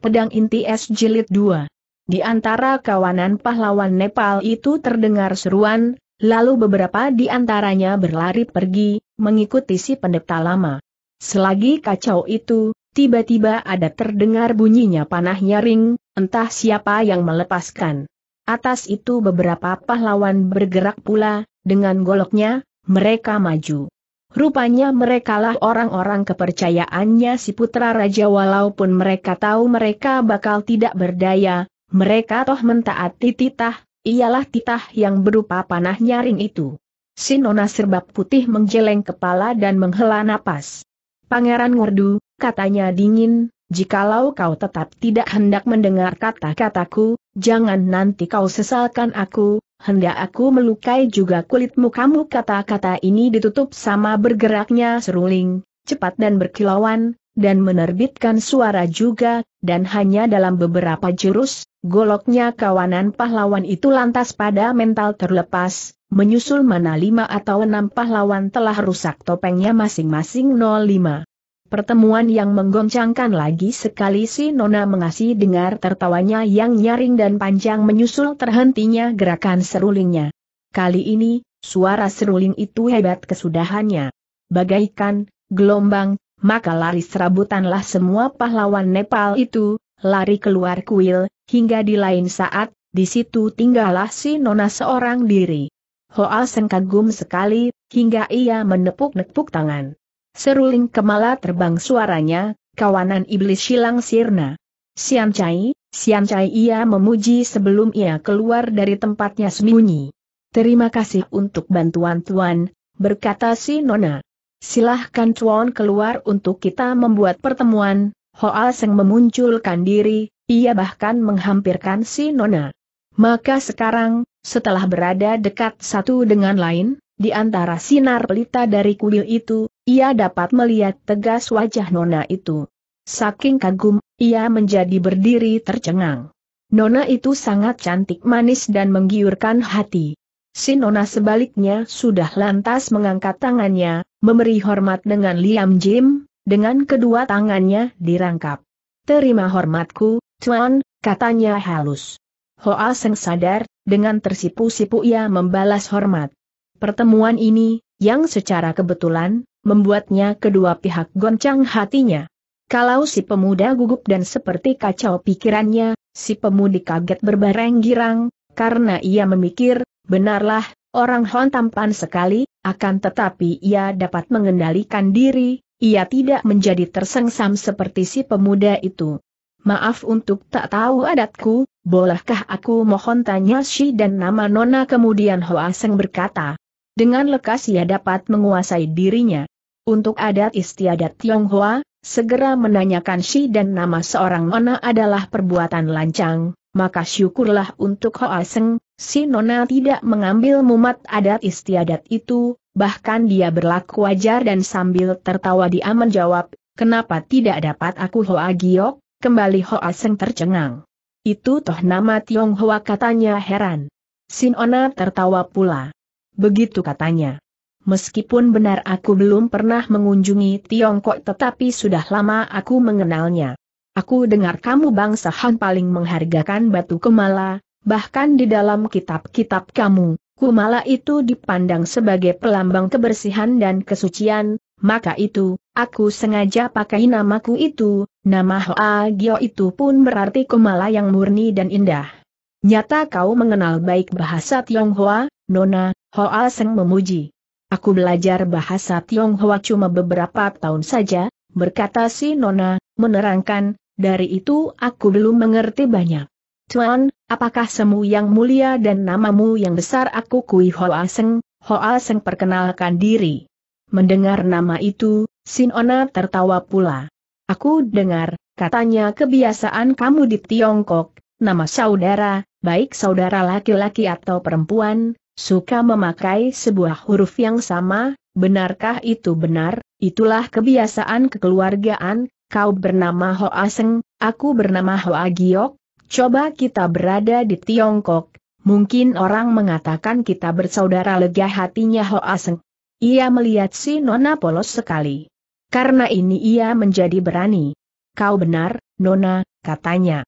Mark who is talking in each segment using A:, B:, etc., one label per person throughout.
A: Pedang Inti Es Jilid 2. Di antara kawanan pahlawan Nepal itu terdengar seruan, lalu beberapa di antaranya berlari pergi, mengikuti si pendeta lama. Selagi kacau itu, tiba-tiba ada terdengar bunyinya panah nyaring, entah siapa yang melepaskan. Atas itu beberapa pahlawan bergerak pula, dengan goloknya, mereka maju. Rupanya merekalah orang-orang kepercayaannya si putra raja walaupun mereka tahu mereka bakal tidak berdaya, mereka toh mentaati titah, ialah titah yang berupa panah nyaring itu. Si nona putih menggeleng kepala dan menghela napas. Pangeran Ngordu, katanya dingin, jikalau kau tetap tidak hendak mendengar kata-kataku, jangan nanti kau sesalkan aku, hendak aku melukai juga kulitmu kamu kata-kata ini ditutup sama bergeraknya seruling, cepat dan berkilauan, dan menerbitkan suara juga, dan hanya dalam beberapa jurus, goloknya kawanan pahlawan itu lantas pada mental terlepas, menyusul mana lima atau enam pahlawan telah rusak topengnya masing-masing 05. Pertemuan yang menggoncangkan lagi sekali si Nona mengasih dengar tertawanya yang nyaring dan panjang menyusul terhentinya gerakan serulingnya. Kali ini, suara seruling itu hebat kesudahannya. Bagaikan, gelombang, maka lari serabutanlah semua pahlawan Nepal itu, lari keluar kuil, hingga di lain saat, di situ tinggallah si Nona seorang diri. Hoa sengkagum sekali, hingga ia menepuk-nepuk tangan. Seruling kemala terbang suaranya, kawanan iblis silang sirna. Sian Chai, Sian Chai ia memuji sebelum ia keluar dari tempatnya sembunyi. Terima kasih untuk bantuan Tuan, berkata si Nona. Silahkan Tuan keluar untuk kita membuat pertemuan, Hoa Seng memunculkan diri, ia bahkan menghampirkan si Nona. Maka sekarang, setelah berada dekat satu dengan lain, di antara sinar pelita dari kuil itu, ia dapat melihat tegas wajah Nona itu. Saking kagum, ia menjadi berdiri tercengang. Nona itu sangat cantik manis dan menggiurkan hati. Si Nona sebaliknya sudah lantas mengangkat tangannya, memberi hormat dengan Liam Jim, dengan kedua tangannya dirangkap. Terima hormatku, Tuan, katanya halus. Hoa Seng sadar, dengan tersipu-sipu ia membalas hormat. Pertemuan ini, yang secara kebetulan, membuatnya kedua pihak goncang hatinya. Kalau si pemuda gugup dan seperti kacau pikirannya, si pemudi kaget berbareng girang, karena ia memikir, benarlah, orang Hon tampan sekali, akan tetapi ia dapat mengendalikan diri, ia tidak menjadi tersengsam seperti si pemuda itu. Maaf untuk tak tahu adatku, bolehkah aku mohon tanya si dan nama Nona kemudian Hoa Seng berkata, dengan lekas ia dapat menguasai dirinya. Untuk adat istiadat Tionghoa, segera menanyakan si dan nama seorang nona adalah perbuatan lancang, maka syukurlah untuk Hoa Seng, si nona tidak mengambil mumat adat istiadat itu, bahkan dia berlaku wajar dan sambil tertawa dia menjawab, kenapa tidak dapat aku Hoa Giok, kembali Hoa Seng tercengang. Itu toh nama Tionghoa katanya heran. Sinona tertawa pula. Begitu katanya. Meskipun benar aku belum pernah mengunjungi Tiongkok tetapi sudah lama aku mengenalnya. Aku dengar kamu bangsa Han paling menghargakan batu kumala, bahkan di dalam kitab-kitab kamu, kumala itu dipandang sebagai pelambang kebersihan dan kesucian, maka itu, aku sengaja pakai namaku itu, nama Hoa Gyo itu pun berarti kumala yang murni dan indah. Nyata kau mengenal baik bahasa Tionghoa, Nona, Hoa Seng memuji. Aku belajar bahasa Tionghoa cuma beberapa tahun saja, berkata si Nona, menerangkan, dari itu aku belum mengerti banyak. Tuan, apakah semu yang mulia dan namamu yang besar aku Kui Hoa Seng, Hoa Seng perkenalkan diri. Mendengar nama itu, si Nona tertawa pula. Aku dengar, katanya kebiasaan kamu di Tiongkok, nama saudara, baik saudara laki-laki atau perempuan, suka memakai sebuah huruf yang sama, benarkah itu benar, itulah kebiasaan kekeluargaan, kau bernama Ho Aseng, aku bernama Ho Agiok, coba kita berada di Tiongkok, mungkin orang mengatakan kita bersaudara lega hatinya Ho Aseng. Ia melihat si Nona polos sekali. Karena ini ia menjadi berani. Kau benar, Nona, katanya.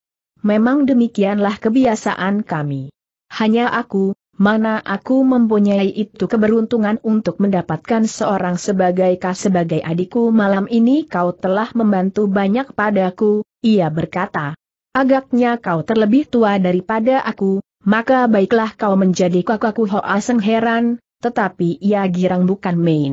A: Memang demikianlah kebiasaan kami. Hanya aku, mana aku mempunyai itu keberuntungan untuk mendapatkan seorang sebagai kau sebagai adikku malam ini kau telah membantu banyak padaku, ia berkata. Agaknya kau terlebih tua daripada aku, maka baiklah kau menjadi kakakku Hoa Seng heran, tetapi ia girang bukan main.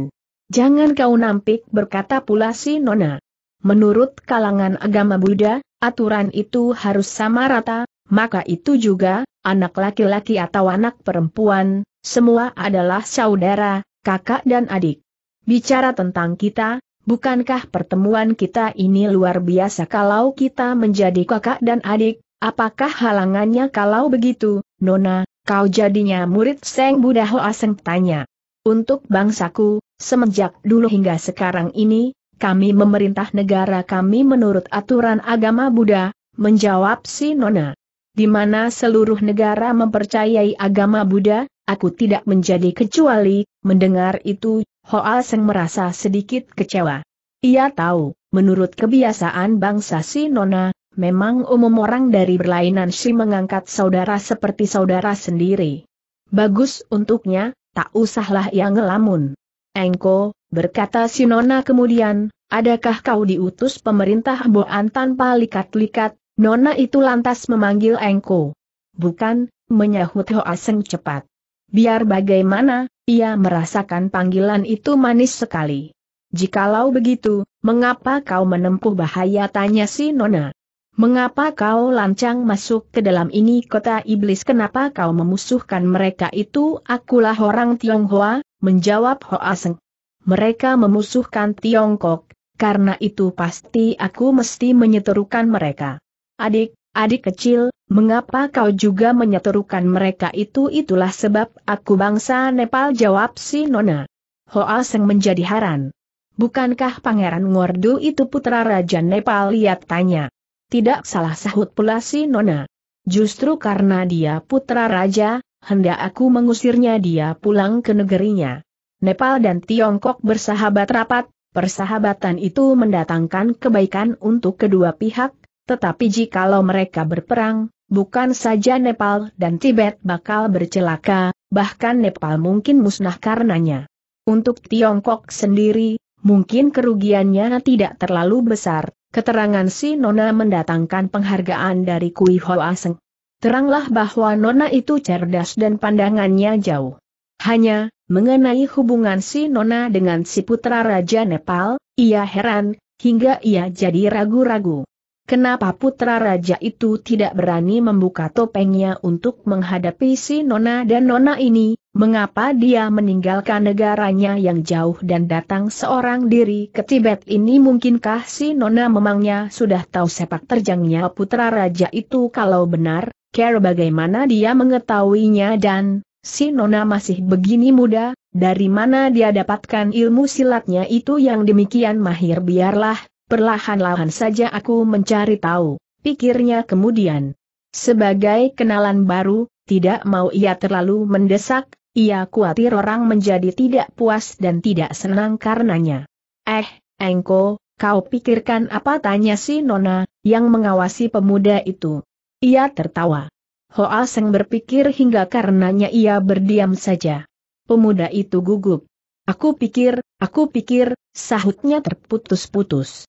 A: Jangan kau nampik berkata pula si Nona. Menurut kalangan agama Buddha, aturan itu harus sama rata, maka itu juga, anak laki-laki atau anak perempuan, semua adalah saudara, kakak dan adik. Bicara tentang kita, bukankah pertemuan kita ini luar biasa kalau kita menjadi kakak dan adik, apakah halangannya kalau begitu, Nona, kau jadinya murid Seng Buddha Hoaseng tanya. Untuk bangsaku, semenjak dulu hingga sekarang ini, kami memerintah negara kami menurut aturan agama Buddha, menjawab si Nona. Di mana seluruh negara mempercayai agama Buddha, aku tidak menjadi kecuali, mendengar itu, Hoa Seng merasa sedikit kecewa. Ia tahu, menurut kebiasaan bangsa si Nona, memang umum orang dari berlainan si mengangkat saudara seperti saudara sendiri. Bagus untuknya, tak usahlah ia ngelamun. Engko, berkata Sinona kemudian, adakah kau diutus pemerintah Boan tanpa likat-likat, Nona itu lantas memanggil Engko. Bukan, menyahut Hoa Seng cepat. Biar bagaimana, ia merasakan panggilan itu manis sekali. Jikalau begitu, mengapa kau menempuh bahaya tanya si Nona? Mengapa kau lancang masuk ke dalam ini kota iblis? Kenapa kau memusuhkan mereka itu? Akulah orang Tionghoa, menjawab Hoa Seng. Mereka memusuhkan Tiongkok, karena itu pasti aku mesti menyeterukan mereka. Adik, adik kecil, mengapa kau juga menyeterukan mereka itu? Itulah sebab aku bangsa Nepal jawab si Nona. Hoa Seng menjadi haran. Bukankah Pangeran Ngordu itu putra Raja Nepal? Lihat tanya. Tidak salah sahut pula si Nona. Justru karena dia putra raja, hendak aku mengusirnya dia pulang ke negerinya. Nepal dan Tiongkok bersahabat rapat, persahabatan itu mendatangkan kebaikan untuk kedua pihak, tetapi jikalau mereka berperang, bukan saja Nepal dan Tibet bakal bercelaka, bahkan Nepal mungkin musnah karenanya. Untuk Tiongkok sendiri, mungkin kerugiannya tidak terlalu besar, Keterangan si Nona mendatangkan penghargaan dari Kui Hoa Seng. Teranglah bahwa Nona itu cerdas dan pandangannya jauh. Hanya, mengenai hubungan si Nona dengan si putra Raja Nepal, ia heran, hingga ia jadi ragu-ragu. Kenapa putra raja itu tidak berani membuka topengnya untuk menghadapi si nona dan nona ini? Mengapa dia meninggalkan negaranya yang jauh dan datang seorang diri ke Tibet ini? Mungkinkah si nona memangnya sudah tahu sepak terjangnya putra raja itu kalau benar? Care bagaimana dia mengetahuinya dan si nona masih begini muda? Dari mana dia dapatkan ilmu silatnya itu yang demikian mahir biarlah Perlahan-lahan saja aku mencari tahu, pikirnya kemudian. Sebagai kenalan baru, tidak mau ia terlalu mendesak, ia khawatir orang menjadi tidak puas dan tidak senang karenanya. Eh, Engko, kau pikirkan apa tanya si Nona, yang mengawasi pemuda itu. Ia tertawa. Hoa Seng berpikir hingga karenanya ia berdiam saja. Pemuda itu gugup. Aku pikir, aku pikir, sahutnya terputus-putus.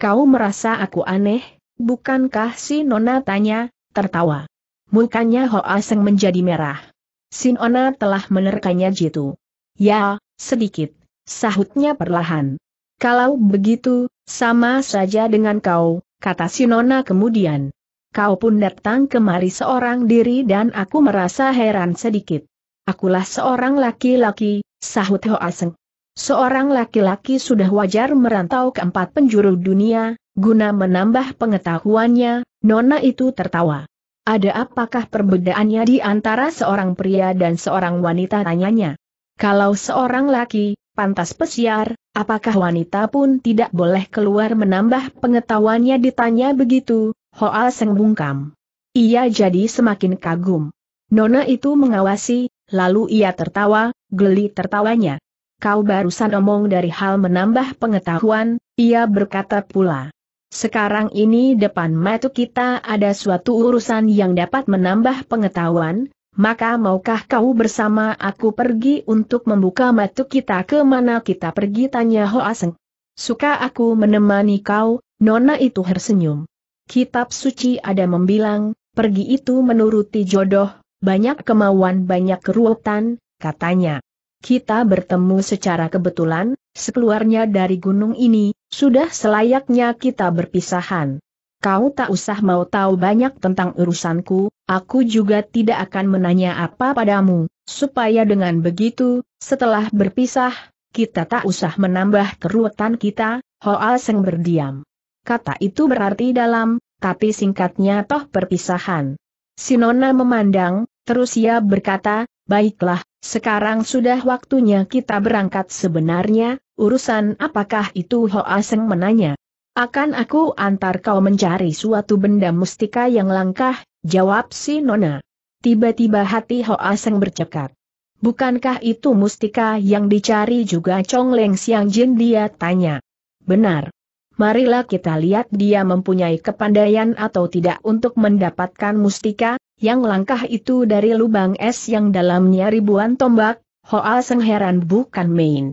A: Kau merasa aku aneh, bukankah si Nona tanya, tertawa. Mukanya Hoa Seng menjadi merah. Si Nona telah menerkanya jitu. Ya, sedikit, sahutnya perlahan. Kalau begitu, sama saja dengan kau, kata si Nona kemudian. Kau pun datang kemari seorang diri dan aku merasa heran sedikit. Akulah seorang laki-laki, sahut Hoa Seng. Seorang laki-laki sudah wajar merantau ke empat penjuru dunia, guna menambah pengetahuannya, Nona itu tertawa. Ada apakah perbedaannya di antara seorang pria dan seorang wanita tanyanya? Kalau seorang laki, pantas pesiar, apakah wanita pun tidak boleh keluar menambah pengetahuannya ditanya begitu, Hoa Seng bungkam. Ia jadi semakin kagum. Nona itu mengawasi, lalu ia tertawa, geli tertawanya kau barusan omong dari hal menambah pengetahuan, ia berkata pula. Sekarang ini depan mata kita ada suatu urusan yang dapat menambah pengetahuan, maka maukah kau bersama aku pergi untuk membuka mata kita ke mana kita pergi tanya Hoaseng. Suka aku menemani kau, Nona itu tersenyum. Kitab suci ada membilang, pergi itu menuruti jodoh, banyak kemauan banyak keruwetan, katanya. Kita bertemu secara kebetulan, sekeluarnya dari gunung ini, sudah selayaknya kita berpisahan. Kau tak usah mau tahu banyak tentang urusanku, aku juga tidak akan menanya apa padamu, supaya dengan begitu, setelah berpisah, kita tak usah menambah keruwetan kita, Hoa Seng berdiam. Kata itu berarti dalam, tapi singkatnya toh perpisahan. Sinona memandang, terus ia berkata, baiklah, sekarang sudah waktunya kita berangkat sebenarnya, urusan apakah itu Hoa Aseng menanya. Akan aku antar kau mencari suatu benda mustika yang langkah, jawab si Nona. Tiba-tiba hati Hoa Aseng bercekat. Bukankah itu mustika yang dicari juga Chong Leng Siang Jin dia tanya. Benar marilah kita lihat dia mempunyai kepandaian atau tidak untuk mendapatkan mustika, yang langkah itu dari lubang es yang dalamnya ribuan tombak, Hoa Seng heran bukan main.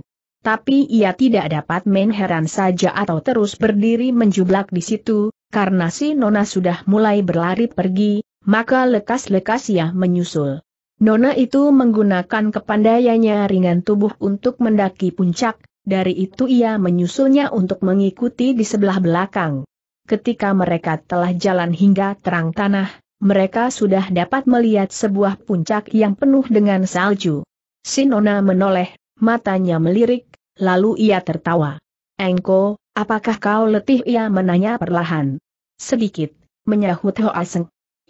A: Tapi ia tidak dapat main heran saja atau terus berdiri menjublak di situ, karena si Nona sudah mulai berlari pergi, maka lekas-lekas ia menyusul. Nona itu menggunakan kepandaiannya ringan tubuh untuk mendaki puncak, dari itu ia menyusulnya untuk mengikuti di sebelah belakang. Ketika mereka telah jalan hingga terang tanah, mereka sudah dapat melihat sebuah puncak yang penuh dengan salju. Sinona menoleh, matanya melirik, lalu ia tertawa. Engko, apakah kau letih? Ia menanya perlahan. Sedikit, menyahut Hoa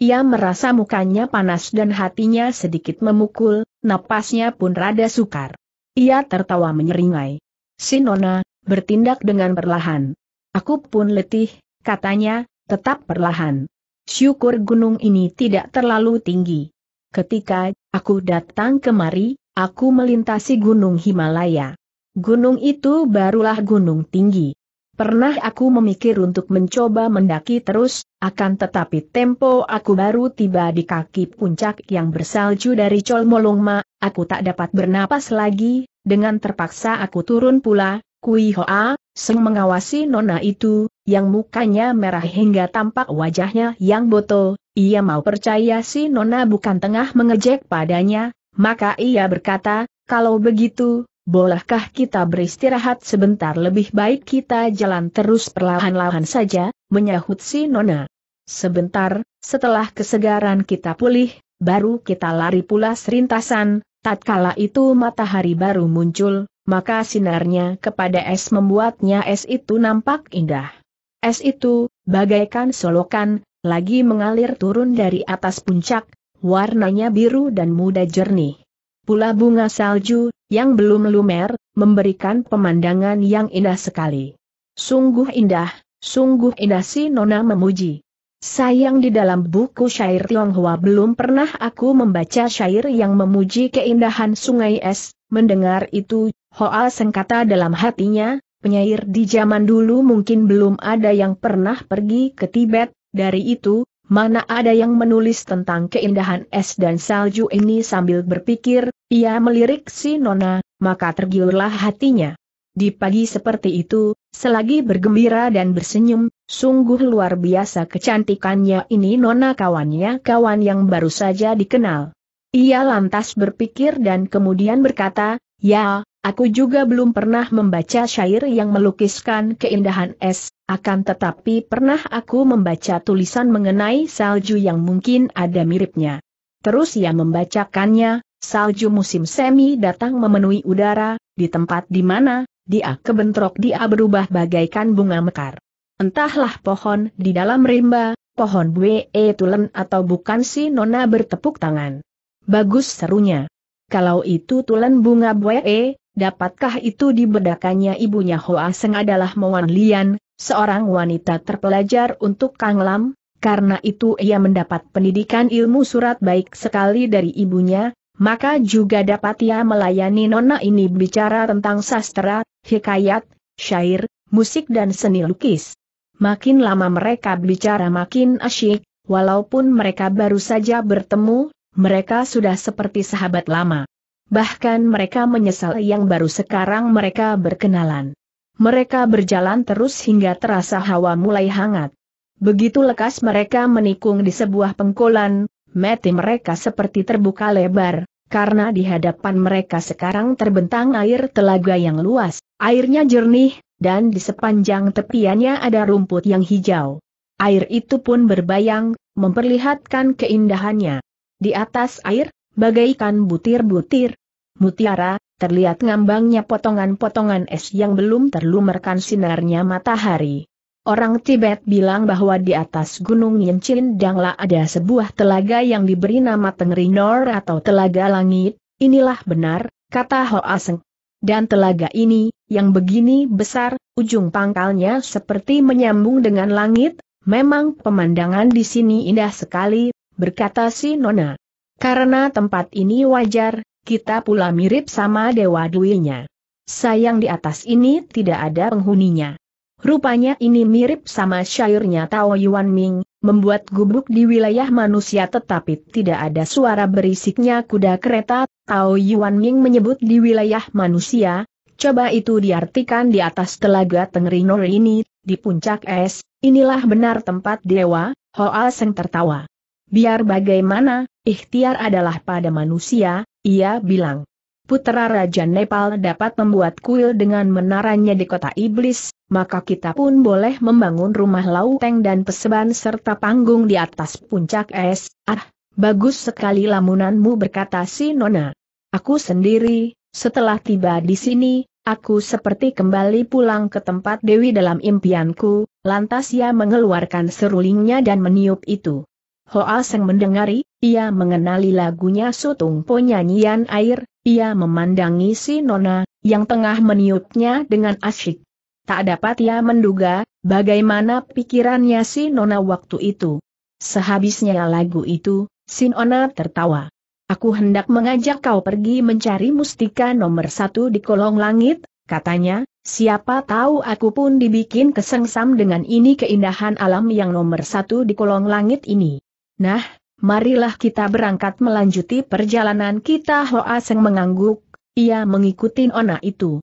A: Ia merasa mukanya panas dan hatinya sedikit memukul, napasnya pun rada sukar. Ia tertawa menyeringai. Si Nona, bertindak dengan perlahan. Aku pun letih, katanya, tetap perlahan. Syukur gunung ini tidak terlalu tinggi. Ketika aku datang kemari, aku melintasi gunung Himalaya. Gunung itu barulah gunung tinggi. Pernah aku memikir untuk mencoba mendaki terus, akan tetapi tempo aku baru tiba di kaki puncak yang bersalju dari Colmolongma, aku tak dapat bernapas lagi, dengan terpaksa aku turun pula, Kui Hoa, Seng mengawasi nona itu, yang mukanya merah hingga tampak wajahnya yang boto, ia mau percaya si nona bukan tengah mengejek padanya, maka ia berkata, kalau begitu, bolehkah kita beristirahat sebentar lebih baik kita jalan terus perlahan-lahan saja, menyahut si nona. Sebentar, setelah kesegaran kita pulih, baru kita lari pula serintasan, Tatkala itu matahari baru muncul, maka sinarnya kepada es membuatnya es itu nampak indah. Es itu, bagaikan solokan, lagi mengalir turun dari atas puncak, warnanya biru dan muda jernih. Pula bunga salju, yang belum lumer, memberikan pemandangan yang indah sekali. Sungguh indah, sungguh indah si Nona memuji. Sayang di dalam buku syair Tionghoa belum pernah aku membaca syair yang memuji keindahan sungai es, mendengar itu, Hoa sengkata dalam hatinya, penyair di zaman dulu mungkin belum ada yang pernah pergi ke Tibet, dari itu, mana ada yang menulis tentang keindahan es dan salju ini sambil berpikir, ia melirik si Nona, maka tergiurlah hatinya. Di pagi seperti itu, Selagi bergembira dan bersenyum, sungguh luar biasa kecantikannya ini nona kawannya kawan yang baru saja dikenal. Ia lantas berpikir dan kemudian berkata, ya, aku juga belum pernah membaca syair yang melukiskan keindahan es, akan tetapi pernah aku membaca tulisan mengenai salju yang mungkin ada miripnya. Terus ia membacakannya, salju musim semi datang memenuhi udara, di tempat di mana, dia kebentrok dia berubah bagaikan bunga mekar. Entahlah pohon di dalam rimba, pohon bue tulen atau bukan si nona bertepuk tangan. Bagus serunya. Kalau itu tulen bunga bue, eh, dapatkah itu dibedakannya ibunya Hoa Seng adalah Moan Lian, seorang wanita terpelajar untuk Kang Lam, karena itu ia mendapat pendidikan ilmu surat baik sekali dari ibunya, maka juga dapat ia melayani nona ini bicara tentang sastra, hikayat, syair, musik dan seni lukis. Makin lama mereka bicara makin asyik, walaupun mereka baru saja bertemu, mereka sudah seperti sahabat lama. Bahkan mereka menyesal yang baru sekarang mereka berkenalan. Mereka berjalan terus hingga terasa hawa mulai hangat. Begitu lekas mereka menikung di sebuah pengkolan, mati mereka seperti terbuka lebar, karena di hadapan mereka sekarang terbentang air telaga yang luas, airnya jernih, dan di sepanjang tepiannya ada rumput yang hijau. Air itu pun berbayang, memperlihatkan keindahannya. Di atas air, bagaikan butir-butir, mutiara, terlihat ngambangnya potongan-potongan es yang belum terlumerkan sinarnya matahari. Orang Tibet bilang bahwa di atas Gunung Yincin Dangla ada sebuah telaga yang diberi nama Tengrinor atau Telaga Langit, inilah benar, kata Ho Aseng. Dan telaga ini, yang begini besar, ujung pangkalnya seperti menyambung dengan langit, memang pemandangan di sini indah sekali, berkata si Nona. Karena tempat ini wajar, kita pula mirip sama Dewa Duinya. Sayang di atas ini tidak ada penghuninya. Rupanya ini mirip sama syairnya Tao Yuan Ming, membuat gubuk di wilayah manusia tetapi tidak ada suara berisiknya kuda kereta, Tao Yuan Ming menyebut di wilayah manusia, coba itu diartikan di atas telaga Tengrinor ini, di puncak es, inilah benar tempat dewa, Hoa Seng tertawa. Biar bagaimana, ikhtiar adalah pada manusia, ia bilang putra Raja Nepal dapat membuat kuil dengan menaranya di kota iblis, maka kita pun boleh membangun rumah lauteng dan peseban serta panggung di atas puncak es. Ah, bagus sekali lamunanmu berkata si Nona. Aku sendiri, setelah tiba di sini, aku seperti kembali pulang ke tempat Dewi dalam impianku, lantas ia mengeluarkan serulingnya dan meniup itu. Hoa Seng mendengari, ia mengenali lagunya Sutung Po nyanyian air, ia memandangi si Nona, yang tengah meniupnya dengan asyik. Tak dapat ia menduga, bagaimana pikirannya si Nona waktu itu. Sehabisnya lagu itu, si Nona tertawa. Aku hendak mengajak kau pergi mencari mustika nomor satu di kolong langit, katanya, siapa tahu aku pun dibikin kesengsam dengan ini keindahan alam yang nomor satu di kolong langit ini. Nah, marilah kita berangkat melanjuti perjalanan kita Hoa Seng mengangguk, ia mengikuti Ona itu.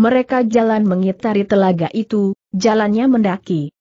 A: Mereka jalan mengitari telaga itu, jalannya mendaki.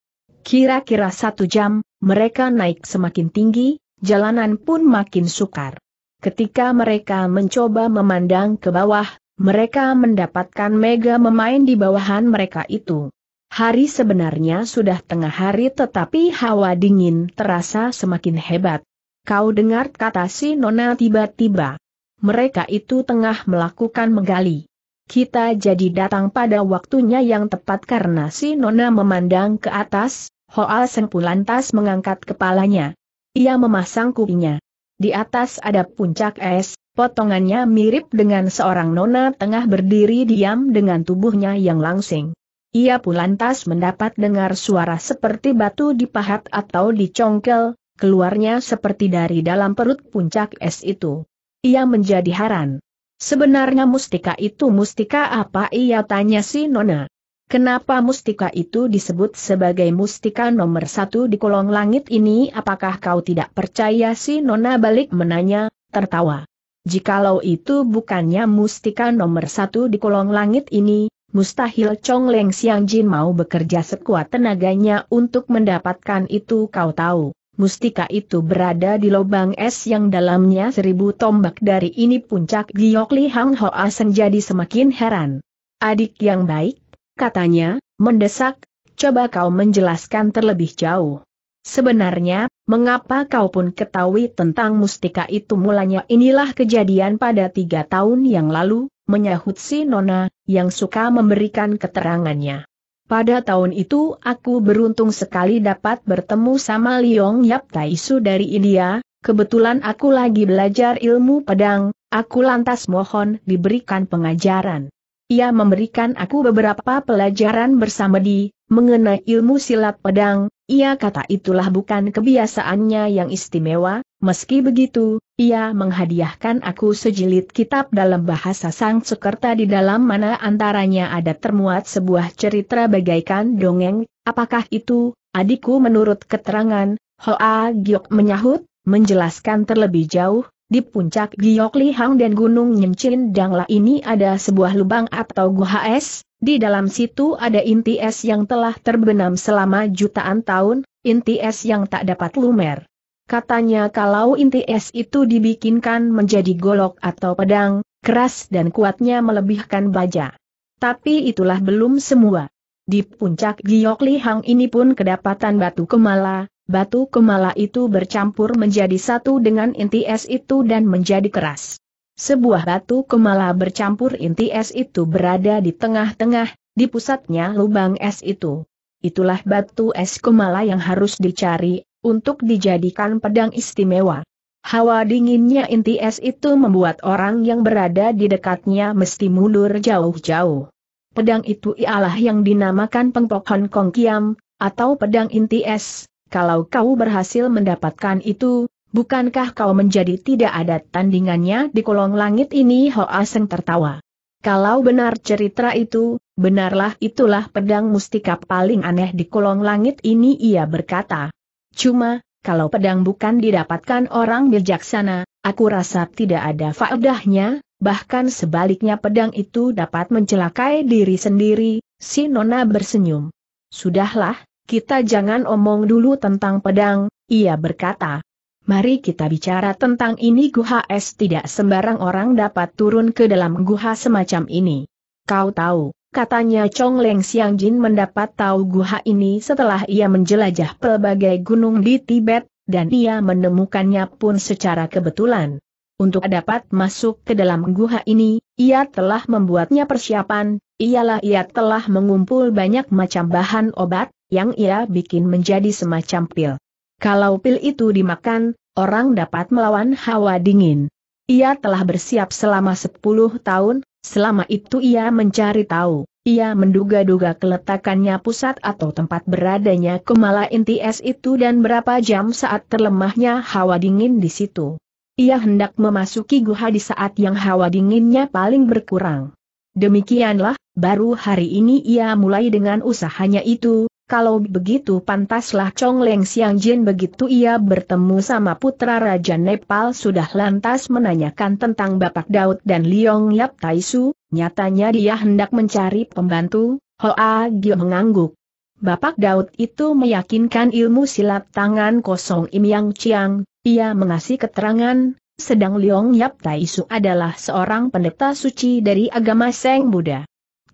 A: Kira-kira satu jam, mereka naik semakin tinggi, jalanan pun makin sukar. Ketika mereka mencoba memandang ke bawah, mereka mendapatkan mega memain di bawahan mereka itu. Hari sebenarnya sudah tengah hari tetapi hawa dingin terasa semakin hebat. Kau dengar kata si Nona tiba-tiba. Mereka itu tengah melakukan menggali. Kita jadi datang pada waktunya yang tepat karena si Nona memandang ke atas, Hoa Sengpu lantas mengangkat kepalanya. Ia memasang kupinya. Di atas ada puncak es, potongannya mirip dengan seorang nona tengah berdiri diam dengan tubuhnya yang langsing. Ia pun lantas mendapat dengar suara seperti batu dipahat atau dicongkel, keluarnya seperti dari dalam perut puncak es itu. Ia menjadi heran. Sebenarnya mustika itu mustika apa ia tanya si Nona. Kenapa mustika itu disebut sebagai mustika nomor satu di kolong langit ini apakah kau tidak percaya si Nona balik menanya, tertawa. Jikalau itu bukannya mustika nomor satu di kolong langit ini, mustahil Chong Leng Siang Jin mau bekerja sekuat tenaganya untuk mendapatkan itu kau tahu mustika itu berada di lubang es yang dalamnya seribu tombak dari ini puncak Giok Li Hang Hoa jadi semakin heran. Adik yang baik, katanya, mendesak, coba kau menjelaskan terlebih jauh. Sebenarnya, mengapa kau pun ketahui tentang mustika itu mulanya inilah kejadian pada tiga tahun yang lalu, menyahut si Nona, yang suka memberikan keterangannya. Pada tahun itu aku beruntung sekali dapat bertemu sama Liong Yap Taisu dari India, kebetulan aku lagi belajar ilmu pedang, aku lantas mohon diberikan pengajaran. Ia memberikan aku beberapa pelajaran bersama di, mengenai ilmu silat pedang, ia kata itulah bukan kebiasaannya yang istimewa, Meski begitu, ia menghadiahkan aku sejilid kitab dalam bahasa Sang Sekerta di dalam mana antaranya ada termuat sebuah cerita bagaikan dongeng, apakah itu, adikku menurut keterangan, Hoa Giok menyahut, menjelaskan terlebih jauh, di puncak Giok Lihang dan Gunung Nyencin Dangla ini ada sebuah lubang atau guha es, di dalam situ ada inti es yang telah terbenam selama jutaan tahun, inti es yang tak dapat lumer. Katanya kalau inti es itu dibikinkan menjadi golok atau pedang, keras dan kuatnya melebihkan baja. Tapi itulah belum semua. Di puncak Giok Lihang ini pun kedapatan batu kemala, batu kemala itu bercampur menjadi satu dengan inti es itu dan menjadi keras. Sebuah batu kemala bercampur inti es itu berada di tengah-tengah, di pusatnya lubang es itu. Itulah batu es kemala yang harus dicari, untuk dijadikan pedang istimewa. Hawa dinginnya inti es itu membuat orang yang berada di dekatnya mesti mundur jauh-jauh. Pedang itu ialah yang dinamakan pengpok Kong Kiam, atau pedang inti es. Kalau kau berhasil mendapatkan itu, bukankah kau menjadi tidak ada tandingannya di kolong langit ini Hoa Seng tertawa. Kalau benar cerita itu, benarlah itulah pedang mustika paling aneh di kolong langit ini ia berkata. Cuma, kalau pedang bukan didapatkan orang bijaksana, aku rasa tidak ada faedahnya, bahkan sebaliknya pedang itu dapat mencelakai diri sendiri, si Nona bersenyum. Sudahlah, kita jangan omong dulu tentang pedang, ia berkata. Mari kita bicara tentang ini Guha Es tidak sembarang orang dapat turun ke dalam guha semacam ini. Kau tahu, Katanya Chong Leng Xiang Jin mendapat tahu guha ini setelah ia menjelajah pelbagai gunung di Tibet, dan ia menemukannya pun secara kebetulan. Untuk dapat masuk ke dalam guha ini, ia telah membuatnya persiapan, ialah ia telah mengumpul banyak macam bahan obat, yang ia bikin menjadi semacam pil. Kalau pil itu dimakan, orang dapat melawan hawa dingin. Ia telah bersiap selama 10 tahun, Selama itu ia mencari tahu, ia menduga-duga keletakannya pusat atau tempat beradanya Kumala Inties itu dan berapa jam saat terlemahnya hawa dingin di situ. Ia hendak memasuki guha di saat yang hawa dinginnya paling berkurang. Demikianlah, baru hari ini ia mulai dengan usahanya itu, kalau begitu pantaslah Chong Leng Siang Jin begitu ia bertemu sama putra Raja Nepal sudah lantas menanyakan tentang Bapak Daud dan Liong Yap Tai Su. nyatanya dia hendak mencari pembantu, Hoa Gio mengangguk. Bapak Daud itu meyakinkan ilmu silat tangan kosong Im Yang Chiang, ia mengasih keterangan, sedang Liong Yap Tai Su adalah seorang pendeta suci dari agama Seng Buddha.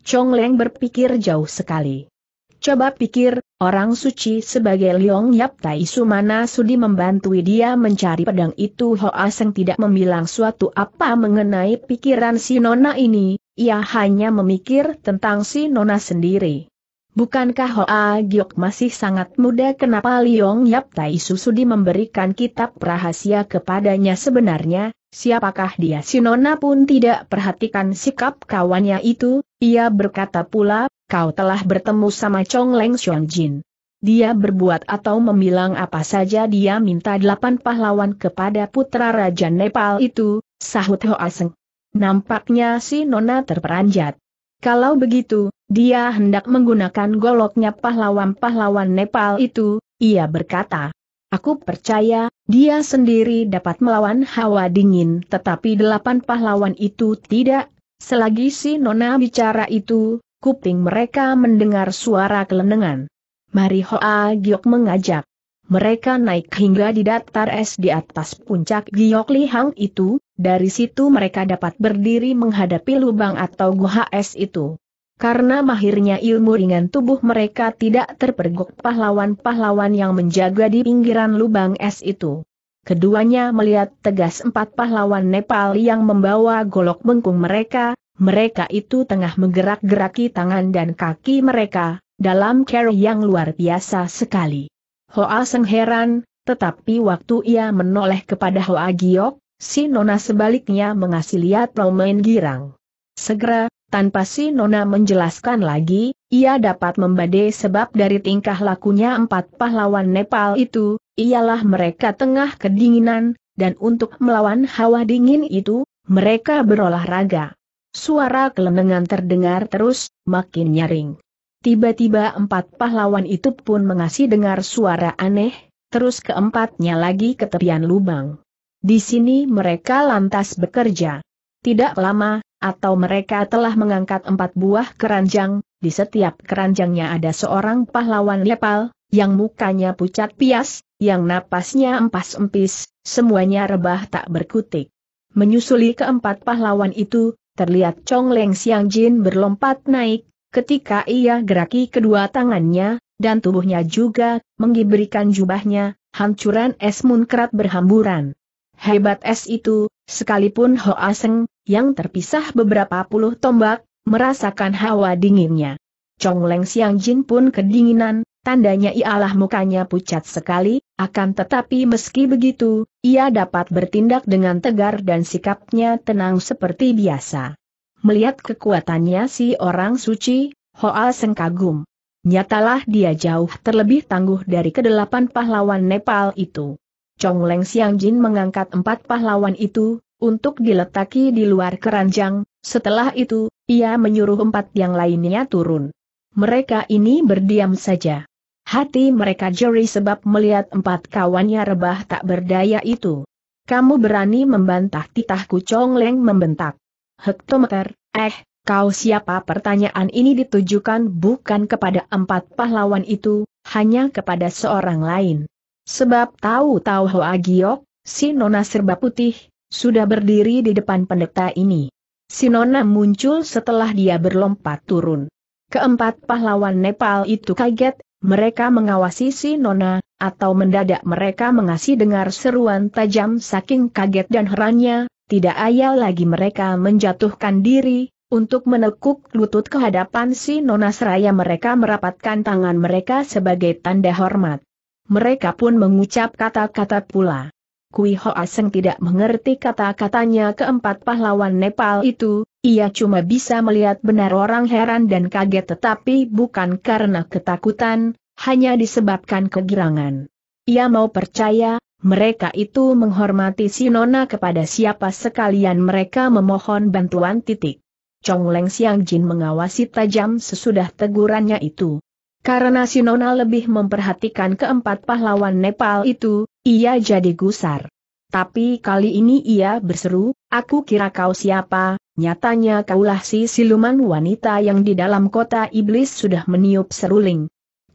A: Chong Leng berpikir jauh sekali. Coba pikir, orang suci sebagai Liong Yap Tai Sumana Sudi membantu dia mencari pedang itu Hoa Seng tidak membilang suatu apa mengenai pikiran si Nona ini, ia hanya memikir tentang si Nona sendiri. Bukankah Hoa Giok masih sangat muda kenapa Liong Yap Tai Sudi memberikan kitab rahasia kepadanya sebenarnya, siapakah dia si Nona pun tidak perhatikan sikap kawannya itu, ia berkata pula, kau telah bertemu sama Chong Leng Xuan Jin. Dia berbuat atau membilang apa saja dia minta delapan pahlawan kepada putra Raja Nepal itu, sahut Hoa Seng. Nampaknya si Nona terperanjat. Kalau begitu, dia hendak menggunakan goloknya pahlawan-pahlawan Nepal itu, ia berkata. Aku percaya, dia sendiri dapat melawan hawa dingin tetapi delapan pahlawan itu tidak. Selagi si Nona bicara itu, kuping mereka mendengar suara kelenengan. Mari Hoa Giok mengajak. Mereka naik hingga di datar es di atas puncak Giok Lihang itu, dari situ mereka dapat berdiri menghadapi lubang atau goha es itu. Karena mahirnya ilmu ringan tubuh mereka tidak terpergok pahlawan-pahlawan yang menjaga di pinggiran lubang es itu. Keduanya melihat tegas empat pahlawan Nepal yang membawa golok bengkung mereka, mereka itu tengah menggerak-geraki tangan dan kaki mereka, dalam cara yang luar biasa sekali. Hoa Seng heran, tetapi waktu ia menoleh kepada Hoa Giok, si Nona sebaliknya mengasih lihat Romain girang. Segera, tanpa si Nona menjelaskan lagi, ia dapat membadai sebab dari tingkah lakunya empat pahlawan Nepal itu, ialah mereka tengah kedinginan, dan untuk melawan hawa dingin itu, mereka berolahraga. Suara kelenengan terdengar terus, makin nyaring. Tiba-tiba empat pahlawan itu pun mengasih dengar suara aneh, terus keempatnya lagi ke tepian lubang. Di sini mereka lantas bekerja. Tidak lama, atau mereka telah mengangkat empat buah keranjang, di setiap keranjangnya ada seorang pahlawan lepal, yang mukanya pucat pias, yang napasnya empas-empis, semuanya rebah tak berkutik. Menyusuli keempat pahlawan itu, terlihat Chong Leng Xiang Jin berlompat naik, ketika ia geraki kedua tangannya, dan tubuhnya juga, menggiberikan jubahnya, hancuran es munkrat berhamburan. Hebat es itu, sekalipun Hoa Seng, yang terpisah beberapa puluh tombak, merasakan hawa dinginnya. Chong Leng Xiang Jin pun kedinginan, tandanya ialah mukanya pucat sekali, akan tetapi meski begitu, ia dapat bertindak dengan tegar dan sikapnya tenang seperti biasa. Melihat kekuatannya si orang suci, Hoa Seng kagum. Nyatalah dia jauh terlebih tangguh dari kedelapan pahlawan Nepal itu. Chong Leng Xiang Jin mengangkat empat pahlawan itu, untuk diletaki di luar keranjang, setelah itu, ia menyuruh empat yang lainnya turun. Mereka ini berdiam saja. Hati mereka jeri sebab melihat empat kawannya rebah tak berdaya itu. Kamu berani membantah titahku Chong Leng membentak. Hektometer, eh, kau siapa pertanyaan ini ditujukan bukan kepada empat pahlawan itu, hanya kepada seorang lain. Sebab tahu-tahu Hoa Giok, si nona serba putih, sudah berdiri di depan pendeta ini. Sinona muncul setelah dia berlompat turun. Keempat pahlawan Nepal itu kaget, mereka mengawasi Sinona, atau mendadak mereka mengasih dengar seruan tajam saking kaget dan herannya, tidak ayal lagi mereka menjatuhkan diri, untuk menekuk lutut ke hadapan si Nona seraya mereka merapatkan tangan mereka sebagai tanda hormat. Mereka pun mengucap kata-kata pula. Kui Aseng tidak mengerti kata-katanya keempat pahlawan Nepal itu, ia cuma bisa melihat benar orang heran dan kaget tetapi bukan karena ketakutan, hanya disebabkan kegirangan. Ia mau percaya, mereka itu menghormati Sinona kepada siapa sekalian mereka memohon bantuan titik. Chong Leng Siang Jin mengawasi tajam sesudah tegurannya itu. Karena Sinona lebih memperhatikan keempat pahlawan Nepal itu, ia jadi gusar. Tapi kali ini ia berseru, aku kira kau siapa, nyatanya kaulah si siluman wanita yang di dalam kota iblis sudah meniup seruling.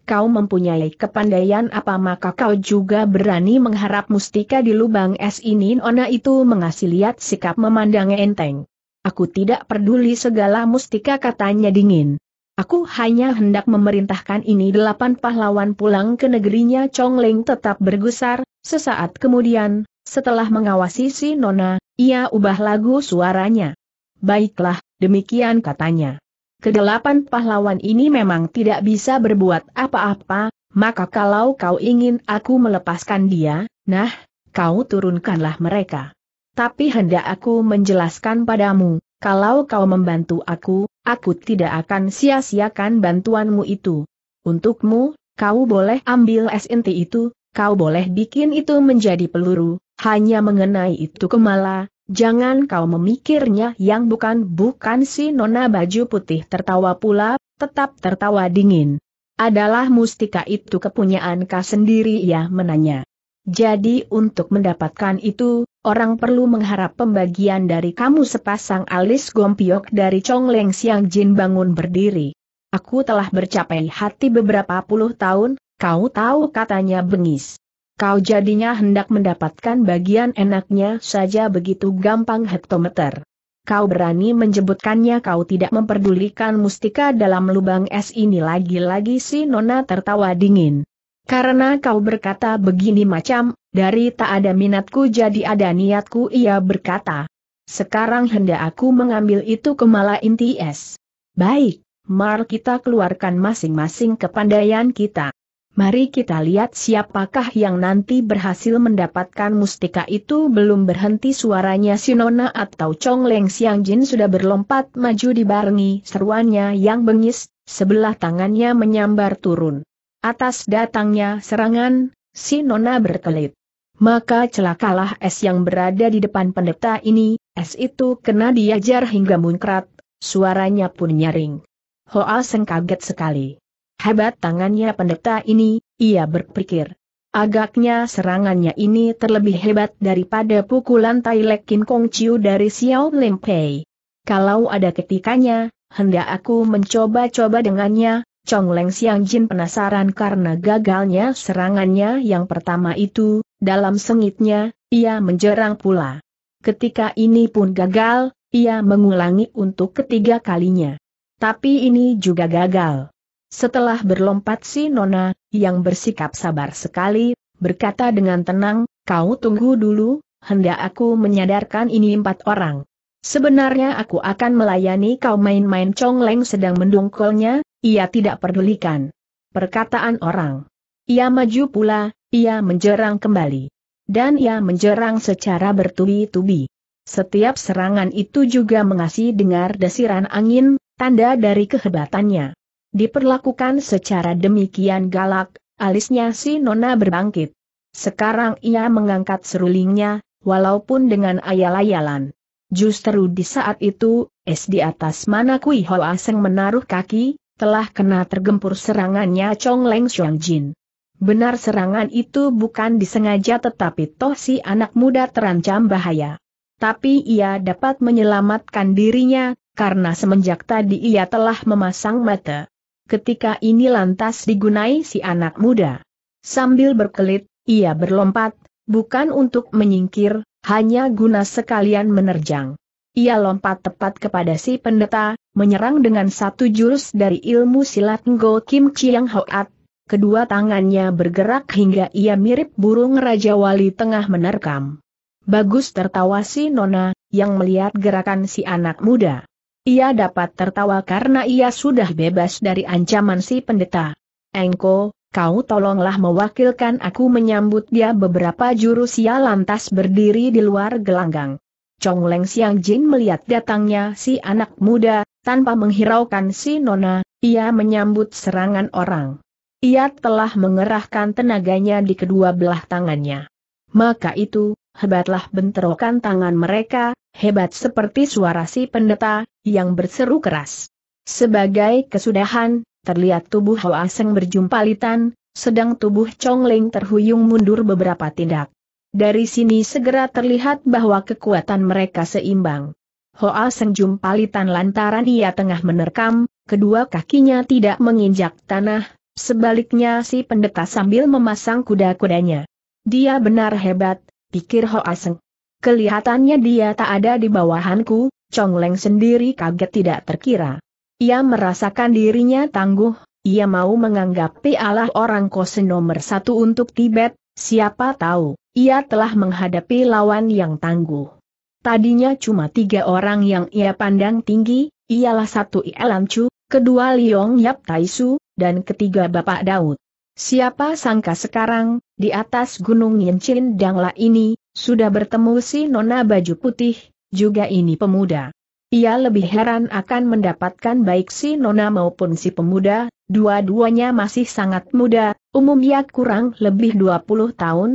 A: Kau mempunyai kepandaian apa maka kau juga berani mengharap mustika di lubang es ini Nona itu mengasih lihat sikap memandang enteng. Aku tidak peduli segala mustika katanya dingin. Aku hanya hendak memerintahkan ini delapan pahlawan pulang ke negerinya Chong tetap bergusar, Sesaat kemudian, setelah mengawasi si Nona, ia ubah lagu suaranya. Baiklah, demikian katanya. Kedelapan pahlawan ini memang tidak bisa berbuat apa-apa, maka kalau kau ingin aku melepaskan dia, nah, kau turunkanlah mereka. Tapi hendak aku menjelaskan padamu, kalau kau membantu aku, aku tidak akan sia-siakan bantuanmu itu. Untukmu, kau boleh ambil SNT itu, kau boleh bikin itu menjadi peluru, hanya mengenai itu kemala, jangan kau memikirnya yang bukan-bukan si nona baju putih tertawa pula, tetap tertawa dingin. Adalah mustika itu kepunyaan kau sendiri ya? menanya. Jadi untuk mendapatkan itu, orang perlu mengharap pembagian dari kamu sepasang alis gompiok dari Leng Siang Jin bangun berdiri. Aku telah bercapai hati beberapa puluh tahun, Kau tahu katanya bengis. Kau jadinya hendak mendapatkan bagian enaknya saja begitu gampang hektometer. Kau berani menjebutkannya? kau tidak memperdulikan mustika dalam lubang es ini lagi-lagi si Nona tertawa dingin. Karena kau berkata begini macam, dari tak ada minatku jadi ada niatku ia berkata. Sekarang hendak aku mengambil itu kemala inti es. Baik, mar kita keluarkan masing-masing kepandaian kita. Mari kita lihat siapakah yang nanti berhasil mendapatkan mustika itu belum berhenti suaranya Sinona atau Chong Leng Xiang Jin sudah berlompat maju dibarengi seruannya yang bengis, sebelah tangannya menyambar turun. Atas datangnya serangan, Sinona berkelit. Maka celakalah es yang berada di depan pendeta ini, es itu kena diajar hingga munkrat, suaranya pun nyaring. Hoa Seng kaget sekali. Hebat tangannya pendeta ini, ia berpikir. Agaknya serangannya ini terlebih hebat daripada pukulan Tai Lekin Kong Chiu dari Xiao Lim Pei. Kalau ada ketikanya, hendak aku mencoba-coba dengannya, Chong Leng Xiang Jin penasaran karena gagalnya serangannya yang pertama itu, dalam sengitnya, ia menjerang pula. Ketika ini pun gagal, ia mengulangi untuk ketiga kalinya. Tapi ini juga gagal. Setelah berlompat si Nona, yang bersikap sabar sekali, berkata dengan tenang, kau tunggu dulu, hendak aku menyadarkan ini empat orang. Sebenarnya aku akan melayani kau main-main leng sedang mendongkolnya, ia tidak pedulikan. Perkataan orang. Ia maju pula, ia menjerang kembali. Dan ia menjerang secara bertubi-tubi. Setiap serangan itu juga mengasih dengar desiran angin, tanda dari kehebatannya. Diperlakukan secara demikian galak, alisnya si Nona berbangkit. Sekarang ia mengangkat serulingnya, walaupun dengan ayal-ayalan. Justru di saat itu, es di atas mana Kui Hoa Seng menaruh kaki, telah kena tergempur serangannya Chong Leng Xiong Jin. Benar serangan itu bukan disengaja tetapi toh si anak muda terancam bahaya. Tapi ia dapat menyelamatkan dirinya, karena semenjak tadi ia telah memasang mata. Ketika ini lantas digunai si anak muda. Sambil berkelit, ia berlompat, bukan untuk menyingkir, hanya guna sekalian menerjang. Ia lompat tepat kepada si pendeta, menyerang dengan satu jurus dari ilmu silat Ngo Kim Chiang Hoat. Kedua tangannya bergerak hingga ia mirip burung Raja Wali tengah menerkam. Bagus tertawa si Nona, yang melihat gerakan si anak muda. Ia dapat tertawa karena ia sudah bebas dari ancaman si pendeta. Engko, kau tolonglah mewakilkan aku menyambut dia beberapa jurus ia lantas berdiri di luar gelanggang. Chong Leng Siang Jin melihat datangnya si anak muda, tanpa menghiraukan si nona, ia menyambut serangan orang. Ia telah mengerahkan tenaganya di kedua belah tangannya. Maka itu, hebatlah bentrokan tangan mereka, Hebat seperti suara si pendeta, yang berseru keras. Sebagai kesudahan, terlihat tubuh Hoa Seng berjumpalitan, sedang tubuh Chong Ling terhuyung mundur beberapa tindak. Dari sini segera terlihat bahwa kekuatan mereka seimbang. Hoa Seng jumpalitan lantaran ia tengah menerkam, kedua kakinya tidak menginjak tanah, sebaliknya si pendeta sambil memasang kuda-kudanya. Dia benar hebat, pikir Hoa Seng. Kelihatannya dia tak ada di bawahanku, Chong Leng sendiri kaget tidak terkira. Ia merasakan dirinya tangguh, ia mau menganggap pialah orang kose nomor satu untuk Tibet, siapa tahu, ia telah menghadapi lawan yang tangguh. Tadinya cuma tiga orang yang ia pandang tinggi, ialah satu Ielan Chu, kedua Liong Yap Taisu, dan ketiga Bapak Daud. Siapa sangka sekarang, di atas gunung Yinchin Dangla ini, sudah bertemu si nona baju putih, juga ini pemuda. Ia lebih heran akan mendapatkan baik si nona maupun si pemuda, dua-duanya masih sangat muda, umumnya kurang lebih 20 tahun.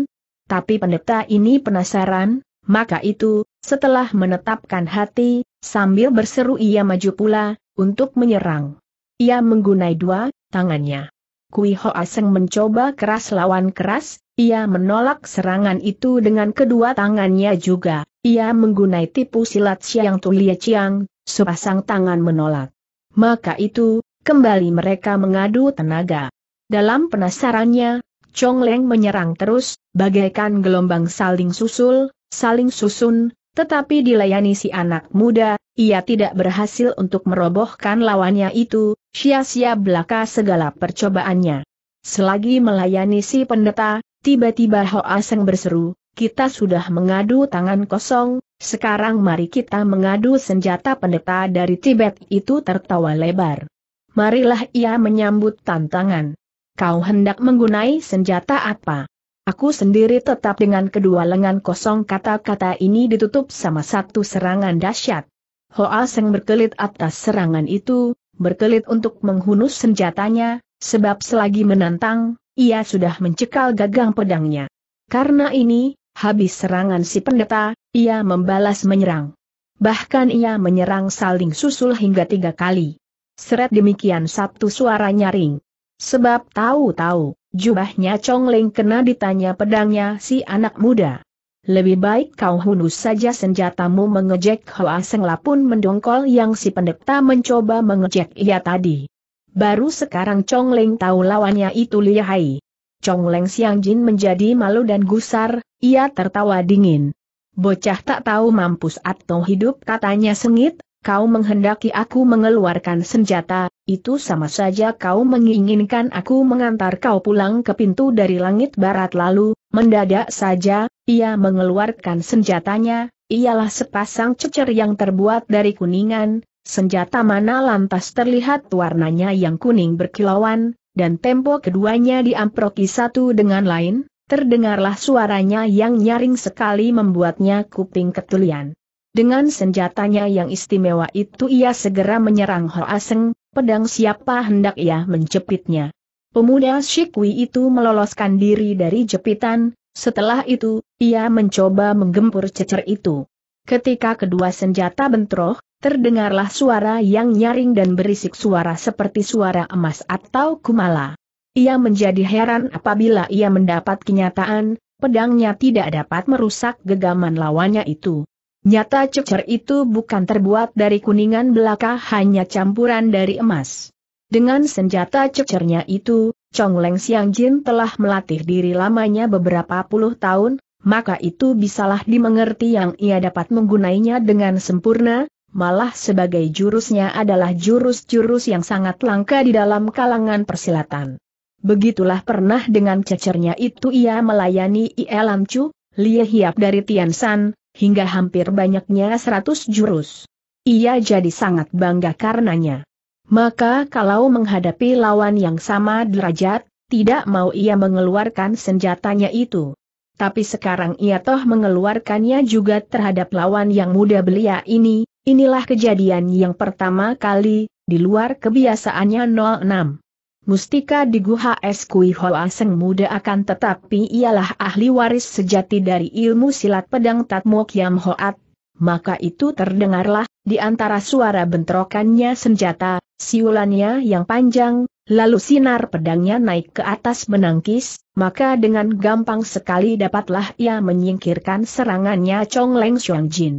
A: Tapi pendeta ini penasaran, maka itu, setelah menetapkan hati, sambil berseru ia maju pula, untuk menyerang. Ia menggunai dua tangannya. Kui Hoa Seng mencoba keras lawan keras, ia menolak serangan itu dengan kedua tangannya juga. Ia menggunai tipu silat Siang Tulia Chiang, sepasang tangan menolak. Maka itu, kembali mereka mengadu tenaga. Dalam penasarannya, Chong Leng menyerang terus, bagaikan gelombang saling susul, saling susun, tetapi dilayani si anak muda, ia tidak berhasil untuk merobohkan lawannya itu, sia-sia belaka segala percobaannya. Selagi melayani si pendeta, Tiba-tiba Hoa Seng berseru, kita sudah mengadu tangan kosong, sekarang mari kita mengadu senjata pendeta dari Tibet itu tertawa lebar. Marilah ia menyambut tantangan. Kau hendak menggunai senjata apa? Aku sendiri tetap dengan kedua lengan kosong kata-kata ini ditutup sama satu serangan dahsyat. Hoa Seng berkelit atas serangan itu, berkelit untuk menghunus senjatanya, sebab selagi menantang, ia sudah mencekal gagang pedangnya. Karena ini, habis serangan si pendeta, ia membalas menyerang. Bahkan ia menyerang saling susul hingga tiga kali. Seret demikian sabtu suara nyaring. Sebab tahu-tahu, jubahnya Leng kena ditanya pedangnya si anak muda. Lebih baik kau hunus saja senjatamu mengejek Hoa Seng. Lapun mendongkol yang si pendeta mencoba mengejek ia tadi. Baru sekarang Chong Leng tahu lawannya itu lihai. Chong Leng Siang Jin menjadi malu dan gusar, ia tertawa dingin. Bocah tak tahu mampus atau hidup katanya sengit, kau menghendaki aku mengeluarkan senjata, itu sama saja kau menginginkan aku mengantar kau pulang ke pintu dari langit barat lalu, mendadak saja, ia mengeluarkan senjatanya, ialah sepasang cecer yang terbuat dari kuningan, Senjata mana lantas terlihat warnanya yang kuning berkilauan, dan tempo keduanya diamproki satu dengan lain, terdengarlah suaranya yang nyaring sekali membuatnya kuping ketulian. Dengan senjatanya yang istimewa itu ia segera menyerang Hoa Aseng, pedang siapa hendak ia menjepitnya. Pemuda Shikwi itu meloloskan diri dari jepitan, setelah itu, ia mencoba menggempur cecer itu. Ketika kedua senjata bentroh, terdengarlah suara yang nyaring dan berisik suara seperti suara emas atau kumala. Ia menjadi heran apabila ia mendapat kenyataan, pedangnya tidak dapat merusak gegaman lawannya itu. Nyata cecer itu bukan terbuat dari kuningan belaka hanya campuran dari emas. Dengan senjata cecernya itu, Chong Leng Xiang Jin telah melatih diri lamanya beberapa puluh tahun, maka itu bisalah dimengerti yang ia dapat menggunainya dengan sempurna, malah sebagai jurusnya adalah jurus-jurus yang sangat langka di dalam kalangan persilatan. Begitulah pernah dengan cecernya itu ia melayani Ielam Chu, Lie Hiap dari San, hingga hampir banyaknya seratus jurus. Ia jadi sangat bangga karenanya. Maka kalau menghadapi lawan yang sama derajat, tidak mau ia mengeluarkan senjatanya itu. Tapi sekarang ia toh mengeluarkannya juga terhadap lawan yang muda belia ini, Inilah kejadian yang pertama kali, di luar kebiasaannya 06. Mustika di Guha Es Kui Hoa Seng muda akan tetapi ialah ahli waris sejati dari ilmu silat pedang Tatmo Kiam Hoat. Maka itu terdengarlah, di antara suara bentrokannya senjata, siulannya yang panjang, lalu sinar pedangnya naik ke atas menangkis, maka dengan gampang sekali dapatlah ia menyingkirkan serangannya Chong Leng Xiong Jin.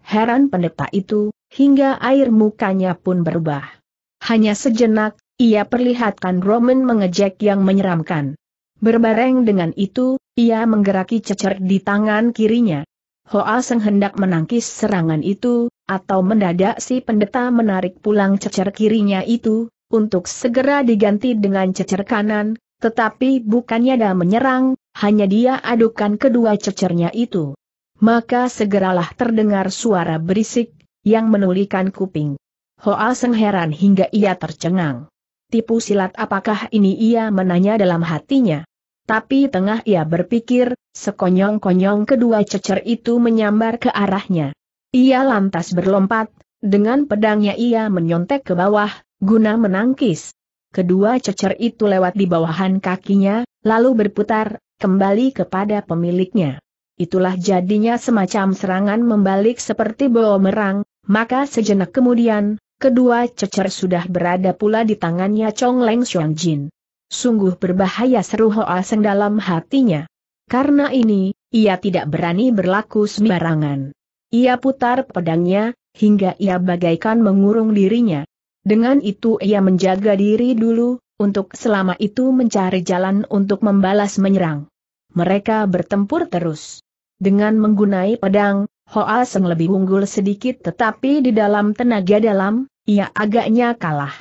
A: Heran pendeta itu, hingga air mukanya pun berubah. Hanya sejenak, ia perlihatkan Roman mengejek yang menyeramkan. Berbareng dengan itu, ia menggeraki cecer di tangan kirinya. Hoa Seng hendak menangkis serangan itu, atau mendadak si pendeta menarik pulang cecer kirinya itu, untuk segera diganti dengan cecer kanan, tetapi bukannya dia menyerang, hanya dia adukan kedua cecernya itu maka segeralah terdengar suara berisik, yang menulikan kuping. Hoa Seng heran hingga ia tercengang. Tipu silat apakah ini ia menanya dalam hatinya. Tapi tengah ia berpikir, sekonyong-konyong kedua cecer itu menyambar ke arahnya. Ia lantas berlompat, dengan pedangnya ia menyontek ke bawah, guna menangkis. Kedua cecer itu lewat di bawahan kakinya, lalu berputar, kembali kepada pemiliknya itulah jadinya semacam serangan membalik seperti merang. maka sejenak kemudian, kedua cecer sudah berada pula di tangannya Chong Leng Xiong Jin. Sungguh berbahaya seru Hoa Seng dalam hatinya. Karena ini, ia tidak berani berlaku sembarangan. Ia putar pedangnya, hingga ia bagaikan mengurung dirinya. Dengan itu ia menjaga diri dulu, untuk selama itu mencari jalan untuk membalas menyerang. Mereka bertempur terus. Dengan menggunai pedang, Hoa Seng lebih unggul sedikit tetapi di dalam tenaga dalam, ia agaknya kalah.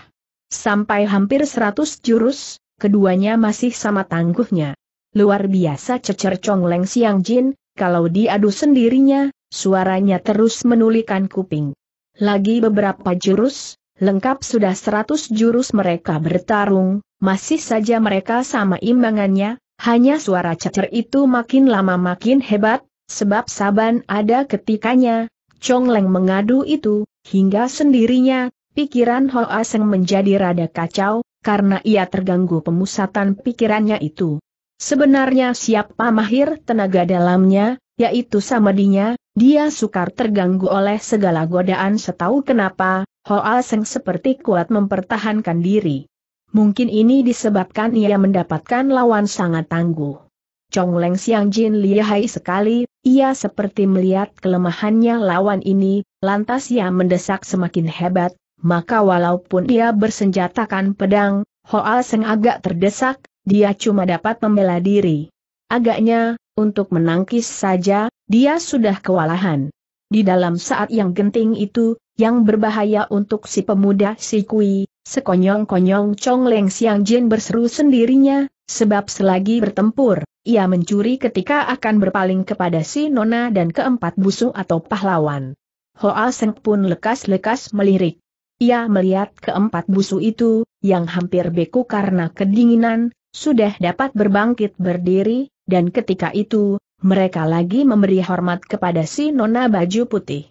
A: Sampai hampir seratus jurus, keduanya masih sama tangguhnya. Luar biasa cecer Chong Leng Siang Jin, kalau diadu sendirinya, suaranya terus menulikan kuping. Lagi beberapa jurus, lengkap sudah seratus jurus mereka bertarung, masih saja mereka sama imbangannya, hanya suara cecer itu makin lama makin hebat, Sebab saban ada ketikanya, Chong Leng mengadu itu, hingga sendirinya, pikiran Ho Aseng menjadi rada kacau, karena ia terganggu pemusatan pikirannya itu. Sebenarnya siapa mahir tenaga dalamnya, yaitu Samadinya, dia sukar terganggu oleh segala godaan setahu kenapa, Ho Aseng seperti kuat mempertahankan diri. Mungkin ini disebabkan ia mendapatkan lawan sangat tangguh. Chong Leng Xiang Jin lihai sekali, ia seperti melihat kelemahannya lawan ini, lantas ia mendesak semakin hebat, maka walaupun ia bersenjatakan pedang, Hoa Seng agak terdesak, dia cuma dapat membela diri. Agaknya, untuk menangkis saja, dia sudah kewalahan. Di dalam saat yang genting itu, yang berbahaya untuk si pemuda si Kui, sekonyong-konyong Chong Leng Xiang Jin berseru sendirinya, Sebab selagi bertempur, ia mencuri ketika akan berpaling kepada si Nona dan keempat busung atau pahlawan. Hoa Seng pun lekas-lekas melirik. Ia melihat keempat busu itu, yang hampir beku karena kedinginan, sudah dapat berbangkit berdiri, dan ketika itu, mereka lagi memberi hormat kepada si Nona baju putih.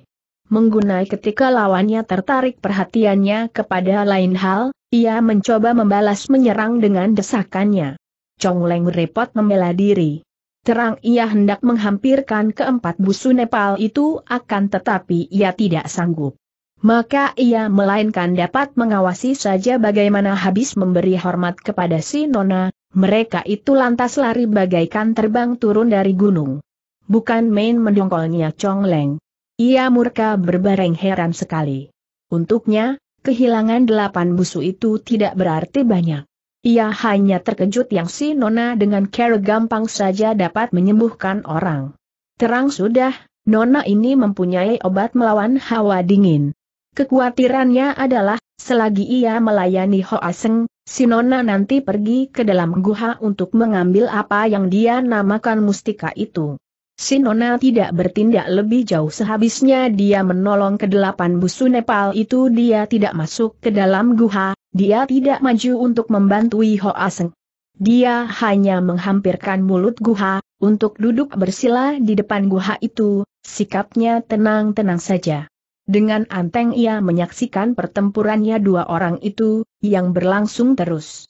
A: Menggunai ketika lawannya tertarik perhatiannya kepada lain hal, ia mencoba membalas menyerang dengan desakannya. Chong Leng repot membela diri. Terang ia hendak menghampirkan keempat busu Nepal itu akan tetapi ia tidak sanggup. Maka ia melainkan dapat mengawasi saja bagaimana habis memberi hormat kepada si Nona, mereka itu lantas lari bagaikan terbang turun dari gunung. Bukan main mendongkolnya Leng. Ia murka berbareng heran sekali. Untuknya, kehilangan delapan busu itu tidak berarti banyak. Ia hanya terkejut yang si Nona dengan care gampang saja dapat menyembuhkan orang. Terang sudah, Nona ini mempunyai obat melawan hawa dingin. Kekuatirannya adalah, selagi ia melayani Ho Aseng, si Nona nanti pergi ke dalam guha untuk mengambil apa yang dia namakan mustika itu. Si Nona tidak bertindak lebih jauh sehabisnya dia menolong kedelapan busu Nepal itu dia tidak masuk ke dalam guha, dia tidak maju untuk membantu Ho Aseng. Dia hanya menghampirkan mulut guha, untuk duduk bersila di depan guha itu, sikapnya tenang-tenang saja. Dengan anteng ia menyaksikan pertempurannya dua orang itu, yang berlangsung terus.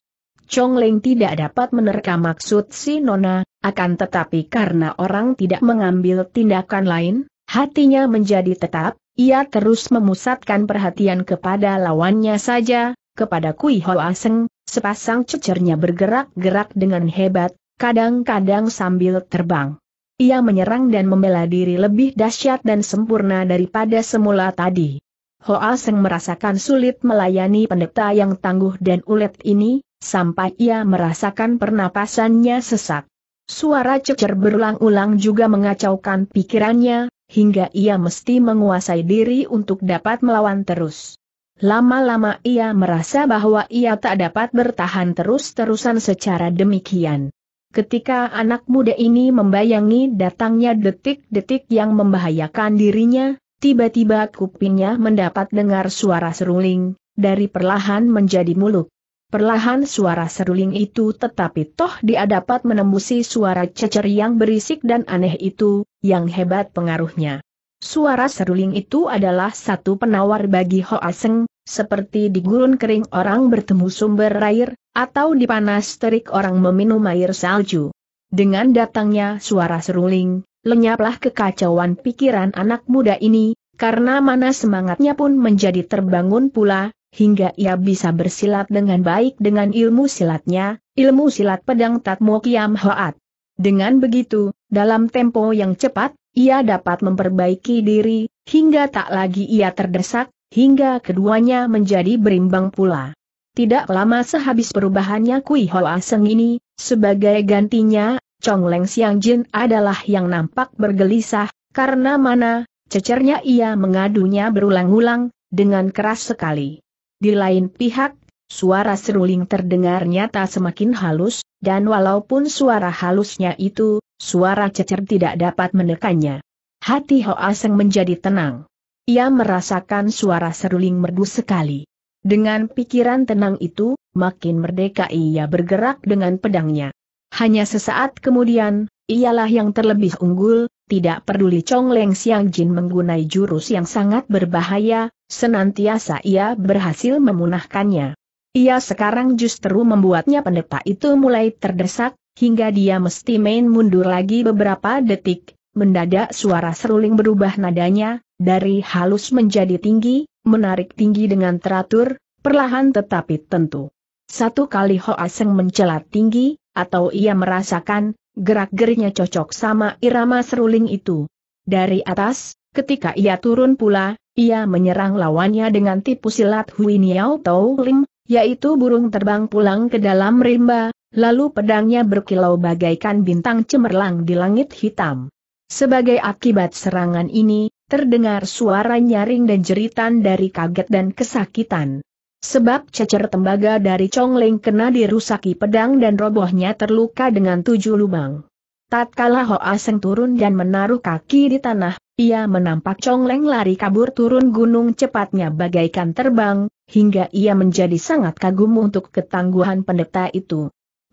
A: Chong Leng tidak dapat menerka maksud si Nona, akan tetapi karena orang tidak mengambil tindakan lain, hatinya menjadi tetap, ia terus memusatkan perhatian kepada lawannya saja, kepada Kui Hoa Seng, sepasang cecernya bergerak-gerak dengan hebat, kadang-kadang sambil terbang. Ia menyerang dan membela diri lebih dahsyat dan sempurna daripada semula tadi. Hoa Seng merasakan sulit melayani pendeta yang tangguh dan ulet ini, sampai ia merasakan pernapasannya sesak. Suara cecer berulang-ulang juga mengacaukan pikirannya, hingga ia mesti menguasai diri untuk dapat melawan terus. Lama-lama ia merasa bahwa ia tak dapat bertahan terus-terusan secara demikian. Ketika anak muda ini membayangi datangnya detik-detik yang membahayakan dirinya, tiba-tiba kupingnya mendapat dengar suara seruling, dari perlahan menjadi muluk. Perlahan suara seruling itu tetapi toh dia dapat menembusi suara cecer yang berisik dan aneh itu, yang hebat pengaruhnya. Suara seruling itu adalah satu penawar bagi Hoa Seng, seperti di gurun kering orang bertemu sumber air, atau di panas terik orang meminum air salju. Dengan datangnya suara seruling, lenyaplah kekacauan pikiran anak muda ini, karena mana semangatnya pun menjadi terbangun pula, hingga ia bisa bersilat dengan baik dengan ilmu silatnya, ilmu silat pedang Tatmo Kiam Hoat. Dengan begitu, dalam tempo yang cepat, ia dapat memperbaiki diri, hingga tak lagi ia terdesak, hingga keduanya menjadi berimbang pula. Tidak lama sehabis perubahannya Kui Ho aseng ini, sebagai gantinya, Chong Leng Xiang Jin adalah yang nampak bergelisah, karena mana, cecernya ia mengadunya berulang-ulang, dengan keras sekali. Di lain pihak, suara seruling terdengar nyata semakin halus, dan walaupun suara halusnya itu, Suara cecer tidak dapat menekannya. Hati Hoa Seng menjadi tenang. Ia merasakan suara seruling merdu sekali. Dengan pikiran tenang itu, makin merdeka ia bergerak dengan pedangnya. Hanya sesaat kemudian, ialah yang terlebih unggul, tidak peduli Chong Leng Xiang Jin menggunai jurus yang sangat berbahaya, senantiasa ia berhasil memunahkannya. Ia sekarang justru membuatnya pendeta itu mulai terdesak, hingga dia mesti main mundur lagi beberapa detik, mendadak suara seruling berubah nadanya, dari halus menjadi tinggi, menarik tinggi dengan teratur, perlahan tetapi tentu. Satu kali Ho Aseng mencelat tinggi, atau ia merasakan, gerak-geriknya cocok sama irama seruling itu. Dari atas, ketika ia turun pula, ia menyerang lawannya dengan tipu silat Hui Niao Tau Lim, yaitu burung terbang pulang ke dalam rimba, Lalu pedangnya berkilau bagaikan bintang cemerlang di langit hitam. Sebagai akibat serangan ini, terdengar suara nyaring dan jeritan dari kaget dan kesakitan. Sebab cecer tembaga dari Chongling kena dirusaki pedang dan robohnya terluka dengan tujuh lubang. Tatkala Hoa Seng turun dan menaruh kaki di tanah, ia menampak Chongleng lari kabur turun gunung cepatnya bagaikan terbang, hingga ia menjadi sangat kagum untuk ketangguhan pendeta itu.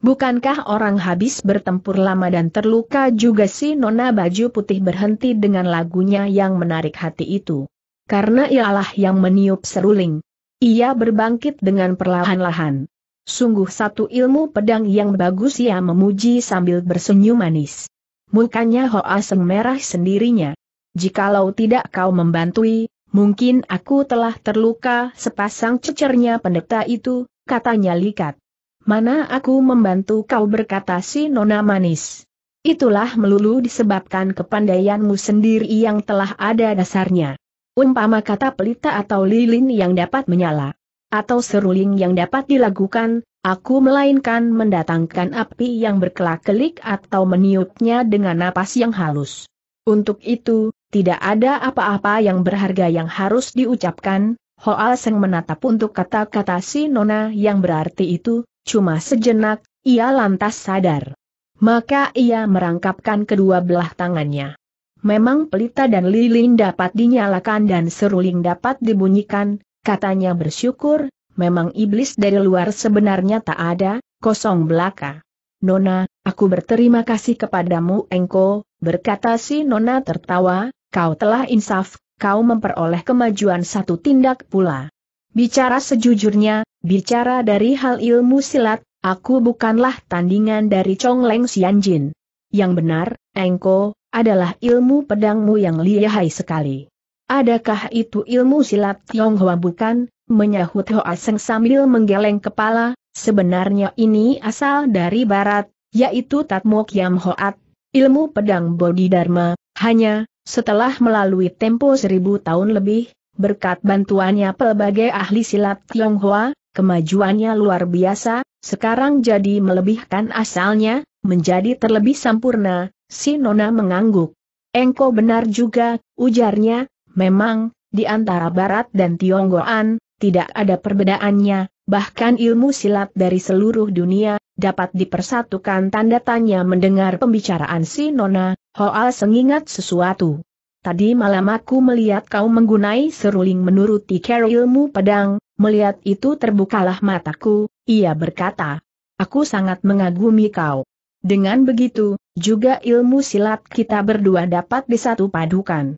A: Bukankah orang habis bertempur lama dan terluka juga si Nona Baju Putih berhenti dengan lagunya yang menarik hati itu? Karena ialah yang meniup seruling. Ia berbangkit dengan perlahan-lahan. Sungguh satu ilmu pedang yang bagus ia memuji sambil bersenyum manis. Mukanya Hoa Seng merah sendirinya. Jikalau tidak kau membantui, mungkin aku telah terluka sepasang cecernya pendeta itu, katanya likat. Mana aku membantu kau berkata si Nona Manis. Itulah melulu disebabkan kepandaianmu sendiri yang telah ada dasarnya. Umpama kata pelita atau lilin yang dapat menyala. Atau seruling yang dapat dilakukan, aku melainkan mendatangkan api yang berkelak-kelik atau meniupnya dengan napas yang halus. Untuk itu, tidak ada apa-apa yang berharga yang harus diucapkan, Hoa Seng menatap untuk kata-kata si Nona yang berarti itu, cuma sejenak, ia lantas sadar. Maka ia merangkapkan kedua belah tangannya. Memang pelita dan lilin dapat dinyalakan dan seruling dapat dibunyikan, katanya bersyukur, memang iblis dari luar sebenarnya tak ada, kosong belaka. Nona, aku berterima kasih kepadamu engko, berkata si Nona tertawa, kau telah insaf, kau memperoleh kemajuan satu tindak pula. Bicara sejujurnya, bicara dari hal ilmu silat, aku bukanlah tandingan dari Chong Leng Jin. Yang benar, engko, adalah ilmu pedangmu yang lihai sekali. Adakah itu ilmu silat Tionghoa bukan? Menyahut Hoa Seng sambil menggeleng kepala, sebenarnya ini asal dari barat, yaitu Tatmo Kiam Hoat, ilmu pedang Bodhidharma, hanya, setelah melalui tempo seribu tahun lebih, berkat bantuannya pelbagai ahli silat Tionghoa, kemajuannya luar biasa, sekarang jadi melebihkan asalnya, menjadi terlebih sempurna, si Nona mengangguk. Engko benar juga, ujarnya, memang, di antara Barat dan Tionggoan, tidak ada perbedaannya, bahkan ilmu silat dari seluruh dunia, dapat dipersatukan tanda tanya mendengar pembicaraan si Nona, Hoal sengingat sesuatu. Tadi malam aku melihat kau menggunai seruling menuruti cara ilmu pedang, melihat itu terbukalah mataku, ia berkata. Aku sangat mengagumi kau. Dengan begitu, juga ilmu silat kita berdua dapat disatu padukan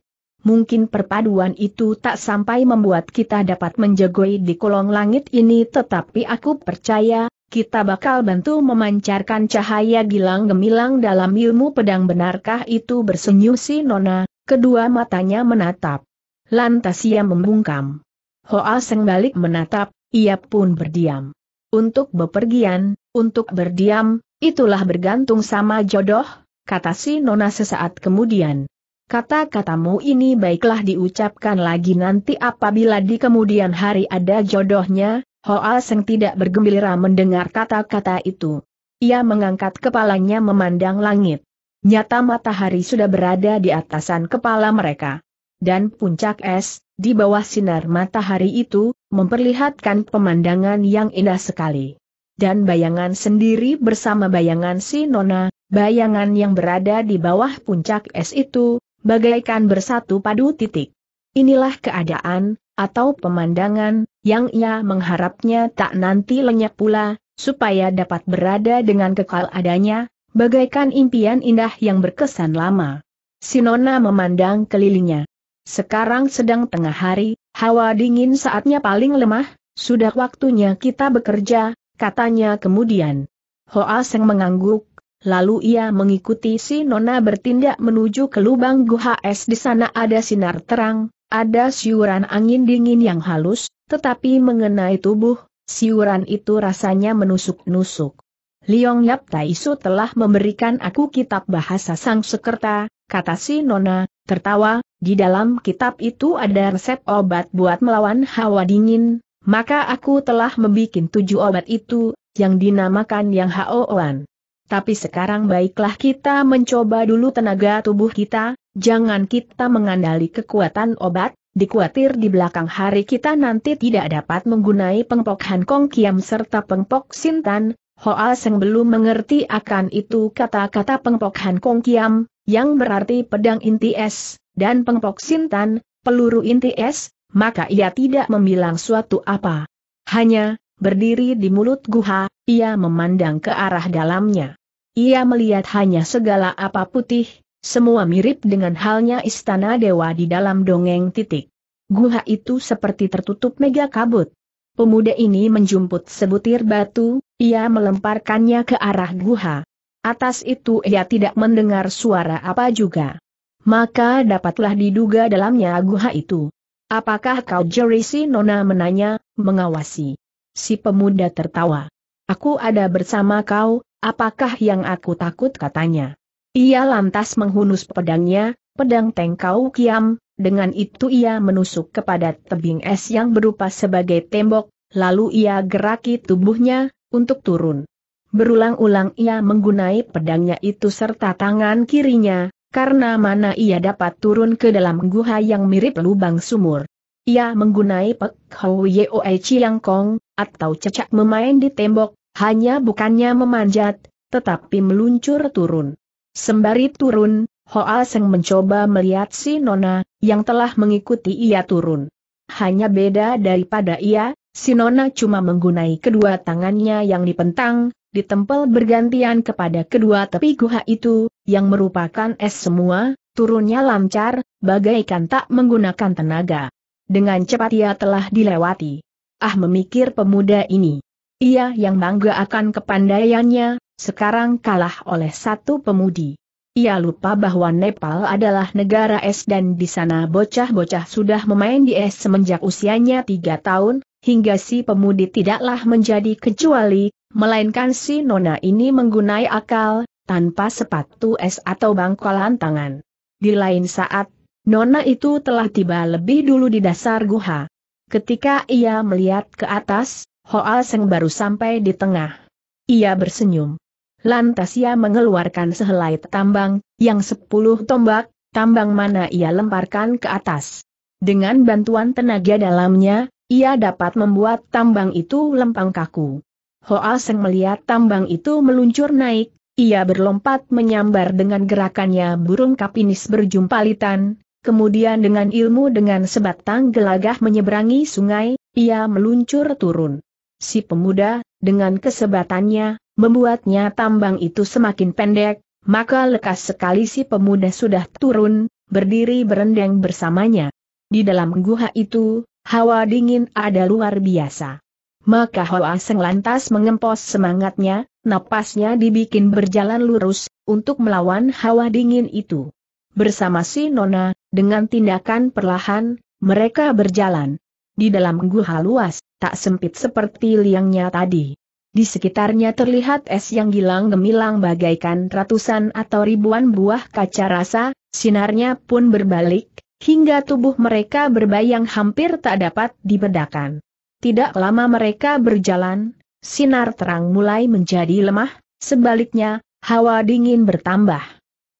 A: mungkin perpaduan itu tak sampai membuat kita dapat menjegoi di kolong langit ini tetapi aku percaya, kita bakal bantu memancarkan cahaya gilang gemilang dalam ilmu pedang benarkah itu bersenyum si Nona, kedua matanya menatap. Lantas ia membungkam. Hoa Seng balik menatap, ia pun berdiam. Untuk bepergian, untuk berdiam, itulah bergantung sama jodoh, kata si Nona sesaat kemudian. Kata-katamu ini baiklah diucapkan lagi nanti apabila di kemudian hari ada jodohnya, Hoa Seng tidak bergembira mendengar kata-kata itu. Ia mengangkat kepalanya memandang langit. Nyata matahari sudah berada di atasan kepala mereka. Dan puncak es, di bawah sinar matahari itu, memperlihatkan pemandangan yang indah sekali. Dan bayangan sendiri bersama bayangan si Nona, bayangan yang berada di bawah puncak es itu, bagaikan bersatu padu titik. Inilah keadaan, atau pemandangan, yang ia mengharapnya tak nanti lenyap pula, supaya dapat berada dengan kekal adanya, bagaikan impian indah yang berkesan lama. Sinona memandang kelilingnya. Sekarang sedang tengah hari, hawa dingin saatnya paling lemah, sudah waktunya kita bekerja, katanya kemudian. Hoa Seng mengangguk, Lalu ia mengikuti si Nona bertindak menuju ke lubang guha es di sana ada sinar terang, ada siuran angin dingin yang halus, tetapi mengenai tubuh, siuran itu rasanya menusuk-nusuk. Liong Yap Taisu telah memberikan aku kitab bahasa Sang Sekerta, kata si Nona, tertawa, di dalam kitab itu ada resep obat buat melawan hawa dingin, maka aku telah membuat tujuh obat itu, yang dinamakan Yang Hao Oan tapi sekarang baiklah kita mencoba dulu tenaga tubuh kita, jangan kita mengandali kekuatan obat, dikuatir di belakang hari kita nanti tidak dapat menggunai pengpok Hankong Kiam serta pengpok Sintan, Hoa Seng belum mengerti akan itu kata-kata pengpok Hankong Kiam, yang berarti pedang inti es, dan pengpok Sintan, peluru inti es, maka ia tidak membilang suatu apa. Hanya, Berdiri di mulut guha, ia memandang ke arah dalamnya. Ia melihat hanya segala apa putih, semua mirip dengan halnya istana dewa di dalam dongeng titik. Guha itu seperti tertutup mega kabut. Pemuda ini menjumput sebutir batu, ia melemparkannya ke arah guha. Atas itu ia tidak mendengar suara apa juga. Maka dapatlah diduga dalamnya guha itu. Apakah kau jerisi nona menanya, mengawasi? Si pemuda tertawa. Aku ada bersama kau, apakah yang aku takut katanya. Ia lantas menghunus pedangnya, pedang tengkau kiam, dengan itu ia menusuk kepada tebing es yang berupa sebagai tembok, lalu ia geraki tubuhnya, untuk turun. Berulang-ulang ia menggunai pedangnya itu serta tangan kirinya, karena mana ia dapat turun ke dalam guha yang mirip lubang sumur. Ia menggunai Pek Hou Yeo Chiang Kong, atau cecak memain di tembok, hanya bukannya memanjat, tetapi meluncur turun. Sembari turun, Hoa Seng mencoba melihat si Nona, yang telah mengikuti ia turun. Hanya beda daripada ia, si Nona cuma menggunai kedua tangannya yang dipentang, ditempel bergantian kepada kedua tepi guha itu, yang merupakan es semua, turunnya lancar, bagaikan tak menggunakan tenaga. Dengan cepat ia telah dilewati. Ah memikir pemuda ini. Ia yang bangga akan kepandaiannya, sekarang kalah oleh satu pemudi. Ia lupa bahwa Nepal adalah negara es dan di sana bocah-bocah sudah memain di es semenjak usianya tiga tahun, hingga si pemudi tidaklah menjadi kecuali, melainkan si nona ini menggunai akal, tanpa sepatu es atau bangkolan tangan. Di lain saat, nona itu telah tiba lebih dulu di dasar guha. Ketika ia melihat ke atas, Hoa Seng baru sampai di tengah. Ia bersenyum. Lantas ia mengeluarkan sehelai tambang, yang sepuluh tombak, tambang mana ia lemparkan ke atas. Dengan bantuan tenaga dalamnya, ia dapat membuat tambang itu lempang kaku. Hoa Seng melihat tambang itu meluncur naik, ia berlompat menyambar dengan gerakannya burung kapinis berjumpalitan, kemudian dengan ilmu dengan sebatang gelagah menyeberangi sungai, ia meluncur turun. Si pemuda, dengan kesebatannya, membuatnya tambang itu semakin pendek, maka lekas sekali si pemuda sudah turun, berdiri berendang bersamanya. Di dalam guha itu, hawa dingin ada luar biasa. Maka Hoa Seng lantas mengempos semangatnya, napasnya dibikin berjalan lurus, untuk melawan hawa dingin itu. Bersama si Nona, dengan tindakan perlahan, mereka berjalan. Di dalam guha luas, tak sempit seperti liangnya tadi. Di sekitarnya terlihat es yang gilang gemilang bagaikan ratusan atau ribuan buah kaca rasa, sinarnya pun berbalik, hingga tubuh mereka berbayang hampir tak dapat dibedakan. Tidak lama mereka berjalan, sinar terang mulai menjadi lemah, sebaliknya, hawa dingin bertambah.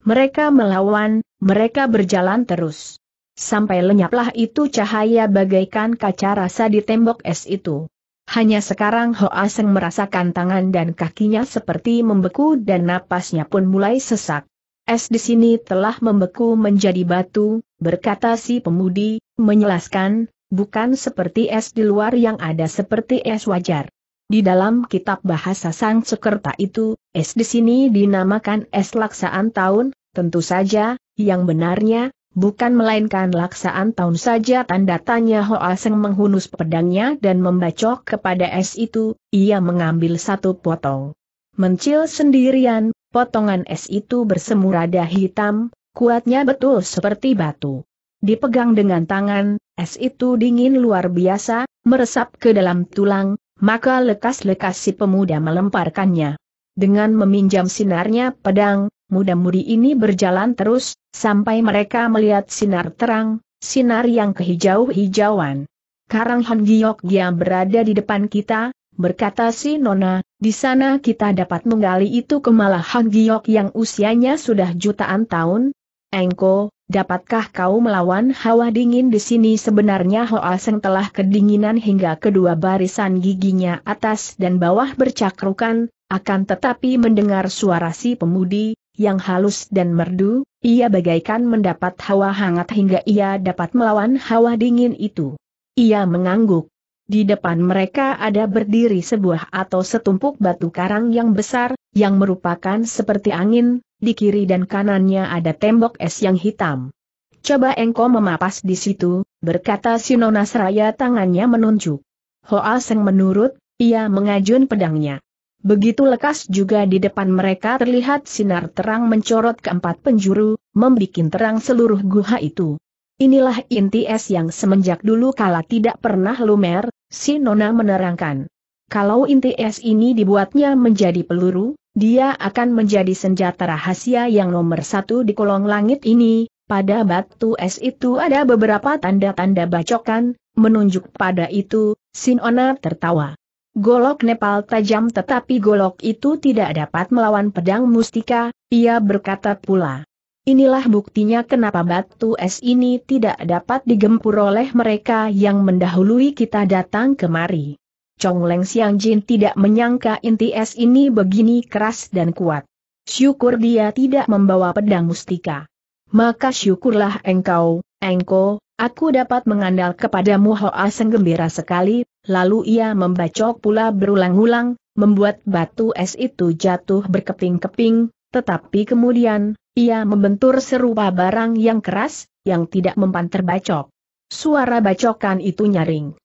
A: Mereka melawan, mereka berjalan terus. Sampai lenyaplah itu cahaya bagaikan kaca rasa di tembok es itu. Hanya sekarang Hoa Seng merasakan tangan dan kakinya seperti membeku dan napasnya pun mulai sesak. Es di sini telah membeku menjadi batu, berkata si pemudi, menjelaskan, bukan seperti es di luar yang ada seperti es wajar. Di dalam kitab bahasa Sang Sekerta itu, es di sini dinamakan es laksaan tahun, tentu saja, yang benarnya, bukan melainkan laksaan tahun saja tanda tanya Seng menghunus pedangnya dan membacok kepada es itu, ia mengambil satu potong. Mencil sendirian, potongan es itu bersemurada hitam, kuatnya betul seperti batu. Dipegang dengan tangan, es itu dingin luar biasa, meresap ke dalam tulang, maka lekas-lekas si pemuda melemparkannya. Dengan meminjam sinarnya pedang, muda-mudi ini berjalan terus, sampai mereka melihat sinar terang, sinar yang kehijau-hijauan. Karang Han Giok yang berada di depan kita, berkata si Nona, di sana kita dapat menggali itu kemalahan Giok yang usianya sudah jutaan tahun. Engko, Dapatkah kau melawan hawa dingin di sini? Sebenarnya Hoa Seng telah kedinginan hingga kedua barisan giginya atas dan bawah bercakrukan, akan tetapi mendengar suara si pemudi, yang halus dan merdu, ia bagaikan mendapat hawa hangat hingga ia dapat melawan hawa dingin itu. Ia mengangguk. Di depan mereka ada berdiri sebuah atau setumpuk batu karang yang besar, yang merupakan seperti angin, di kiri dan kanannya ada tembok es yang hitam. Coba engkau memapas di situ, berkata Sinona Seraya tangannya menunjuk. Hoa Seng menurut, ia mengajun pedangnya. Begitu lekas juga di depan mereka terlihat sinar terang mencorot keempat penjuru, membikin terang seluruh guha itu. Inilah inti es yang semenjak dulu kala tidak pernah lumer, si Nona menerangkan. Kalau inti es ini dibuatnya menjadi peluru, dia akan menjadi senjata rahasia yang nomor satu di kolong langit ini, pada batu es itu ada beberapa tanda-tanda bacokan, menunjuk pada itu, Sinona tertawa. Golok Nepal tajam tetapi golok itu tidak dapat melawan pedang mustika, ia berkata pula. Inilah buktinya kenapa batu es ini tidak dapat digempur oleh mereka yang mendahului kita datang kemari. Chong Leng Xiang Jin tidak menyangka inti es ini begini keras dan kuat. Syukur dia tidak membawa pedang mustika. Maka syukurlah engkau, engko, aku dapat mengandal kepadamu Hoa Seng gembira sekali, lalu ia membacok pula berulang-ulang, membuat batu es itu jatuh berkeping-keping, tetapi kemudian, ia membentur serupa barang yang keras, yang tidak mempan terbacok. Suara bacokan itu nyaring.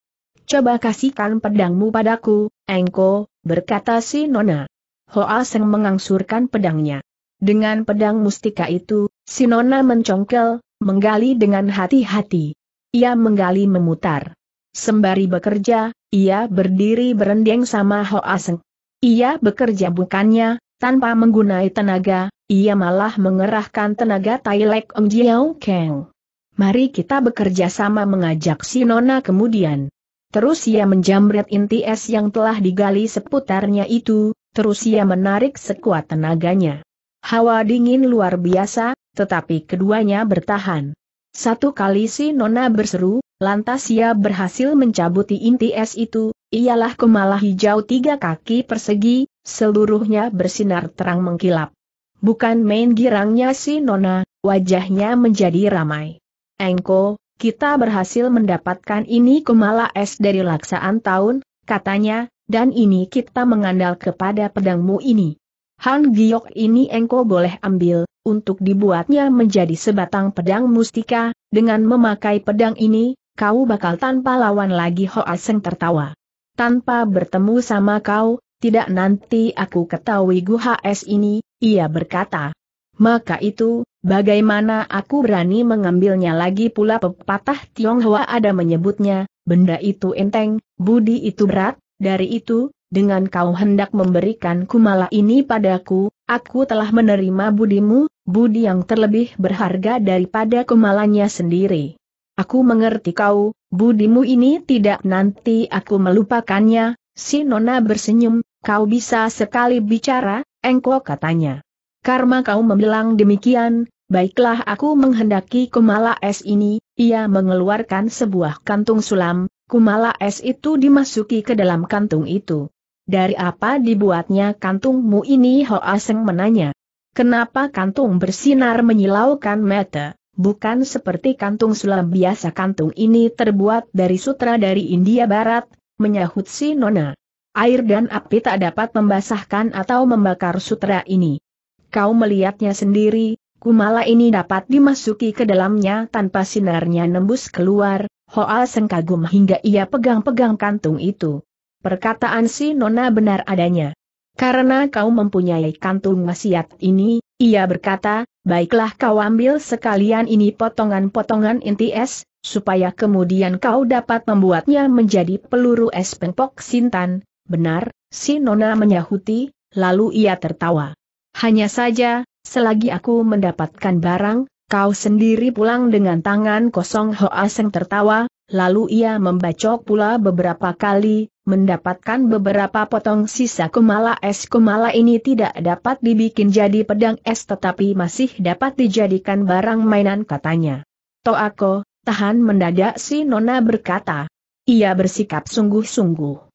A: Coba kasihkan pedangmu padaku, Engko, berkata si Nona. Hoa Seng mengangsurkan pedangnya. Dengan pedang mustika itu, si Nona mencongkel, menggali dengan hati-hati. Ia menggali memutar. Sembari bekerja, ia berdiri berendeng sama Hoa Seng. Ia bekerja bukannya tanpa menggunai tenaga, ia malah mengerahkan tenaga Tailek Ong Jiao Kang. Mari kita bekerja sama mengajak si Nona kemudian. Terus ia menjamret inti es yang telah digali seputarnya itu, terus ia menarik sekuat tenaganya. Hawa dingin luar biasa, tetapi keduanya bertahan. Satu kali si Nona berseru, lantas ia berhasil mencabuti inti es itu, ialah kemalah hijau tiga kaki persegi, Seluruhnya bersinar terang mengkilap. Bukan main girangnya si Nona, wajahnya menjadi ramai. Engko, kita berhasil mendapatkan ini kemala es dari laksaan tahun, katanya, dan ini kita mengandal kepada pedangmu ini. Han Giok ini engko boleh ambil, untuk dibuatnya menjadi sebatang pedang mustika, dengan memakai pedang ini, kau bakal tanpa lawan lagi Hoa Seng tertawa. Tanpa bertemu sama kau, tidak nanti aku ketahui Gu HS ini, ia berkata. Maka itu, bagaimana aku berani mengambilnya lagi pula pepatah Tionghoa ada menyebutnya, benda itu enteng, budi itu berat, dari itu, dengan kau hendak memberikan kumala ini padaku, aku telah menerima budimu, budi yang terlebih berharga daripada kumalanya sendiri. Aku mengerti kau, budimu ini tidak nanti aku melupakannya, si Nona bersenyum, Kau bisa sekali bicara, Engko katanya. Karma kau membilang demikian, baiklah aku menghendaki kumala es ini, ia mengeluarkan sebuah kantung sulam, kumala es itu dimasuki ke dalam kantung itu. Dari apa dibuatnya kantungmu ini Ho Aseng menanya. Kenapa kantung bersinar menyilaukan mata? Bukan seperti kantung sulam biasa kantung ini terbuat dari sutra dari India Barat, menyahut si Nona. Air dan api tak dapat membasahkan atau membakar sutra ini. Kau melihatnya sendiri, kumala ini dapat dimasuki ke dalamnya tanpa sinarnya nembus keluar, Hoa Seng hingga ia pegang-pegang kantung itu. Perkataan si Nona benar adanya. Karena kau mempunyai kantung wasiat ini, ia berkata, baiklah kau ambil sekalian ini potongan-potongan inti es, supaya kemudian kau dapat membuatnya menjadi peluru es pengpok sintan, Benar, si Nona menyahuti, lalu ia tertawa. Hanya saja, selagi aku mendapatkan barang, kau sendiri pulang dengan tangan kosong Hoa Seng tertawa, lalu ia membacok pula beberapa kali, mendapatkan beberapa potong sisa kumala es kumala ini tidak dapat dibikin jadi pedang es tetapi masih dapat dijadikan barang mainan katanya. Toako, tahan mendadak si Nona berkata. Ia bersikap sungguh-sungguh.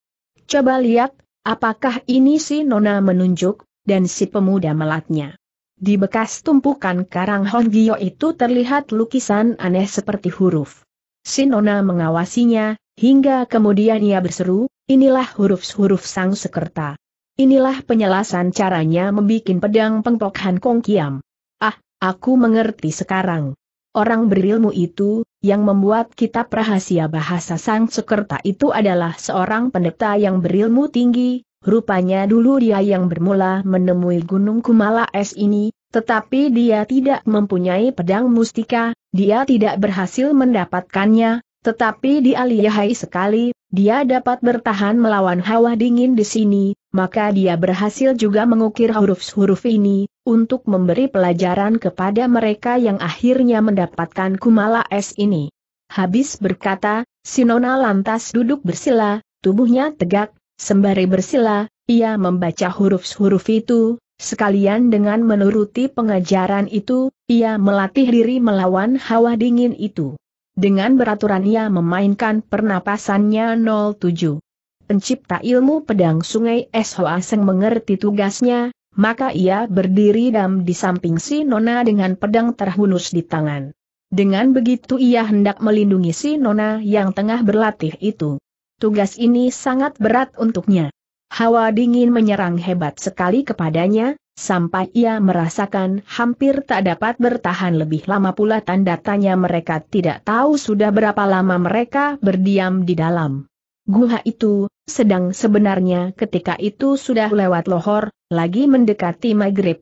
A: Coba lihat, apakah ini si Nona menunjuk, dan si pemuda melatnya. Di bekas tumpukan karang Honggyo itu terlihat lukisan aneh seperti huruf. Si Nona mengawasinya, hingga kemudian ia berseru, inilah huruf-huruf sang sekerta. Inilah penjelasan caranya membuat pedang pengpok Han Kong Kiam. Ah, aku mengerti sekarang. Orang berilmu itu, yang membuat kitab rahasia bahasa Sang Sekerta itu adalah seorang pendeta yang berilmu tinggi, rupanya dulu dia yang bermula menemui Gunung Kumala Es ini, tetapi dia tidak mempunyai pedang mustika, dia tidak berhasil mendapatkannya, tetapi dia lihai sekali, dia dapat bertahan melawan hawa dingin di sini, maka dia berhasil juga mengukir huruf-huruf ini, untuk memberi pelajaran kepada mereka yang akhirnya mendapatkan kumala es ini. Habis berkata, Sinona lantas duduk bersila, tubuhnya tegak, sembari bersila, ia membaca huruf-huruf itu, sekalian dengan menuruti pengajaran itu, ia melatih diri melawan hawa dingin itu. Dengan beraturan ia memainkan pernapasannya 07 pencipta ilmu pedang sungai Es Hoa Seng mengerti tugasnya, maka ia berdiri dan di samping si Nona dengan pedang terhunus di tangan. Dengan begitu ia hendak melindungi si Nona yang tengah berlatih itu. Tugas ini sangat berat untuknya. Hawa dingin menyerang hebat sekali kepadanya, sampai ia merasakan hampir tak dapat bertahan lebih lama pula tanda tanya mereka tidak tahu sudah berapa lama mereka berdiam di dalam. Guha itu, sedang sebenarnya ketika itu sudah lewat lohor, lagi mendekati maghrib.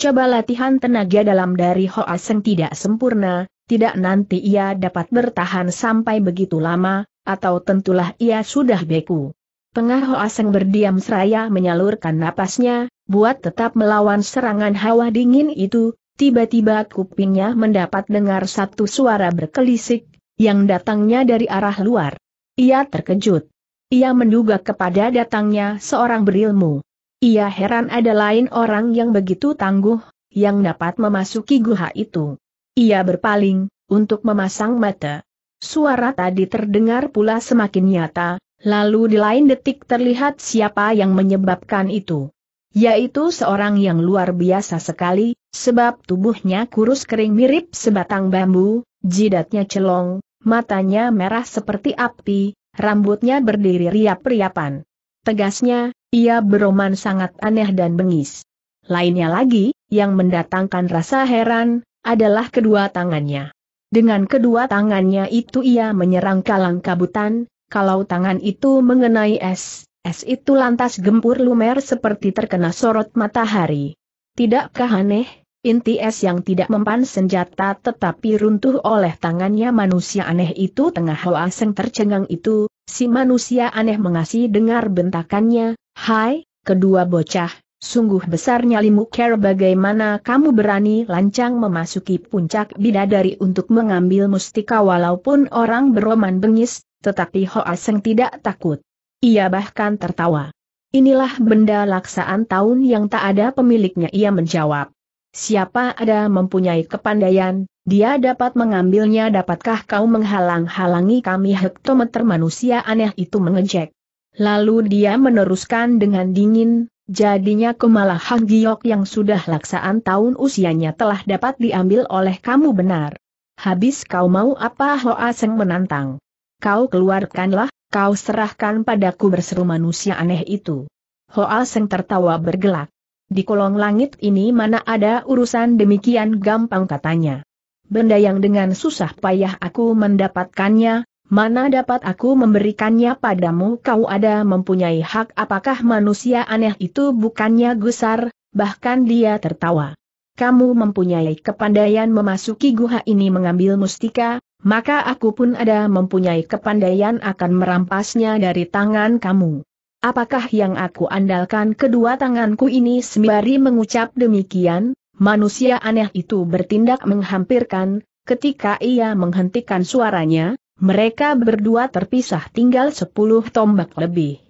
A: Coba latihan tenaga dalam dari Hoa Seng tidak sempurna, tidak nanti ia dapat bertahan sampai begitu lama, atau tentulah ia sudah beku. Tengah Hoa Seng berdiam seraya menyalurkan napasnya, buat tetap melawan serangan hawa dingin itu, tiba-tiba kupingnya mendapat dengar satu suara berkelisik, yang datangnya dari arah luar. Ia terkejut. Ia menduga kepada datangnya seorang berilmu. Ia heran ada lain orang yang begitu tangguh, yang dapat memasuki guha itu. Ia berpaling, untuk memasang mata. Suara tadi terdengar pula semakin nyata, lalu di lain detik terlihat siapa yang menyebabkan itu. Yaitu seorang yang luar biasa sekali, sebab tubuhnya kurus kering mirip sebatang bambu, jidatnya celong, matanya merah seperti api, rambutnya berdiri riap-riapan. Tegasnya, ia beroman sangat aneh dan bengis. Lainnya lagi, yang mendatangkan rasa heran, adalah kedua tangannya. Dengan kedua tangannya itu ia menyerang kalang kabutan, kalau tangan itu mengenai es, es itu lantas gempur lumer seperti terkena sorot matahari. Tidakkah aneh, inti es yang tidak mempan senjata tetapi runtuh oleh tangannya manusia aneh itu tengah hawa seng tercengang itu, si manusia aneh mengasih dengar bentakannya, Hai, kedua bocah, sungguh besarnya nyalimu care bagaimana kamu berani lancang memasuki puncak bidadari untuk mengambil mustika walaupun orang beroman bengis, tetapi Hoa Seng tidak takut. Ia bahkan tertawa. Inilah benda laksaan tahun yang tak ada pemiliknya ia menjawab. Siapa ada mempunyai kepandaian, dia dapat mengambilnya dapatkah kau menghalang-halangi kami hektometer manusia aneh itu mengejek. Lalu dia meneruskan dengan dingin, jadinya kemalah Hang Giok yang sudah laksaan tahun usianya telah dapat diambil oleh kamu benar. Habis kau mau apa Hoa Seng menantang. Kau keluarkanlah, kau serahkan padaku berseru manusia aneh itu. Hoa Seng tertawa bergelak. Di kolong langit ini mana ada urusan demikian gampang katanya. Benda yang dengan susah payah aku mendapatkannya, Mana dapat aku memberikannya padamu kau ada mempunyai hak apakah manusia aneh itu bukannya gusar, bahkan dia tertawa. Kamu mempunyai kepandaian memasuki guha ini mengambil mustika, maka aku pun ada mempunyai kepandaian akan merampasnya dari tangan kamu. Apakah yang aku andalkan kedua tanganku ini sembari mengucap demikian, manusia aneh itu bertindak menghampirkan, ketika ia menghentikan suaranya, mereka berdua terpisah tinggal sepuluh tombak lebih.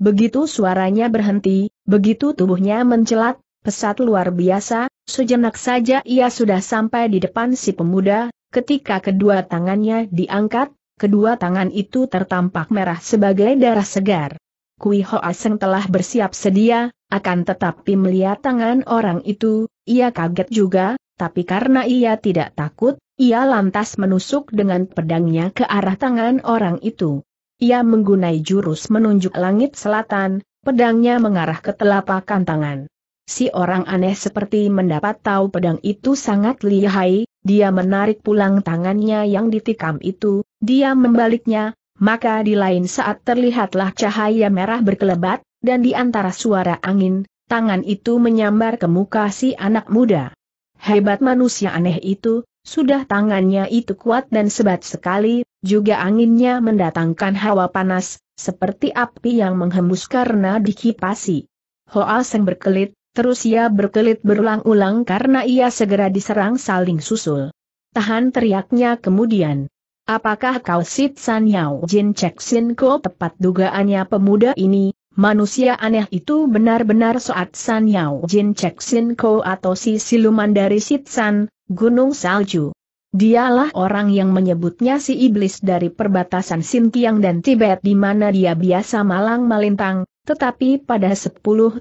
A: Begitu suaranya berhenti, begitu tubuhnya mencelat, pesat luar biasa, sejenak saja ia sudah sampai di depan si pemuda, ketika kedua tangannya diangkat, kedua tangan itu tertampak merah sebagai darah segar. Kui Ho Aseng telah bersiap sedia, akan tetapi melihat tangan orang itu, ia kaget juga, tapi karena ia tidak takut, ia lantas menusuk dengan pedangnya ke arah tangan orang itu. Ia menggunai jurus menunjuk langit selatan, pedangnya mengarah ke telapak tangan. Si orang aneh seperti mendapat tahu pedang itu sangat lihai, dia menarik pulang tangannya yang ditikam itu, dia membaliknya, maka di lain saat terlihatlah cahaya merah berkelebat, dan di antara suara angin, tangan itu menyambar ke muka si anak muda. Hebat manusia aneh itu, sudah tangannya itu kuat dan sebat sekali, juga anginnya mendatangkan hawa panas, seperti api yang menghembus karena dikipasi. Hoa Seng berkelit, terus ia berkelit berulang-ulang karena ia segera diserang saling susul. Tahan teriaknya kemudian. Apakah kau Sit San Yao Jin Cek Sin Ko tepat dugaannya pemuda ini, Manusia aneh itu benar-benar Soat San Yao Jin Chek Sin Ko atau si siluman dari Sitsan, Gunung Salju. Dialah orang yang menyebutnya si iblis dari perbatasan Xinjiang dan Tibet di mana dia biasa malang melintang, tetapi pada 10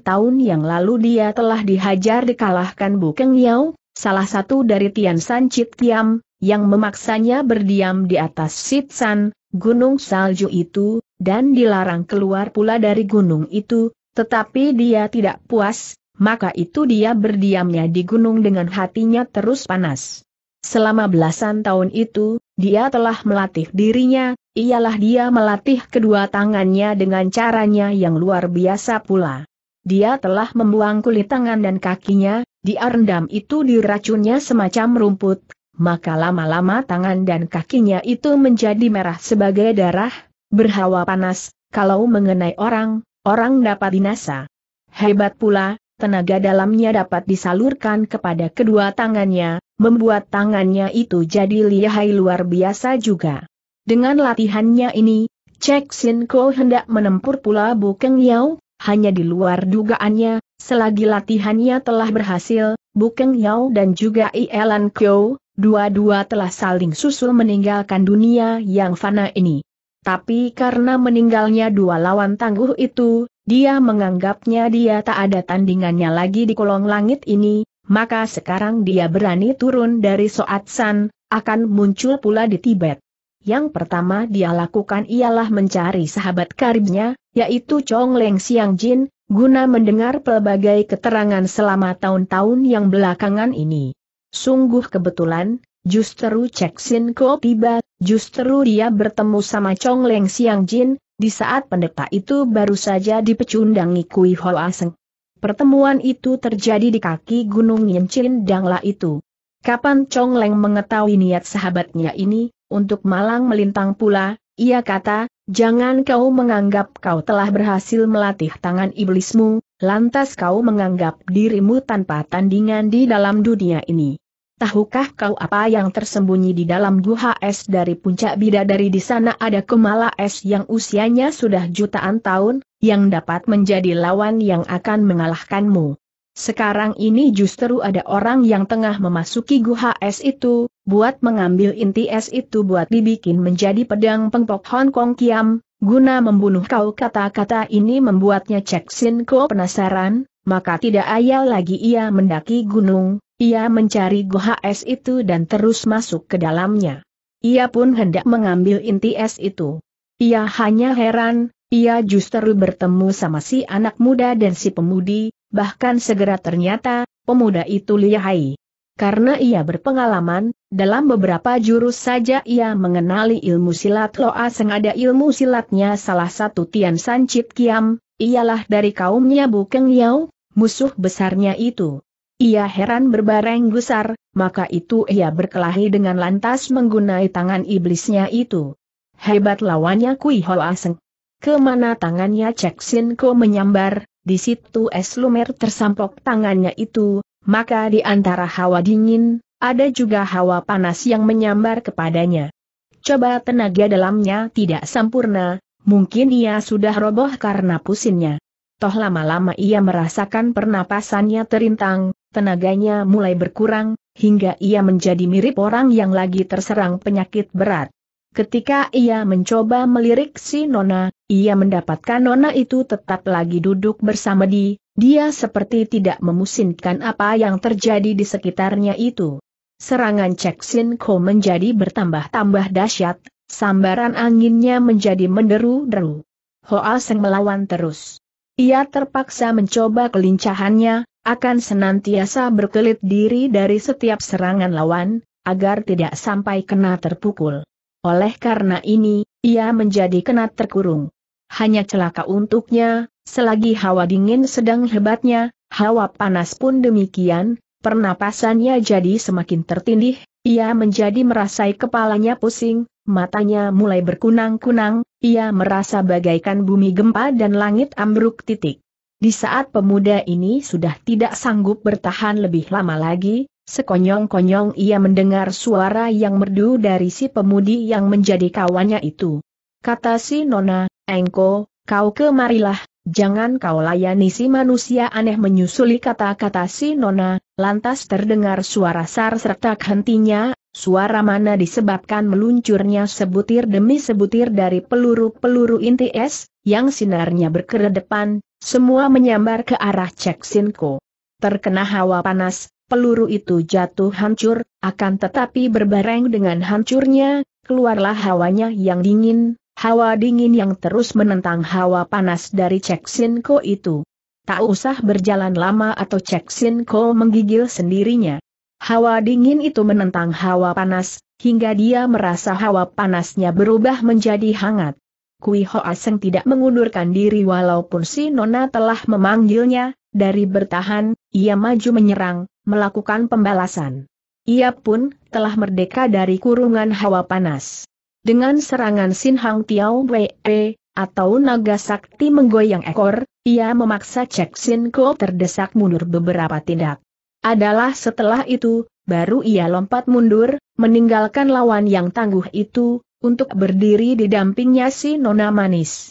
A: tahun yang lalu dia telah dihajar dikalahkan Bukeng Yao, salah satu dari Tian San Chit Tiam, yang memaksanya berdiam di atas Sitsan, Gunung Salju itu, dan dilarang keluar pula dari gunung itu, tetapi dia tidak puas, maka itu dia berdiamnya di gunung dengan hatinya terus panas. Selama belasan tahun itu, dia telah melatih dirinya, ialah dia melatih kedua tangannya dengan caranya yang luar biasa pula. Dia telah membuang kulit tangan dan kakinya, dia rendam itu diracunnya semacam rumput, maka lama-lama tangan dan kakinya itu menjadi merah sebagai darah, berhawa panas, kalau mengenai orang, orang dapat binasa. Hebat pula, tenaga dalamnya dapat disalurkan kepada kedua tangannya, membuat tangannya itu jadi lihai luar biasa juga. Dengan latihannya ini, Cek Sin Ko hendak menempur pula Bukeng Yau, hanya di luar dugaannya, selagi latihannya telah berhasil, Bukeng Yau dan juga Ielan Kyo, dua-dua telah saling susul meninggalkan dunia yang fana ini. Tapi karena meninggalnya dua lawan tangguh itu, dia menganggapnya dia tak ada tandingannya lagi di kolong langit ini, maka sekarang dia berani turun dari Soat San, akan muncul pula di Tibet. Yang pertama dia lakukan ialah mencari sahabat karibnya, yaitu Chong Leng Siang Jin, guna mendengar pelbagai keterangan selama tahun-tahun yang belakangan ini. Sungguh kebetulan, Justru Cek Sin Ko tiba, justru dia bertemu sama Chong Leng Siang Jin, di saat pendeta itu baru saja dipecundangi Kui Ho Aseng. Pertemuan itu terjadi di kaki Gunung Yincin Dangla itu. Kapan Chong Leng mengetahui niat sahabatnya ini, untuk malang melintang pula, ia kata, jangan kau menganggap kau telah berhasil melatih tangan iblismu, lantas kau menganggap dirimu tanpa tandingan di dalam dunia ini. Tahukah kau apa yang tersembunyi di dalam guha es dari puncak bidadari di sana ada kemala es yang usianya sudah jutaan tahun, yang dapat menjadi lawan yang akan mengalahkanmu. Sekarang ini justru ada orang yang tengah memasuki guha es itu, buat mengambil inti es itu buat dibikin menjadi pedang pengpok Hong Kong Kiam, guna membunuh kau kata-kata ini membuatnya Cek Sin Ko penasaran, maka tidak ayal lagi ia mendaki gunung, ia mencari goha es itu dan terus masuk ke dalamnya. Ia pun hendak mengambil inti es itu. Ia hanya heran, ia justru bertemu sama si anak muda dan si pemudi, bahkan segera ternyata, pemuda itu lihai. Karena ia berpengalaman, dalam beberapa jurus saja ia mengenali ilmu silat Loa sengada ilmu silatnya salah satu Tian San Chit Kiam, ialah dari kaumnya Bukeng Yao, musuh besarnya itu. Ia heran berbareng gusar, maka itu ia berkelahi dengan lantas menggunai tangan iblisnya itu. Hebat lawannya Kui Ho Aseng. Kemana tangannya Cek Sin Ko menyambar, di situ Es Lumer tersampok tangannya itu, maka di antara hawa dingin, ada juga hawa panas yang menyambar kepadanya. Coba tenaga dalamnya tidak sempurna, mungkin ia sudah roboh karena pusinnya. Toh lama-lama ia merasakan pernapasannya terintang, Tenaganya mulai berkurang, hingga ia menjadi mirip orang yang lagi terserang penyakit berat. Ketika ia mencoba melirik si Nona, ia mendapatkan Nona itu tetap lagi duduk bersama di, dia seperti tidak memusinkan apa yang terjadi di sekitarnya itu. Serangan Cek Sin Ko menjadi bertambah-tambah dahsyat, sambaran anginnya menjadi menderu-deru. Hoa Seng melawan terus. Ia terpaksa mencoba kelincahannya, akan senantiasa berkelit diri dari setiap serangan lawan, agar tidak sampai kena terpukul. Oleh karena ini, ia menjadi kena terkurung. Hanya celaka untuknya, selagi hawa dingin sedang hebatnya, hawa panas pun demikian, pernapasannya jadi semakin tertindih, ia menjadi merasai kepalanya pusing, matanya mulai berkunang-kunang, ia merasa bagaikan bumi gempa dan langit ambruk titik. Di saat pemuda ini sudah tidak sanggup bertahan lebih lama lagi, sekonyong-konyong ia mendengar suara yang merdu dari si pemudi yang menjadi kawannya itu. Kata si Nona, Engko, kau kemarilah, jangan kau layani si manusia aneh menyusuli kata-kata si Nona, lantas terdengar suara sar serta hentinya Suara mana disebabkan meluncurnya sebutir demi sebutir dari peluru-peluru inti es, yang sinarnya berkeredepan, semua menyambar ke arah Cek Sinko. Terkena hawa panas, peluru itu jatuh hancur, akan tetapi berbareng dengan hancurnya, keluarlah hawanya yang dingin, hawa dingin yang terus menentang hawa panas dari Cek Sinko itu. Tak usah berjalan lama atau Cek Sinko menggigil sendirinya. Hawa dingin itu menentang hawa panas, hingga dia merasa hawa panasnya berubah menjadi hangat. Kui Ho Aseng tidak mengundurkan diri walaupun si Nona telah memanggilnya, dari bertahan, ia maju menyerang, melakukan pembalasan. Ia pun telah merdeka dari kurungan hawa panas. Dengan serangan Sin Hang Tiao Wei, atau naga sakti menggoyang ekor, ia memaksa Cek Sin Ko terdesak mundur beberapa tindak adalah setelah itu, baru ia lompat mundur, meninggalkan lawan yang tangguh itu, untuk berdiri di dampingnya si Nona Manis.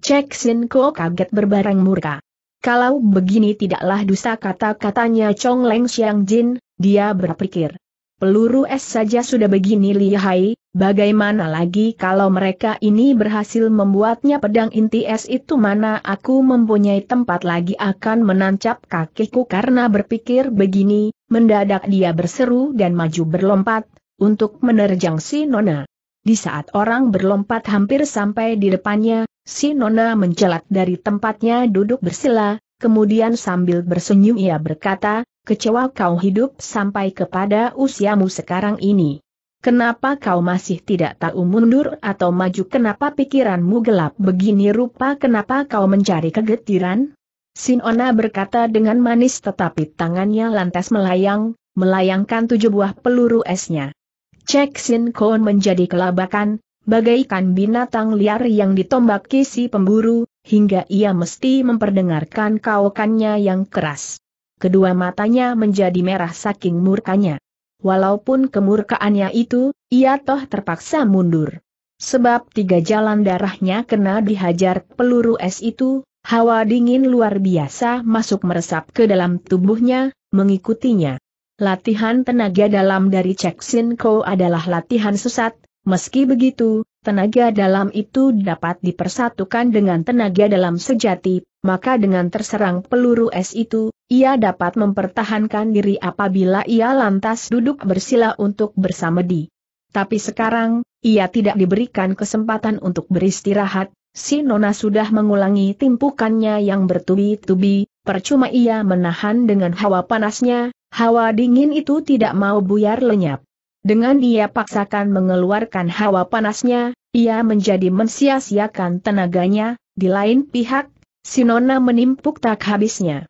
A: Cek Sin kaget berbarang murka. Kalau begini tidaklah dusta kata-katanya Chong Leng Xiang Jin, dia berpikir. Peluru es saja sudah begini lihai, Bagaimana lagi kalau mereka ini berhasil membuatnya pedang inti es itu mana aku mempunyai tempat lagi akan menancap kakiku karena berpikir begini, mendadak dia berseru dan maju berlompat, untuk menerjang si Nona. Di saat orang berlompat hampir sampai di depannya, si Nona mencelat dari tempatnya duduk bersila, kemudian sambil bersenyum ia berkata, kecewa kau hidup sampai kepada usiamu sekarang ini. Kenapa kau masih tidak tahu mundur atau maju? Kenapa pikiranmu gelap begini rupa? Kenapa kau mencari kegetiran? Sinona berkata dengan manis tetapi tangannya lantas melayang, melayangkan tujuh buah peluru esnya. Cek Sin Kon menjadi kelabakan, bagaikan binatang liar yang ditombak si pemburu, hingga ia mesti memperdengarkan kaukannya yang keras. Kedua matanya menjadi merah saking murkanya. Walaupun kemurkaannya itu, ia toh terpaksa mundur. Sebab tiga jalan darahnya kena dihajar peluru es itu, hawa dingin luar biasa masuk meresap ke dalam tubuhnya, mengikutinya. Latihan tenaga dalam dari Cek Sin Ko adalah latihan sesat, meski begitu, tenaga dalam itu dapat dipersatukan dengan tenaga dalam sejati, maka dengan terserang peluru es itu, ia dapat mempertahankan diri apabila ia lantas duduk bersila untuk bersamedi. Tapi sekarang, ia tidak diberikan kesempatan untuk beristirahat, si Nona sudah mengulangi timpukannya yang bertubi-tubi, percuma ia menahan dengan hawa panasnya, hawa dingin itu tidak mau buyar lenyap. Dengan dia paksakan mengeluarkan hawa panasnya, ia menjadi mensia-siakan tenaganya, di lain pihak, Sinona menimpuk tak habisnya.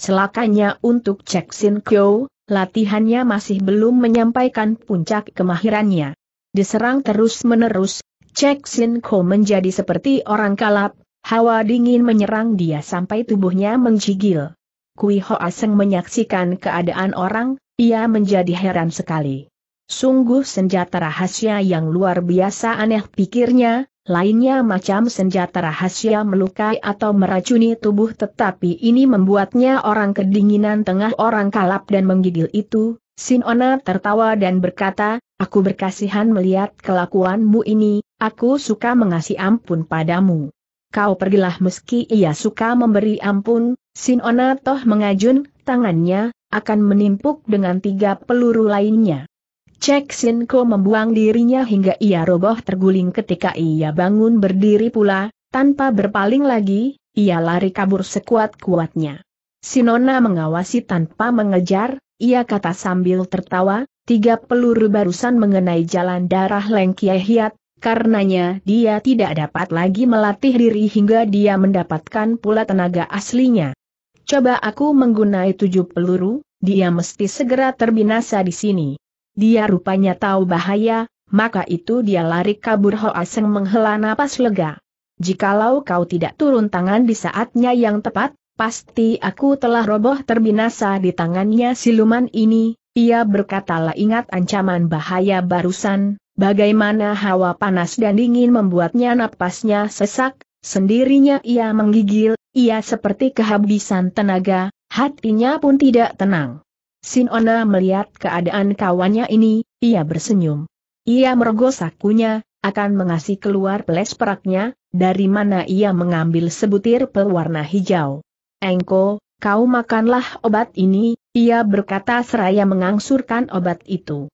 A: Celakanya untuk Cek Sin Kyo, latihannya masih belum menyampaikan puncak kemahirannya. Diserang terus-menerus, Cek Sin Kyo menjadi seperti orang kalap, hawa dingin menyerang dia sampai tubuhnya menggigil. Kui Ho Aseng menyaksikan keadaan orang, ia menjadi heran sekali. Sungguh senjata rahasia yang luar biasa aneh pikirnya, lainnya macam senjata rahasia melukai atau meracuni tubuh tetapi ini membuatnya orang kedinginan tengah orang kalap dan menggigil itu, Sinona tertawa dan berkata, aku berkasihan melihat kelakuanmu ini, aku suka mengasih ampun padamu. Kau pergilah meski ia suka memberi ampun, Sinona toh mengajun tangannya, akan menimpuk dengan tiga peluru lainnya. Cek Sinko membuang dirinya hingga ia roboh terguling ketika ia bangun berdiri pula, tanpa berpaling lagi, ia lari kabur sekuat-kuatnya. Sinona mengawasi tanpa mengejar, ia kata sambil tertawa, tiga peluru barusan mengenai jalan darah lengkiahiat, karenanya dia tidak dapat lagi melatih diri hingga dia mendapatkan pula tenaga aslinya. Coba aku menggunai tujuh peluru, dia mesti segera terbinasa di sini. Dia rupanya tahu bahaya, maka itu dia lari kabur Ho Aseng menghela napas lega. Jikalau kau tidak turun tangan di saatnya yang tepat, pasti aku telah roboh terbinasa di tangannya siluman ini, ia berkatalah ingat ancaman bahaya barusan, bagaimana hawa panas dan dingin membuatnya napasnya sesak, sendirinya ia menggigil, ia seperti kehabisan tenaga, hatinya pun tidak tenang. Sinona melihat keadaan kawannya ini, ia bersenyum. Ia mergos sakunya, akan mengasih keluar peles peraknya, dari mana ia mengambil sebutir pewarna hijau. Engko, kau makanlah obat ini, ia berkata seraya mengangsurkan obat itu.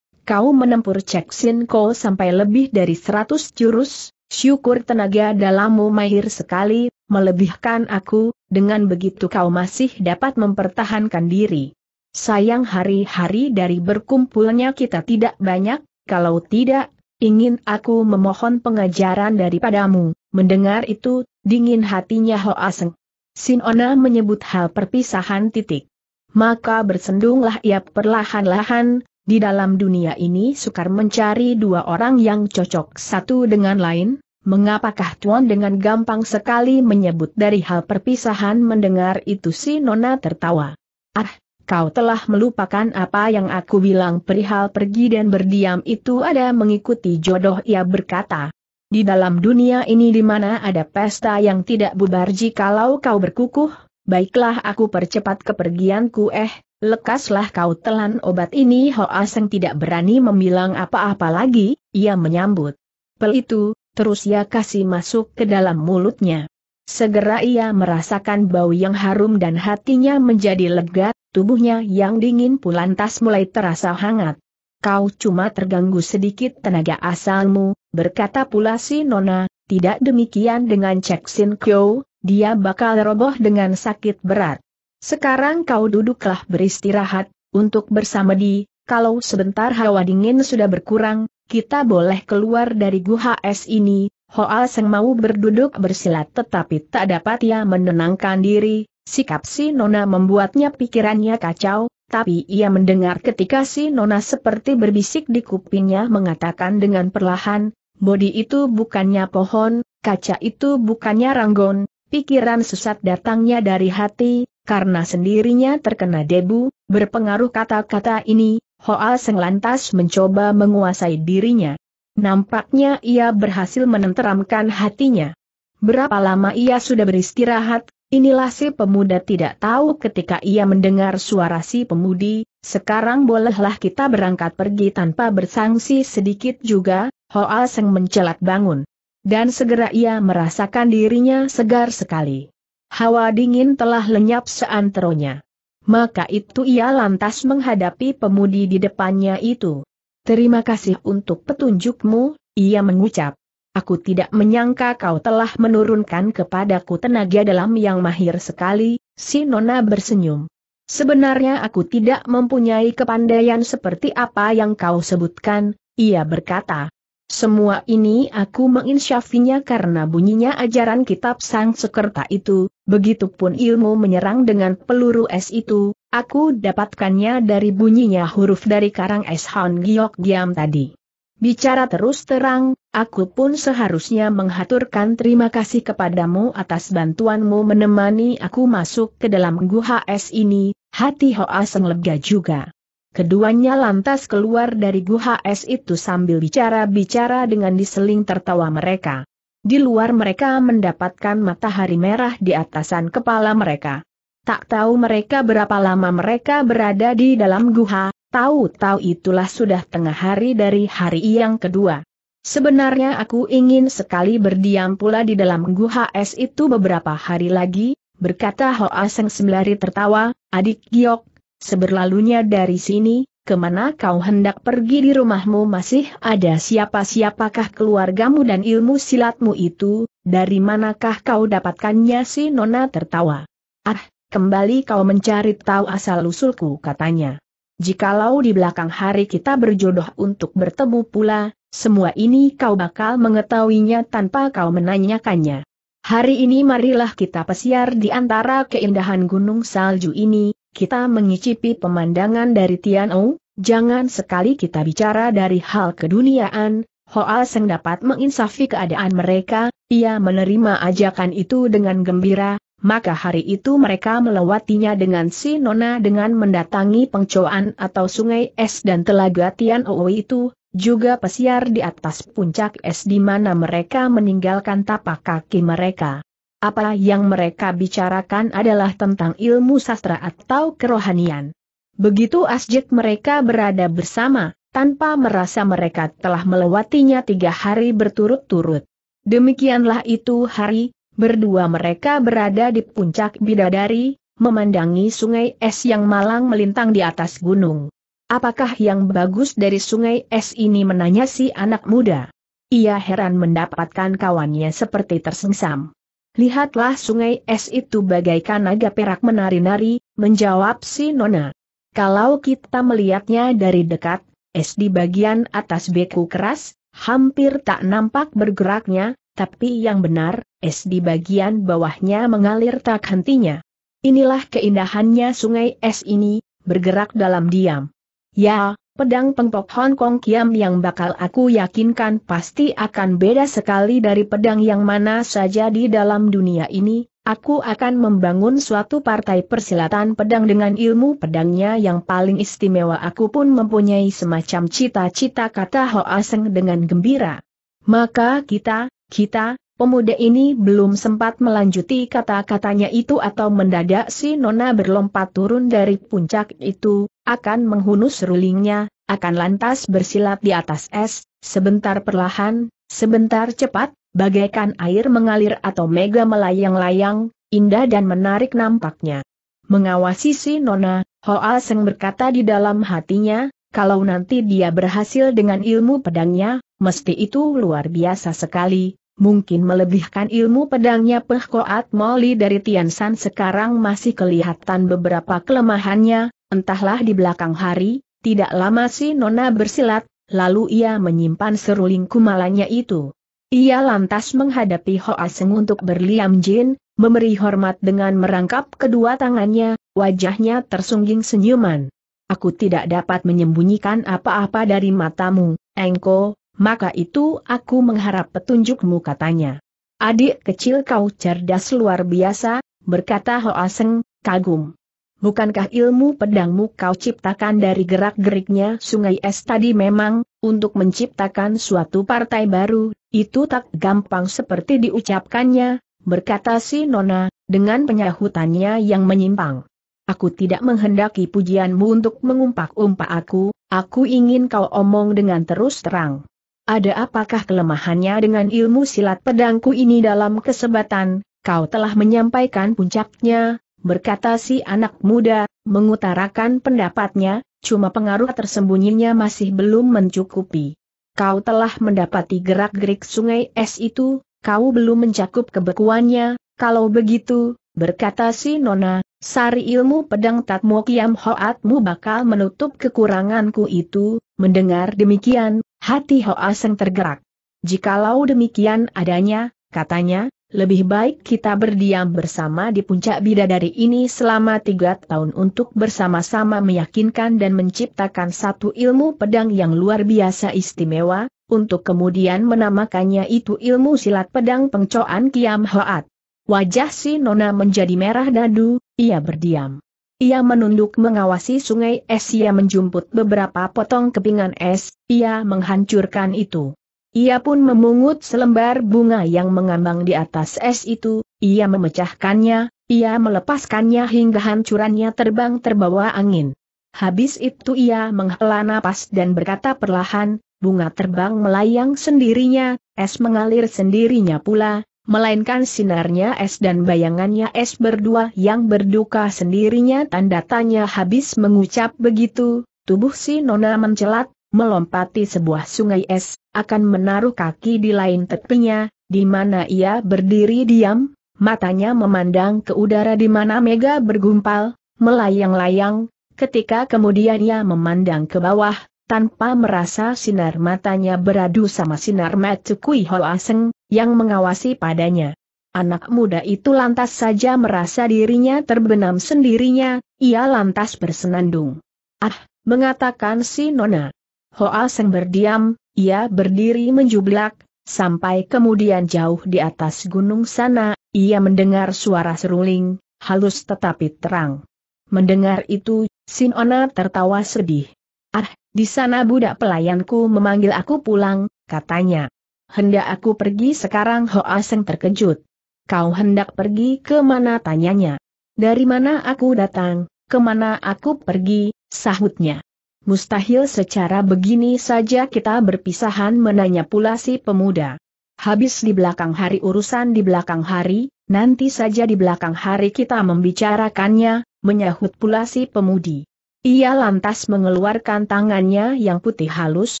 A: Kau menempur Cek Sin sampai lebih dari seratus jurus, syukur tenaga dalammu mahir sekali, melebihkan aku, dengan begitu kau masih dapat mempertahankan diri. Sayang hari-hari dari berkumpulnya kita tidak banyak, kalau tidak, ingin aku memohon pengajaran daripadamu. Mendengar itu, dingin hatinya Ho Aseng. Sinona menyebut hal perpisahan titik. Maka bersendunglah ia perlahan-lahan, di dalam dunia ini sukar mencari dua orang yang cocok satu dengan lain, Mengapakah Tuan dengan gampang sekali menyebut dari hal perpisahan mendengar itu si Nona tertawa? Ah, Kau telah melupakan apa yang aku bilang perihal pergi dan berdiam itu ada mengikuti jodoh ia berkata. Di dalam dunia ini di mana ada pesta yang tidak bubar jikalau kau berkukuh, baiklah aku percepat kepergianku eh, lekaslah kau telan obat ini Hoa Seng tidak berani membilang apa-apa lagi, ia menyambut. Pel itu, terus ia kasih masuk ke dalam mulutnya. Segera ia merasakan bau yang harum dan hatinya menjadi lega, tubuhnya yang dingin pun lantas mulai terasa hangat. Kau cuma terganggu sedikit tenaga asalmu, berkata pula si Nona, tidak demikian dengan Cek Sin Kyo, dia bakal roboh dengan sakit berat. Sekarang kau duduklah beristirahat, untuk bersama di, kalau sebentar hawa dingin sudah berkurang, kita boleh keluar dari guha es ini, Hoa Seng mau berduduk bersilat tetapi tak dapat ia menenangkan diri, sikap si Nona membuatnya pikirannya kacau, tapi ia mendengar ketika si Nona seperti berbisik di kupingnya mengatakan dengan perlahan, bodi itu bukannya pohon, kaca itu bukannya ranggon, pikiran sesat datangnya dari hati, karena sendirinya terkena debu, berpengaruh kata-kata ini, Hoa Seng lantas mencoba menguasai dirinya. Nampaknya ia berhasil menenteramkan hatinya. Berapa lama ia sudah beristirahat, inilah si pemuda tidak tahu ketika ia mendengar suara si pemudi, sekarang bolehlah kita berangkat pergi tanpa bersangsi sedikit juga, Hoa Seng mencelat bangun. Dan segera ia merasakan dirinya segar sekali. Hawa dingin telah lenyap seanteronya. Maka itu ia lantas menghadapi pemudi di depannya itu. Terima kasih untuk petunjukmu, ia mengucap. Aku tidak menyangka kau telah menurunkan kepadaku tenaga dalam yang mahir sekali, si Nona bersenyum. Sebenarnya aku tidak mempunyai kepandaian seperti apa yang kau sebutkan, ia berkata. Semua ini aku menginsyafinya karena bunyinya ajaran kitab sang sekerta itu, begitupun ilmu menyerang dengan peluru es itu, Aku dapatkannya dari bunyinya huruf dari karang es Han Giok Giam tadi. Bicara terus terang, aku pun seharusnya menghaturkan terima kasih kepadamu atas bantuanmu menemani aku masuk ke dalam guha es ini, hati Hoa Seng lega juga. Keduanya lantas keluar dari guha es itu sambil bicara-bicara dengan diseling tertawa mereka. Di luar mereka mendapatkan matahari merah di atasan kepala mereka. Tak tahu mereka berapa lama mereka berada di dalam guha, tahu-tahu itulah sudah tengah hari dari hari yang kedua. Sebenarnya aku ingin sekali berdiam pula di dalam guha es itu beberapa hari lagi, berkata Hoa Aseng sembari tertawa, adik Giok, seberlalunya dari sini, kemana kau hendak pergi di rumahmu masih ada siapa-siapakah keluargamu dan ilmu silatmu itu, dari manakah kau dapatkannya si Nona tertawa. Ah, Kembali kau mencari tahu asal-usulku katanya. Jikalau di belakang hari kita berjodoh untuk bertemu pula, semua ini kau bakal mengetahuinya tanpa kau menanyakannya. Hari ini marilah kita pesiar di antara keindahan gunung salju ini, kita mengicipi pemandangan dari Tianou. jangan sekali kita bicara dari hal keduniaan, Hoa Seng dapat menginsafi keadaan mereka, ia menerima ajakan itu dengan gembira, maka hari itu mereka melewatinya dengan si Nona dengan mendatangi pengcoan atau sungai es dan telaga Tian Owe itu, juga pesiar di atas puncak es di mana mereka meninggalkan tapak kaki mereka. Apa yang mereka bicarakan adalah tentang ilmu sastra atau kerohanian. Begitu asjid mereka berada bersama, tanpa merasa mereka telah melewatinya tiga hari berturut-turut. Demikianlah itu hari, Berdua mereka berada di puncak bidadari, memandangi sungai es yang malang melintang di atas gunung. Apakah yang bagus dari sungai es ini menanya si anak muda? Ia heran mendapatkan kawannya seperti tersengsam. Lihatlah sungai es itu bagaikan naga perak menari-nari, menjawab si Nona. Kalau kita melihatnya dari dekat, es di bagian atas beku keras, hampir tak nampak bergeraknya, tapi yang benar, es di bagian bawahnya mengalir tak hentinya. Inilah keindahannya sungai es ini, bergerak dalam diam. Ya, pedang pengpok Hong Kong Kiam yang bakal aku yakinkan pasti akan beda sekali dari pedang yang mana saja di dalam dunia ini, aku akan membangun suatu partai persilatan pedang dengan ilmu pedangnya yang paling istimewa aku pun mempunyai semacam cita-cita kata Ho Aseng dengan gembira. Maka kita, kita, pemuda ini belum sempat melanjuti kata-katanya itu atau mendadak si Nona berlompat turun dari puncak itu, akan menghunus rulingnya, akan lantas bersilat di atas es, sebentar perlahan, sebentar cepat, bagaikan air mengalir atau mega melayang-layang, indah dan menarik nampaknya. Mengawasi si Nona, Hoa ah Seng berkata di dalam hatinya, kalau nanti dia berhasil dengan ilmu pedangnya, mesti itu luar biasa sekali, mungkin melebihkan ilmu pedangnya Pehkoat Moli dari Tian San sekarang masih kelihatan beberapa kelemahannya, entahlah di belakang hari, tidak lama si Nona bersilat, lalu ia menyimpan seruling kumalanya itu. Ia lantas menghadapi Hoa Seng untuk berliam jin, memberi hormat dengan merangkap kedua tangannya, wajahnya tersungging senyuman. Aku tidak dapat menyembunyikan apa-apa dari matamu, Engko, maka itu aku mengharap petunjukmu katanya. Adik kecil kau cerdas luar biasa, berkata Hoa Seng, kagum. Bukankah ilmu pedangmu kau ciptakan dari gerak-geriknya sungai es tadi memang, untuk menciptakan suatu partai baru, itu tak gampang seperti diucapkannya, berkata si Nona, dengan penyahutannya yang menyimpang. Aku tidak menghendaki pujianmu untuk mengumpak-umpak aku, aku ingin kau omong dengan terus terang. Ada apakah kelemahannya dengan ilmu silat pedangku ini dalam kesebatan, kau telah menyampaikan puncaknya, berkata si anak muda, mengutarakan pendapatnya, cuma pengaruh tersembunyinya masih belum mencukupi. Kau telah mendapati gerak-gerik sungai es itu, kau belum mencakup kebekuannya, kalau begitu, berkata si Nona, sari ilmu pedang Tatmo Kiam Hoatmu bakal menutup kekuranganku itu, mendengar demikian, Hati Hoaseng tergerak. Jikalau demikian adanya, katanya, lebih baik kita berdiam bersama di puncak bidadari ini selama tiga tahun untuk bersama-sama meyakinkan dan menciptakan satu ilmu pedang yang luar biasa istimewa, untuk kemudian menamakannya itu ilmu silat pedang pengcoan Kiam Hoat. Wajah si Nona menjadi merah dadu, ia berdiam. Ia menunduk mengawasi sungai es ia menjumput beberapa potong kepingan es, ia menghancurkan itu. Ia pun memungut selembar bunga yang mengambang di atas es itu, ia memecahkannya, ia melepaskannya hingga hancurannya terbang terbawa angin. Habis itu ia menghela napas dan berkata perlahan, bunga terbang melayang sendirinya, es mengalir sendirinya pula, melainkan sinarnya es dan bayangannya es berdua yang berduka sendirinya tanda tanya habis mengucap begitu, tubuh si Nona mencelat, melompati sebuah sungai es, akan menaruh kaki di lain tepinya, di mana ia berdiri diam, matanya memandang ke udara di mana Mega bergumpal, melayang-layang, ketika kemudian ia memandang ke bawah, tanpa merasa sinar matanya beradu sama sinar mata Kui Ho Aseng, ah yang mengawasi padanya. Anak muda itu lantas saja merasa dirinya terbenam sendirinya, ia lantas bersenandung. Ah, mengatakan si Nona. Ho Aseng ah berdiam, ia berdiri menjublak, sampai kemudian jauh di atas gunung sana, ia mendengar suara seruling, halus tetapi terang. Mendengar itu, Sinona tertawa sedih. Ah, di sana budak pelayanku memanggil aku pulang, katanya. Hendak aku pergi sekarang Hoa Seng terkejut. Kau hendak pergi ke mana tanyanya. Dari mana aku datang, ke mana aku pergi, sahutnya. Mustahil secara begini saja kita berpisahan menanya pula si pemuda. Habis di belakang hari urusan di belakang hari, nanti saja di belakang hari kita membicarakannya, menyahut pula si pemudi. Ia lantas mengeluarkan tangannya yang putih halus,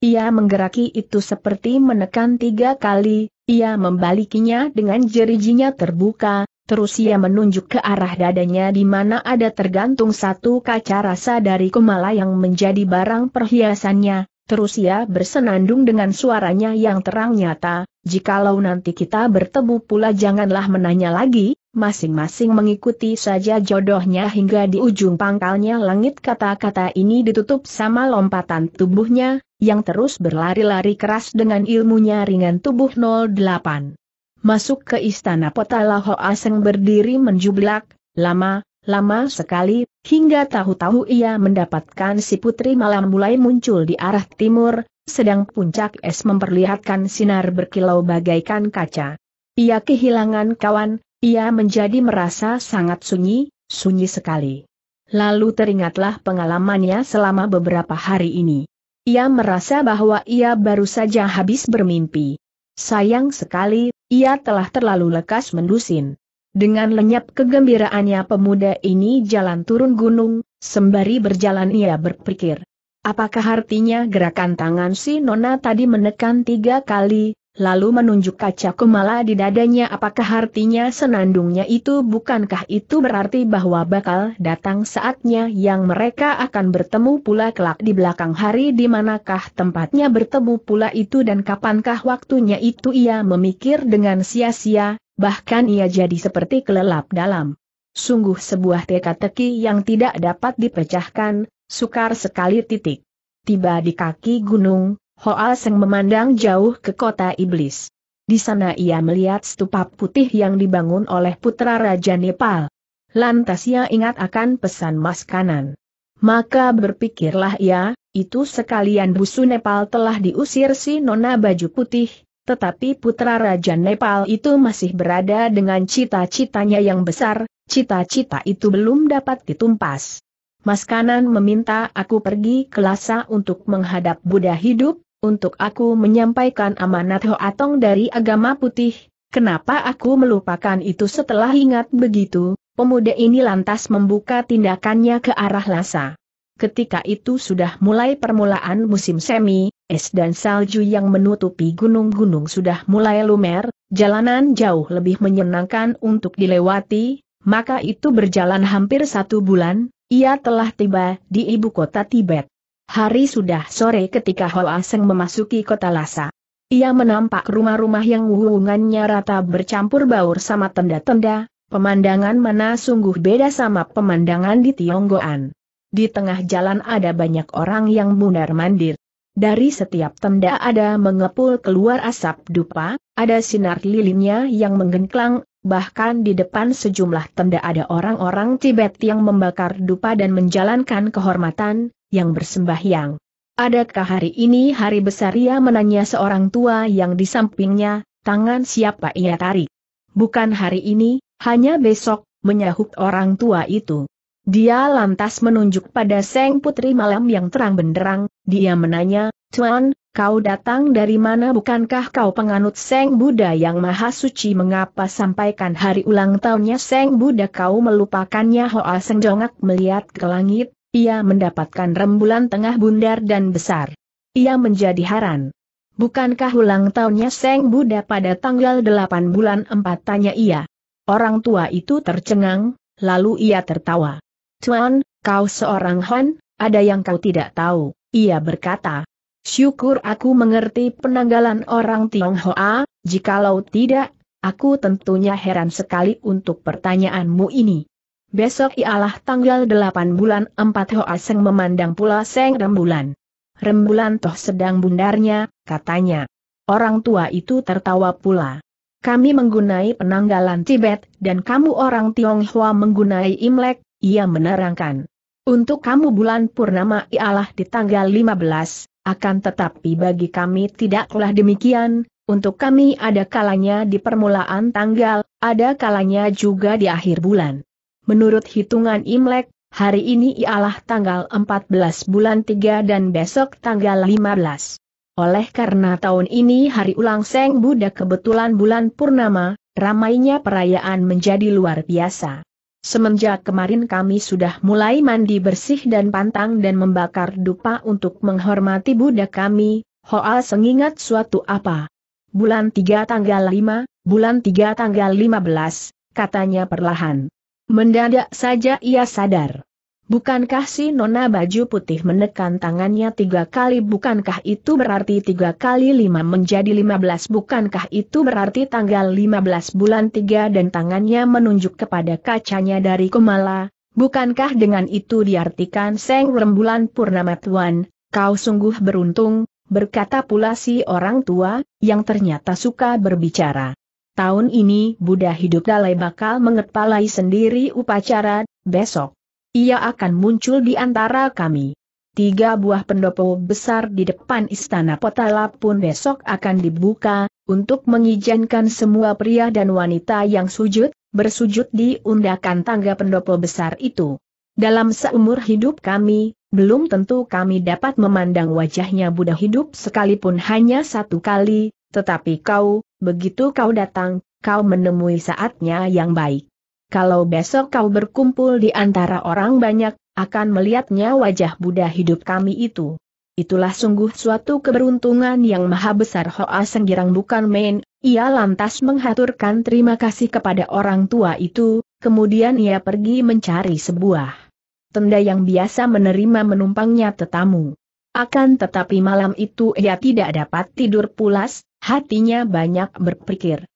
A: ia menggeraki itu seperti menekan tiga kali, ia membalikinya dengan jerijinya terbuka, terus ia menunjuk ke arah dadanya di mana ada tergantung satu kaca rasa dari kumala yang menjadi barang perhiasannya, terus ia bersenandung dengan suaranya yang terang nyata, jikalau nanti kita bertemu pula janganlah menanya lagi, masing-masing mengikuti saja jodohnya hingga di ujung pangkalnya langit kata-kata ini ditutup sama lompatan tubuhnya, yang terus berlari-lari keras dengan ilmunya ringan tubuh 08. Masuk ke istana Potala Hoaseng berdiri menjublak, lama, lama sekali, hingga tahu-tahu ia mendapatkan si putri malam mulai muncul di arah timur, sedang puncak es memperlihatkan sinar berkilau bagaikan kaca. Ia kehilangan kawan, ia menjadi merasa sangat sunyi, sunyi sekali. Lalu teringatlah pengalamannya selama beberapa hari ini. Ia merasa bahwa ia baru saja habis bermimpi. Sayang sekali, ia telah terlalu lekas mendusin. Dengan lenyap kegembiraannya pemuda ini jalan turun gunung, sembari berjalan ia berpikir. Apakah artinya gerakan tangan si Nona tadi menekan tiga kali, lalu menunjuk kaca kumala di dadanya apakah artinya senandungnya itu bukankah itu berarti bahwa bakal datang saatnya yang mereka akan bertemu pula kelak di belakang hari di manakah tempatnya bertemu pula itu dan kapankah waktunya itu ia memikir dengan sia-sia, bahkan ia jadi seperti kelelap dalam. Sungguh sebuah teka-teki yang tidak dapat dipecahkan, sukar sekali titik. Tiba di kaki gunung, Hoa Seng memandang jauh ke kota iblis. Di sana ia melihat stupa putih yang dibangun oleh putra Raja Nepal. Lantas ia ingat akan pesan mas kanan. Maka berpikirlah ia, itu sekalian busu Nepal telah diusir si nona baju putih, tetapi putra Raja Nepal itu masih berada dengan cita-citanya yang besar, cita-cita itu belum dapat ditumpas. Mas Kanan meminta aku pergi ke Lhasa untuk menghadap Buddha hidup, untuk aku menyampaikan amanat Hoatong dari agama putih, kenapa aku melupakan itu setelah ingat begitu, pemuda ini lantas membuka tindakannya ke arah Lhasa. Ketika itu sudah mulai permulaan musim semi, es dan salju yang menutupi gunung-gunung sudah mulai lumer, jalanan jauh lebih menyenangkan untuk dilewati, maka itu berjalan hampir satu bulan, ia telah tiba di ibu kota Tibet. Hari sudah sore ketika Hoa Aseng memasuki kota Lhasa. Ia menampak rumah-rumah yang hubungannya rata bercampur baur sama tenda-tenda, pemandangan mana sungguh beda sama pemandangan di Tionggoan. Di tengah jalan ada banyak orang yang mundar-mandir. Dari setiap tenda ada mengepul keluar asap dupa, ada sinar lilinnya yang menggengklang, bahkan di depan sejumlah tenda ada orang-orang Tibet yang membakar dupa dan menjalankan kehormatan, yang bersembahyang. Adakah hari ini hari besar ia menanya seorang tua yang di sampingnya, tangan siapa ia tarik? Bukan hari ini, hanya besok, menyahut orang tua itu. Dia lantas menunjuk pada Seng Putri Malam yang terang benderang, dia menanya, Tuan, kau datang dari mana bukankah kau penganut Seng Buddha yang Maha Suci mengapa sampaikan hari ulang tahunnya Seng Buddha kau melupakannya Hoa Seng jongak melihat ke langit, ia mendapatkan rembulan tengah bundar dan besar. Ia menjadi haran. Bukankah ulang tahunnya Seng Buddha pada tanggal 8 bulan 4 tanya ia. Orang tua itu tercengang, lalu ia tertawa. Tuan, kau seorang Han, ada yang kau tidak tahu, ia berkata. Syukur aku mengerti penanggalan orang Tionghoa, jikalau tidak, aku tentunya heran sekali untuk pertanyaanmu ini. Besok ialah tanggal 8 bulan 4 Hoa Seng memandang pula Seng Rembulan. Rembulan toh sedang bundarnya, katanya. Orang tua itu tertawa pula. Kami menggunai penanggalan Tibet, dan kamu orang Tionghoa menggunai Imlek, ia menerangkan. Untuk kamu bulan purnama ialah di tanggal 15, akan tetapi bagi kami tidaklah demikian, untuk kami ada kalanya di permulaan tanggal, ada kalanya juga di akhir bulan. Menurut hitungan Imlek, hari ini ialah tanggal 14 bulan 3 dan besok tanggal 15. Oleh karena tahun ini hari ulang Seng Buddha kebetulan bulan Purnama, ramainya perayaan menjadi luar biasa. Semenjak kemarin kami sudah mulai mandi bersih dan pantang dan membakar dupa untuk menghormati Buddha kami, Hoa sengingat suatu apa. Bulan 3 tanggal 5, bulan 3 tanggal 15, katanya perlahan. Mendadak saja ia sadar. Bukankah si nona baju putih menekan tangannya tiga kali bukankah itu berarti tiga kali lima menjadi lima belas bukankah itu berarti tanggal lima belas bulan tiga dan tangannya menunjuk kepada kacanya dari Kumala, bukankah dengan itu diartikan Seng Rembulan Purnama Tuan, kau sungguh beruntung, berkata pula si orang tua, yang ternyata suka berbicara. Tahun ini Buddha hidup Dalai bakal mengepalai sendiri upacara, besok. Ia akan muncul di antara kami. Tiga buah pendopo besar di depan istana Potala pun besok akan dibuka, untuk mengizinkan semua pria dan wanita yang sujud, bersujud di undakan tangga pendopo besar itu. Dalam seumur hidup kami, belum tentu kami dapat memandang wajahnya Buddha hidup sekalipun hanya satu kali, tetapi kau, begitu kau datang, kau menemui saatnya yang baik. Kalau besok kau berkumpul di antara orang banyak, akan melihatnya wajah Buddha hidup kami itu. Itulah sungguh suatu keberuntungan yang maha besar Hoa Senggirang bukan main, ia lantas menghaturkan terima kasih kepada orang tua itu, kemudian ia pergi mencari sebuah tenda yang biasa menerima menumpangnya tetamu. Akan tetapi malam itu ia tidak dapat tidur pulas, Hatinya banyak berpikir.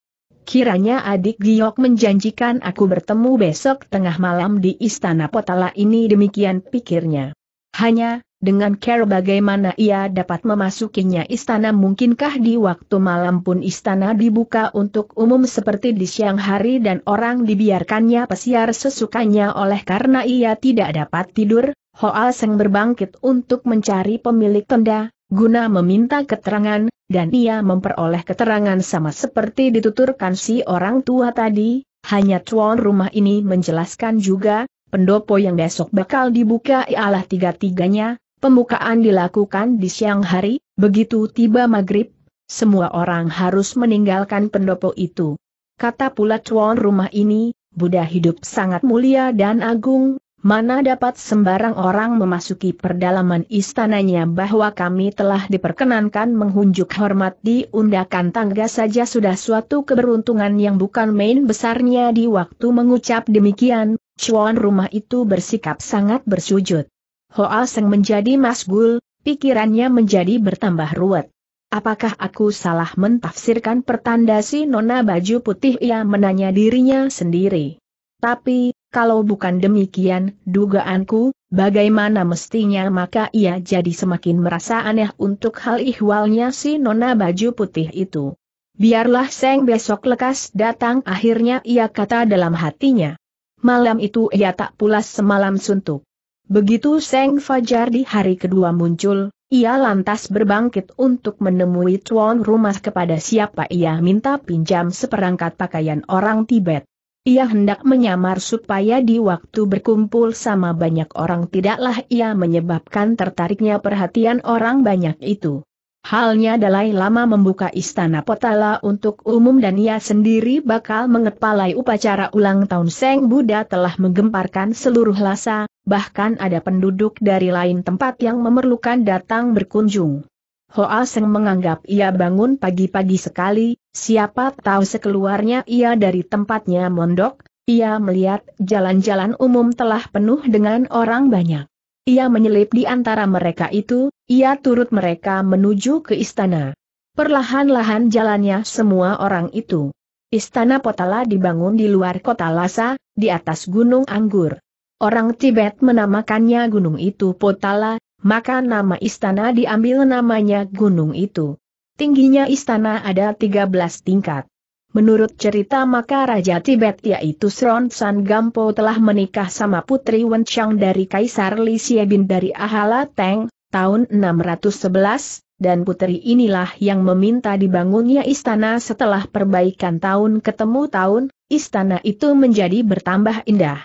A: Kiranya adik Giok menjanjikan aku bertemu besok tengah malam di istana Potala ini demikian pikirnya. Hanya, dengan care bagaimana ia dapat memasukinya istana mungkinkah di waktu malam pun istana dibuka untuk umum seperti di siang hari dan orang dibiarkannya pesiar sesukanya oleh karena ia tidak dapat tidur, Hoal Seng berbangkit untuk mencari pemilik tenda, guna meminta keterangan, dan ia memperoleh keterangan sama seperti dituturkan si orang tua tadi, hanya tuan rumah ini menjelaskan juga, pendopo yang besok bakal dibuka ialah tiga-tiganya, pembukaan dilakukan di siang hari, begitu tiba maghrib, semua orang harus meninggalkan pendopo itu. Kata pula tuan rumah ini, Buddha hidup sangat mulia dan agung, Mana dapat sembarang orang memasuki perdalaman istananya bahwa kami telah diperkenankan menghunjuk hormat di undakan tangga saja sudah suatu keberuntungan yang bukan main besarnya di waktu mengucap demikian, cuan rumah itu bersikap sangat bersujud. Hoa Seng menjadi masgul, pikirannya menjadi bertambah ruwet. Apakah aku salah mentafsirkan pertanda si nona baju putih ia menanya dirinya sendiri. Tapi, kalau bukan demikian, dugaanku, bagaimana mestinya maka ia jadi semakin merasa aneh untuk hal ihwalnya si nona baju putih itu. Biarlah Seng besok lekas datang akhirnya ia kata dalam hatinya. Malam itu ia tak pulas semalam suntuk. Begitu Seng Fajar di hari kedua muncul, ia lantas berbangkit untuk menemui tuan rumah kepada siapa ia minta pinjam seperangkat pakaian orang Tibet. Ia hendak menyamar supaya di waktu berkumpul sama banyak orang tidaklah ia menyebabkan tertariknya perhatian orang banyak itu. Halnya Dalai Lama membuka istana Potala untuk umum dan ia sendiri bakal mengepalai upacara ulang tahun Seng Buddha telah menggemparkan seluruh lasa, bahkan ada penduduk dari lain tempat yang memerlukan datang berkunjung. Hoa Seng menganggap ia bangun pagi-pagi sekali, Siapa tahu sekeluarnya ia dari tempatnya mondok, ia melihat jalan-jalan umum telah penuh dengan orang banyak. Ia menyelip di antara mereka itu, ia turut mereka menuju ke istana. Perlahan-lahan jalannya semua orang itu. Istana Potala dibangun di luar kota Lhasa, di atas Gunung Anggur. Orang Tibet menamakannya gunung itu Potala, maka nama istana diambil namanya gunung itu. Tingginya istana ada 13 tingkat. Menurut cerita maka Raja Tibet yaitu Sron San Gampo telah menikah sama Putri Wenchang dari Kaisar Li bin dari Ahala Teng, tahun 611, dan putri inilah yang meminta dibangunnya istana setelah perbaikan tahun ketemu tahun, istana itu menjadi bertambah indah.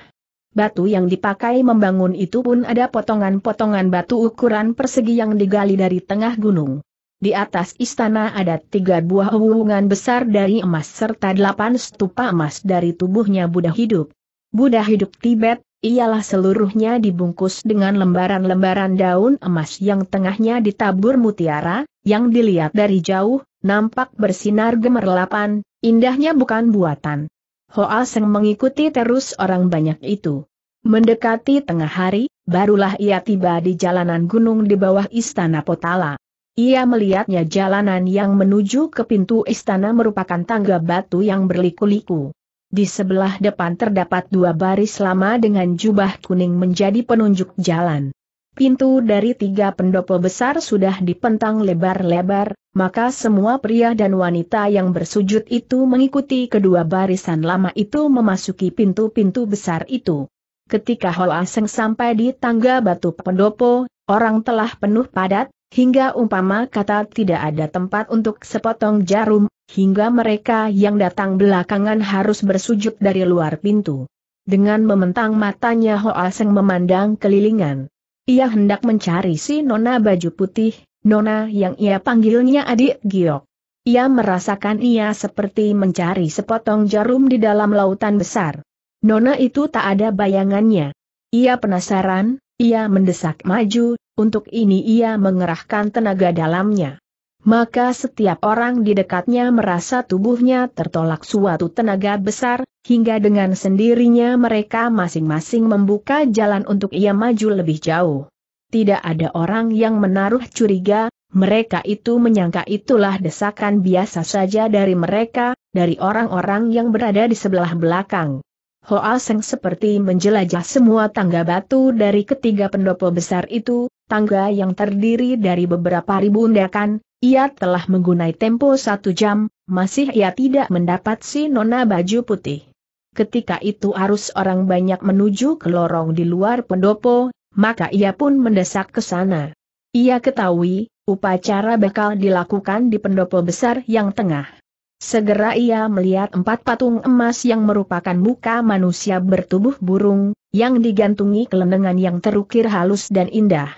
A: Batu yang dipakai membangun itu pun ada potongan-potongan batu ukuran persegi yang digali dari tengah gunung. Di atas istana ada tiga buah hubungan besar dari emas serta delapan stupa emas dari tubuhnya Buddha hidup. Buddha hidup Tibet, ialah seluruhnya dibungkus dengan lembaran-lembaran daun emas yang tengahnya ditabur mutiara, yang dilihat dari jauh, nampak bersinar gemerlapan, indahnya bukan buatan. Hoa Seng mengikuti terus orang banyak itu. Mendekati tengah hari, barulah ia tiba di jalanan gunung di bawah istana Potala. Ia melihatnya jalanan yang menuju ke pintu istana merupakan tangga batu yang berliku-liku. Di sebelah depan terdapat dua baris lama dengan jubah kuning menjadi penunjuk jalan. Pintu dari tiga pendopo besar sudah dipentang lebar-lebar, maka semua pria dan wanita yang bersujud itu mengikuti kedua barisan lama itu memasuki pintu-pintu besar itu. Ketika Hoa Seng sampai di tangga batu pendopo, orang telah penuh padat, Hingga umpama kata tidak ada tempat untuk sepotong jarum, hingga mereka yang datang belakangan harus bersujud dari luar pintu. Dengan mementang matanya Hoa Seng memandang kelilingan. Ia hendak mencari si Nona baju putih, Nona yang ia panggilnya adik Giok. Ia merasakan ia seperti mencari sepotong jarum di dalam lautan besar. Nona itu tak ada bayangannya. Ia penasaran, ia mendesak maju, untuk ini ia mengerahkan tenaga dalamnya. Maka setiap orang di dekatnya merasa tubuhnya tertolak suatu tenaga besar, hingga dengan sendirinya mereka masing-masing membuka jalan untuk ia maju lebih jauh. Tidak ada orang yang menaruh curiga, mereka itu menyangka itulah desakan biasa saja dari mereka, dari orang-orang yang berada di sebelah belakang. Hoa Seng seperti menjelajah semua tangga batu dari ketiga pendopo besar itu, tangga yang terdiri dari beberapa ribu undakan, ia telah menggunai tempo satu jam, masih ia tidak mendapat si nona baju putih. Ketika itu arus orang banyak menuju ke lorong di luar pendopo, maka ia pun mendesak ke sana. Ia ketahui, upacara bakal dilakukan di pendopo besar yang tengah. Segera ia melihat empat patung emas yang merupakan muka manusia bertubuh burung, yang digantungi kelenengan yang terukir halus dan indah.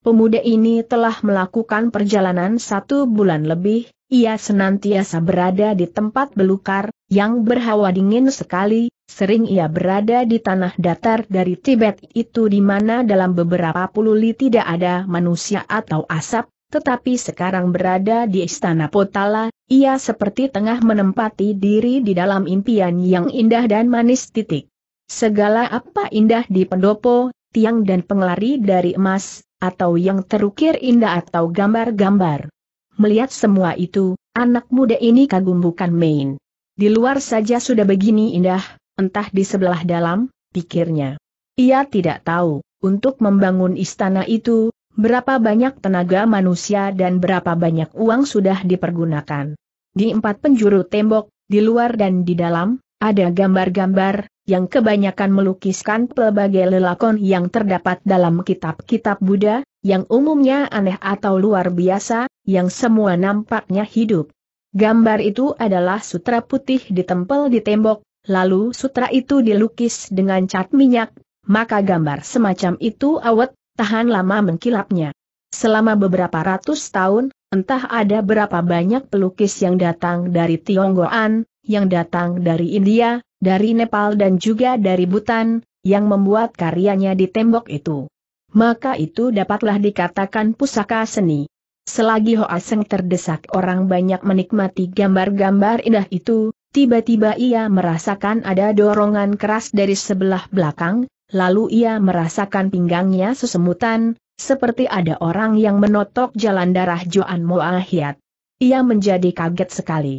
A: Pemuda ini telah melakukan perjalanan satu bulan lebih, ia senantiasa berada di tempat belukar, yang berhawa dingin sekali, sering ia berada di tanah datar dari Tibet itu di mana dalam beberapa puluh li tidak ada manusia atau asap, tetapi sekarang berada di istana Potala, ia seperti tengah menempati diri di dalam impian yang indah dan manis titik. Segala apa indah di pendopo, tiang dan pengelari dari emas, atau yang terukir indah atau gambar-gambar. Melihat semua itu, anak muda ini kagum bukan main. Di luar saja sudah begini indah, entah di sebelah dalam, pikirnya. Ia tidak tahu, untuk membangun istana itu, berapa banyak tenaga manusia dan berapa banyak uang sudah dipergunakan. Di empat penjuru tembok, di luar dan di dalam, ada gambar-gambar, yang kebanyakan melukiskan pelbagai lelakon yang terdapat dalam kitab-kitab Buddha, yang umumnya aneh atau luar biasa, yang semua nampaknya hidup. Gambar itu adalah sutra putih ditempel di tembok, lalu sutra itu dilukis dengan cat minyak, maka gambar semacam itu awet, tahan lama mengkilapnya. Selama beberapa ratus tahun, Entah ada berapa banyak pelukis yang datang dari Tionggoan, yang datang dari India, dari Nepal dan juga dari Butan, yang membuat karyanya di tembok itu. Maka itu dapatlah dikatakan pusaka seni. Selagi Hoa Seng terdesak orang banyak menikmati gambar-gambar indah itu, tiba-tiba ia merasakan ada dorongan keras dari sebelah belakang, lalu ia merasakan pinggangnya sesemutan, seperti ada orang yang menotok jalan darah Joan Moahiat. Ia menjadi kaget sekali.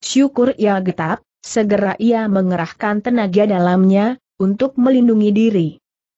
A: Syukur ia getar. segera ia mengerahkan tenaga dalamnya, untuk melindungi diri.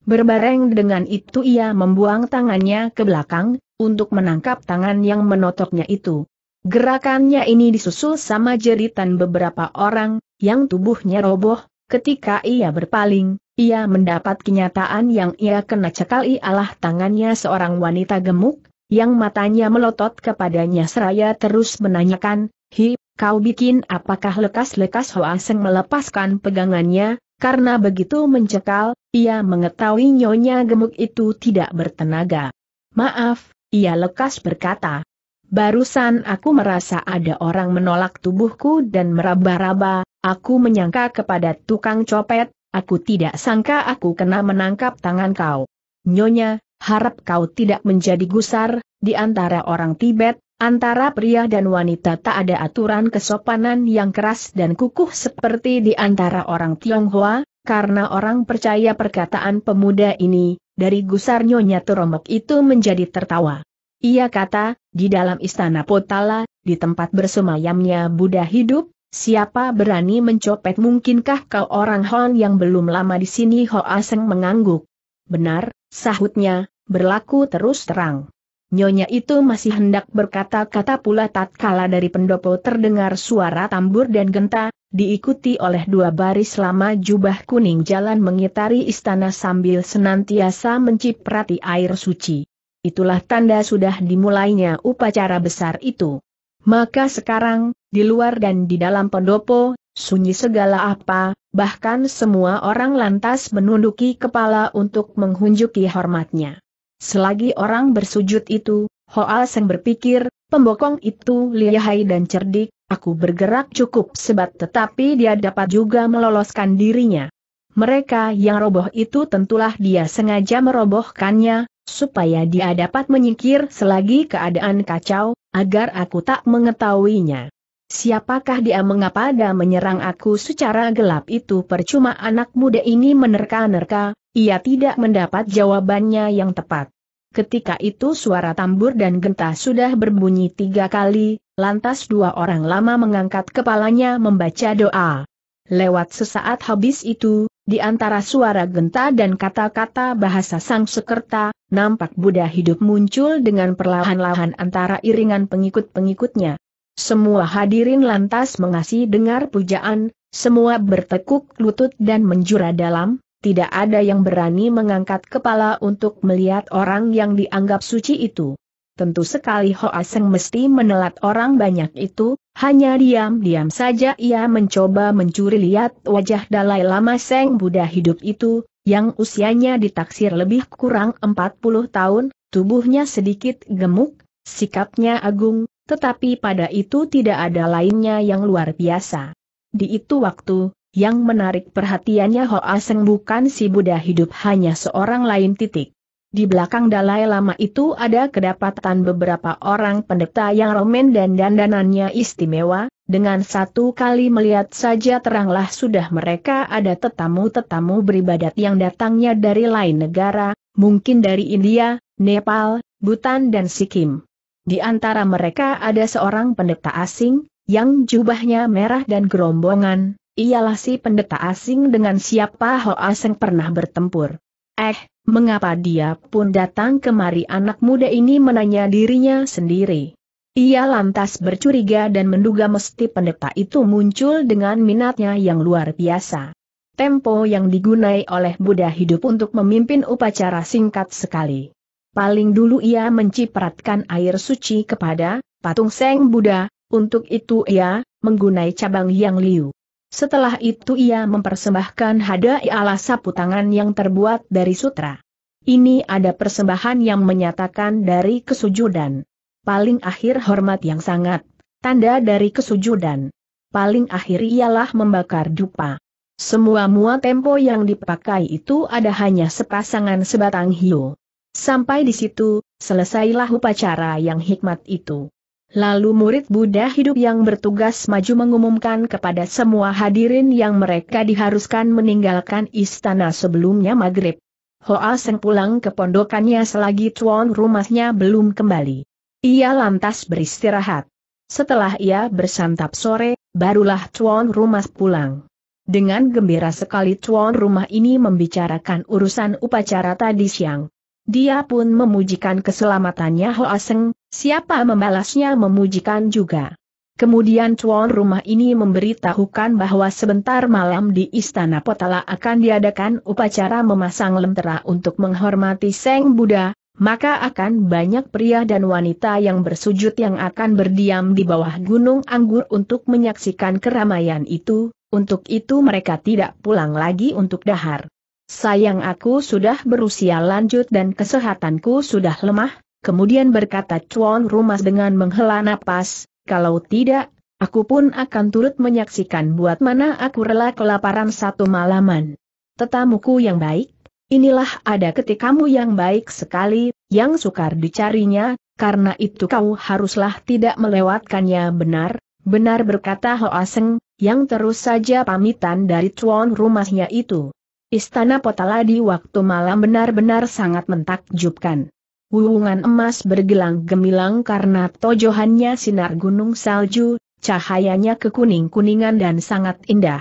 A: Berbareng dengan itu ia membuang tangannya ke belakang, untuk menangkap tangan yang menotoknya itu. Gerakannya ini disusul sama jeritan beberapa orang, yang tubuhnya roboh, Ketika ia berpaling, ia mendapat kenyataan yang ia kena cekali ialah tangannya seorang wanita gemuk, yang matanya melotot kepadanya seraya terus menanyakan, Hi, kau bikin apakah lekas-lekas Seng melepaskan pegangannya, karena begitu mencekal, ia mengetahui nyonya gemuk itu tidak bertenaga. Maaf, ia lekas berkata. Barusan aku merasa ada orang menolak tubuhku dan meraba-raba, Aku menyangka kepada tukang copet, aku tidak sangka aku kena menangkap tangan kau. Nyonya, harap kau tidak menjadi gusar, di antara orang Tibet, antara pria dan wanita tak ada aturan kesopanan yang keras dan kukuh seperti di antara orang Tionghoa, karena orang percaya perkataan pemuda ini, dari gusar Nyonya Turomok itu menjadi tertawa. Ia kata, di dalam istana Potala, di tempat bersemayamnya Buddha hidup, Siapa berani mencopet mungkinkah kau orang Hon yang belum lama di sini Ho Aseng mengangguk. Benar, sahutnya, berlaku terus terang. Nyonya itu masih hendak berkata-kata pula tatkala dari pendopo terdengar suara tambur dan genta, diikuti oleh dua baris lama jubah kuning jalan mengitari istana sambil senantiasa menciprati air suci. Itulah tanda sudah dimulainya upacara besar itu. Maka sekarang, di luar dan di dalam pendopo, sunyi segala apa, bahkan semua orang lantas menunduki kepala untuk menghunjuki hormatnya. Selagi orang bersujud itu, Hoa Seng berpikir, pembokong itu lihai dan cerdik, aku bergerak cukup sebat tetapi dia dapat juga meloloskan dirinya. Mereka yang roboh itu tentulah dia sengaja merobohkannya, supaya dia dapat menyingkir selagi keadaan kacau, agar aku tak mengetahuinya. Siapakah dia mengapa dia menyerang aku secara gelap itu percuma anak muda ini menerka-nerka, ia tidak mendapat jawabannya yang tepat. Ketika itu suara tambur dan genta sudah berbunyi tiga kali, lantas dua orang lama mengangkat kepalanya membaca doa. Lewat sesaat habis itu, di antara suara genta dan kata-kata bahasa sang sekerta, nampak Buddha hidup muncul dengan perlahan-lahan antara iringan pengikut-pengikutnya. Semua hadirin lantas mengasih dengar pujaan, semua bertekuk lutut dan menjura dalam, tidak ada yang berani mengangkat kepala untuk melihat orang yang dianggap suci itu. Tentu sekali Hoa Seng mesti menelat orang banyak itu, hanya diam-diam saja ia mencoba mencuri lihat wajah Dalai Lama Seng Buddha hidup itu, yang usianya ditaksir lebih kurang 40 tahun, tubuhnya sedikit gemuk, sikapnya agung, tetapi pada itu tidak ada lainnya yang luar biasa. Di itu waktu, yang menarik perhatiannya Hoa Seng bukan si Buddha hidup hanya seorang lain titik. Di belakang Dalai Lama itu ada kedapatan beberapa orang pendeta yang romen dan dandanannya istimewa, dengan satu kali melihat saja teranglah sudah mereka ada tetamu-tetamu beribadat yang datangnya dari lain negara, mungkin dari India, Nepal, Bhutan dan Sikkim. Di antara mereka ada seorang pendeta asing, yang jubahnya merah dan gerombongan, ialah si pendeta asing dengan siapa Hoa Aseng pernah bertempur. Eh, mengapa dia pun datang kemari anak muda ini menanya dirinya sendiri. Ia lantas bercuriga dan menduga mesti pendeta itu muncul dengan minatnya yang luar biasa. Tempo yang digunai oleh Buddha hidup untuk memimpin upacara singkat sekali. Paling dulu ia mencipratkan air suci kepada patung Seng Buddha, untuk itu ia menggunai cabang yang liu. Setelah itu ia mempersembahkan hadai ala sapu tangan yang terbuat dari sutra. Ini ada persembahan yang menyatakan dari kesujudan. Paling akhir hormat yang sangat, tanda dari kesujudan. Paling akhir ialah membakar dupa. Semua mua tempo yang dipakai itu ada hanya sepasangan sebatang hiu. Sampai di situ, selesailah upacara yang hikmat itu. Lalu murid Buddha hidup yang bertugas maju mengumumkan kepada semua hadirin yang mereka diharuskan meninggalkan istana sebelumnya maghrib. Hoa Seng pulang ke pondokannya selagi tuan rumahnya belum kembali. Ia lantas beristirahat. Setelah ia bersantap sore, barulah tuan rumah pulang. Dengan gembira sekali tuan rumah ini membicarakan urusan upacara tadi siang. Dia pun memujikan keselamatannya Aseng. siapa membalasnya memujikan juga. Kemudian tuan rumah ini memberitahukan bahwa sebentar malam di Istana Potala akan diadakan upacara memasang lentera untuk menghormati Seng Buddha, maka akan banyak pria dan wanita yang bersujud yang akan berdiam di bawah gunung anggur untuk menyaksikan keramaian itu, untuk itu mereka tidak pulang lagi untuk dahar. Sayang aku sudah berusia lanjut dan kesehatanku sudah lemah, kemudian berkata Chuan Rumas dengan menghela napas, kalau tidak, aku pun akan turut menyaksikan buat mana aku rela kelaparan satu malaman. Tetamuku yang baik, inilah ada kamu yang baik sekali, yang sukar dicarinya, karena itu kau haruslah tidak melewatkannya benar, benar berkata Hoa Seng, yang terus saja pamitan dari Chuan rumahnya itu. Istana Potala di waktu malam benar-benar sangat mentakjubkan. Wuungan emas bergelang gemilang karena tojohannya sinar gunung salju, cahayanya kekuning-kuningan dan sangat indah.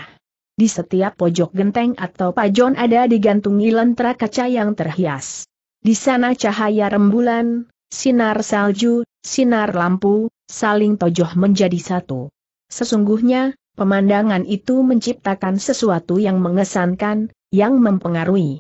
A: Di setiap pojok genteng atau pajon ada digantungi lentera kaca yang terhias. Di sana cahaya rembulan, sinar salju, sinar lampu, saling tojoh menjadi satu. Sesungguhnya, pemandangan itu menciptakan sesuatu yang mengesankan, yang mempengaruhi.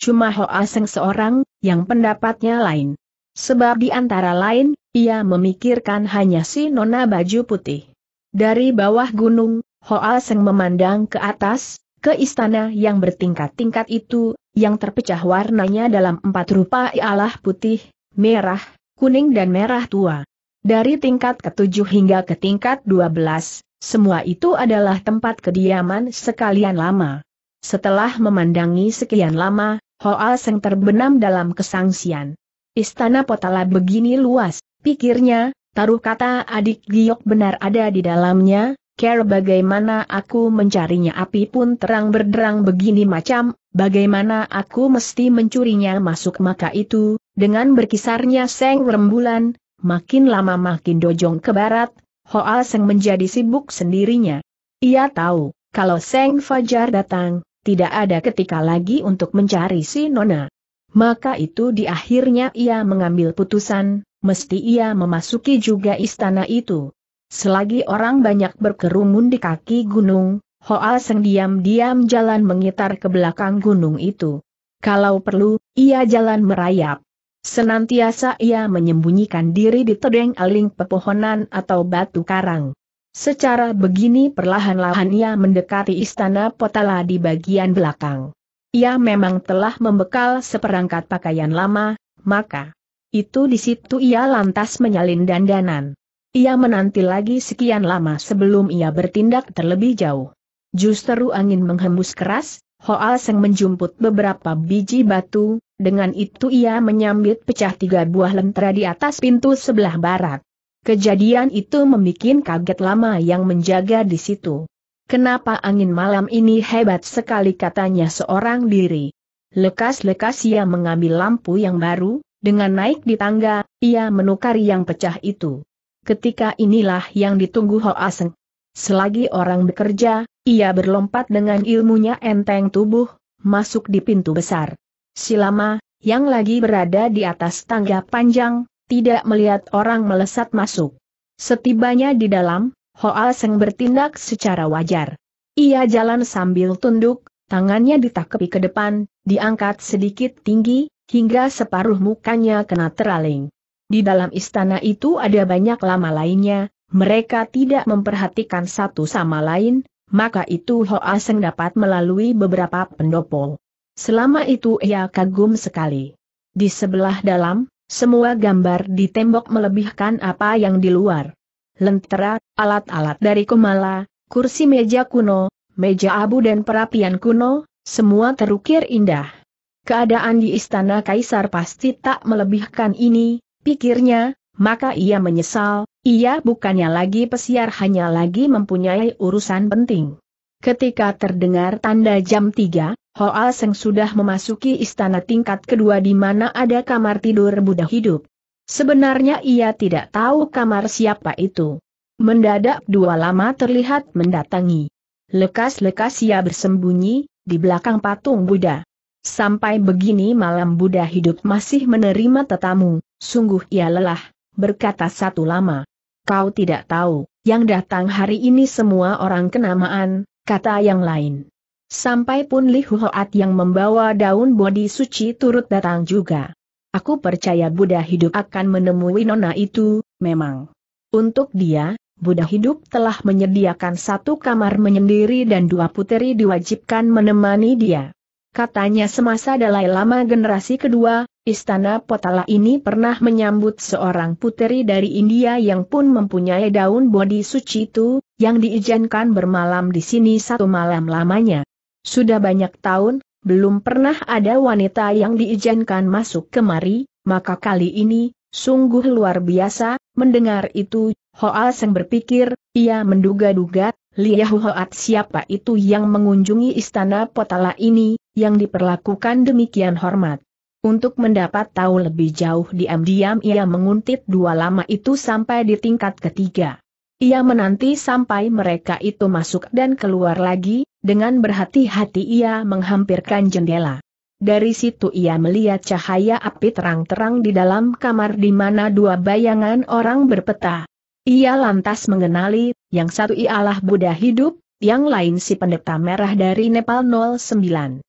A: Cuma Hoa Seng seorang, yang pendapatnya lain. Sebab di antara lain, ia memikirkan hanya si nona baju putih. Dari bawah gunung, Hoa Seng memandang ke atas, ke istana yang bertingkat-tingkat itu, yang terpecah warnanya dalam empat rupa ialah putih, merah, kuning dan merah tua. Dari tingkat ketujuh hingga ke tingkat dua belas, semua itu adalah tempat kediaman sekalian lama. Setelah memandangi sekian lama, Hoa Seng terbenam dalam kesangsian. Istana Potala begini luas, pikirnya, taruh kata adik Giok benar ada di dalamnya, care bagaimana aku mencarinya api pun terang berderang begini macam, bagaimana aku mesti mencurinya masuk maka itu, dengan berkisarnya seng rembulan, makin lama makin dojong ke barat, Hoa Seng menjadi sibuk sendirinya. Ia tahu, kalau Seng Fajar datang, tidak ada ketika lagi untuk mencari si Nona. Maka itu di akhirnya ia mengambil putusan, mesti ia memasuki juga istana itu. Selagi orang banyak berkerumun di kaki gunung, Hoa Seng diam-diam jalan mengitar ke belakang gunung itu. Kalau perlu, ia jalan merayap. Senantiasa ia menyembunyikan diri di tedeng aling pepohonan atau batu karang. Secara begini perlahan-lahan ia mendekati istana Potala di bagian belakang. Ia memang telah membekal seperangkat pakaian lama, maka itu di situ ia lantas menyalin dandanan. Ia menanti lagi sekian lama sebelum ia bertindak terlebih jauh. Justru angin menghembus keras, Hoal Seng menjumput beberapa biji batu, dengan itu ia menyambit pecah tiga buah lentera di atas pintu sebelah barat. Kejadian itu membuat kaget lama yang menjaga di situ. Kenapa angin malam ini hebat sekali katanya seorang diri. Lekas-lekas ia mengambil lampu yang baru, dengan naik di tangga, ia menukar yang pecah itu. Ketika inilah yang ditunggu Ho Aseng. Selagi orang bekerja, ia berlompat dengan ilmunya enteng tubuh, masuk di pintu besar. Silama, yang lagi berada di atas tangga panjang, tidak melihat orang melesat masuk. Setibanya di dalam, Hoa Seng bertindak secara wajar. Ia jalan sambil tunduk, tangannya ditakepi ke depan, diangkat sedikit tinggi, hingga separuh mukanya kena teraling. Di dalam istana itu ada banyak lama lainnya, mereka tidak memperhatikan satu sama lain, maka itu Hoa Seng dapat melalui beberapa pendopo. Selama itu ia kagum sekali. Di sebelah dalam, semua gambar di tembok melebihkan apa yang di luar. Lentera, alat-alat dari Kumala, kursi meja kuno, meja abu dan perapian kuno, semua terukir indah. Keadaan di istana kaisar pasti tak melebihkan ini, pikirnya, maka ia menyesal, ia bukannya lagi pesiar hanya lagi mempunyai urusan penting. Ketika terdengar tanda jam 3, Hoa Seng sudah memasuki istana tingkat kedua di mana ada kamar tidur Buddha hidup. Sebenarnya ia tidak tahu kamar siapa itu. Mendadak dua lama terlihat mendatangi. Lekas-lekas ia bersembunyi, di belakang patung Buddha. Sampai begini malam Buddha hidup masih menerima tetamu, sungguh ia lelah, berkata satu lama. Kau tidak tahu, yang datang hari ini semua orang kenamaan, kata yang lain. Sampai pun Li Huoat yang membawa daun bodi suci turut datang juga. Aku percaya Buddha hidup akan menemui nona itu, memang. Untuk dia, Buddha hidup telah menyediakan satu kamar menyendiri dan dua puteri diwajibkan menemani dia. Katanya semasa Dalai Lama generasi kedua, Istana Potala ini pernah menyambut seorang puteri dari India yang pun mempunyai daun bodi suci itu, yang diizinkan bermalam di sini satu malam lamanya. Sudah banyak tahun, belum pernah ada wanita yang diizinkan masuk kemari, maka kali ini, sungguh luar biasa, mendengar itu, Hoa Seng berpikir, ia menduga-duga, Liah Hoat siapa itu yang mengunjungi istana Potala ini, yang diperlakukan demikian hormat. Untuk mendapat tahu lebih jauh diam-diam ia menguntit dua lama itu sampai di tingkat ketiga. Ia menanti sampai mereka itu masuk dan keluar lagi, dengan berhati-hati ia menghampirkan jendela. Dari situ ia melihat cahaya api terang-terang di dalam kamar di mana dua bayangan orang berpeta. Ia lantas mengenali, yang satu ialah Buddha hidup, yang lain si pendeta merah dari Nepal 09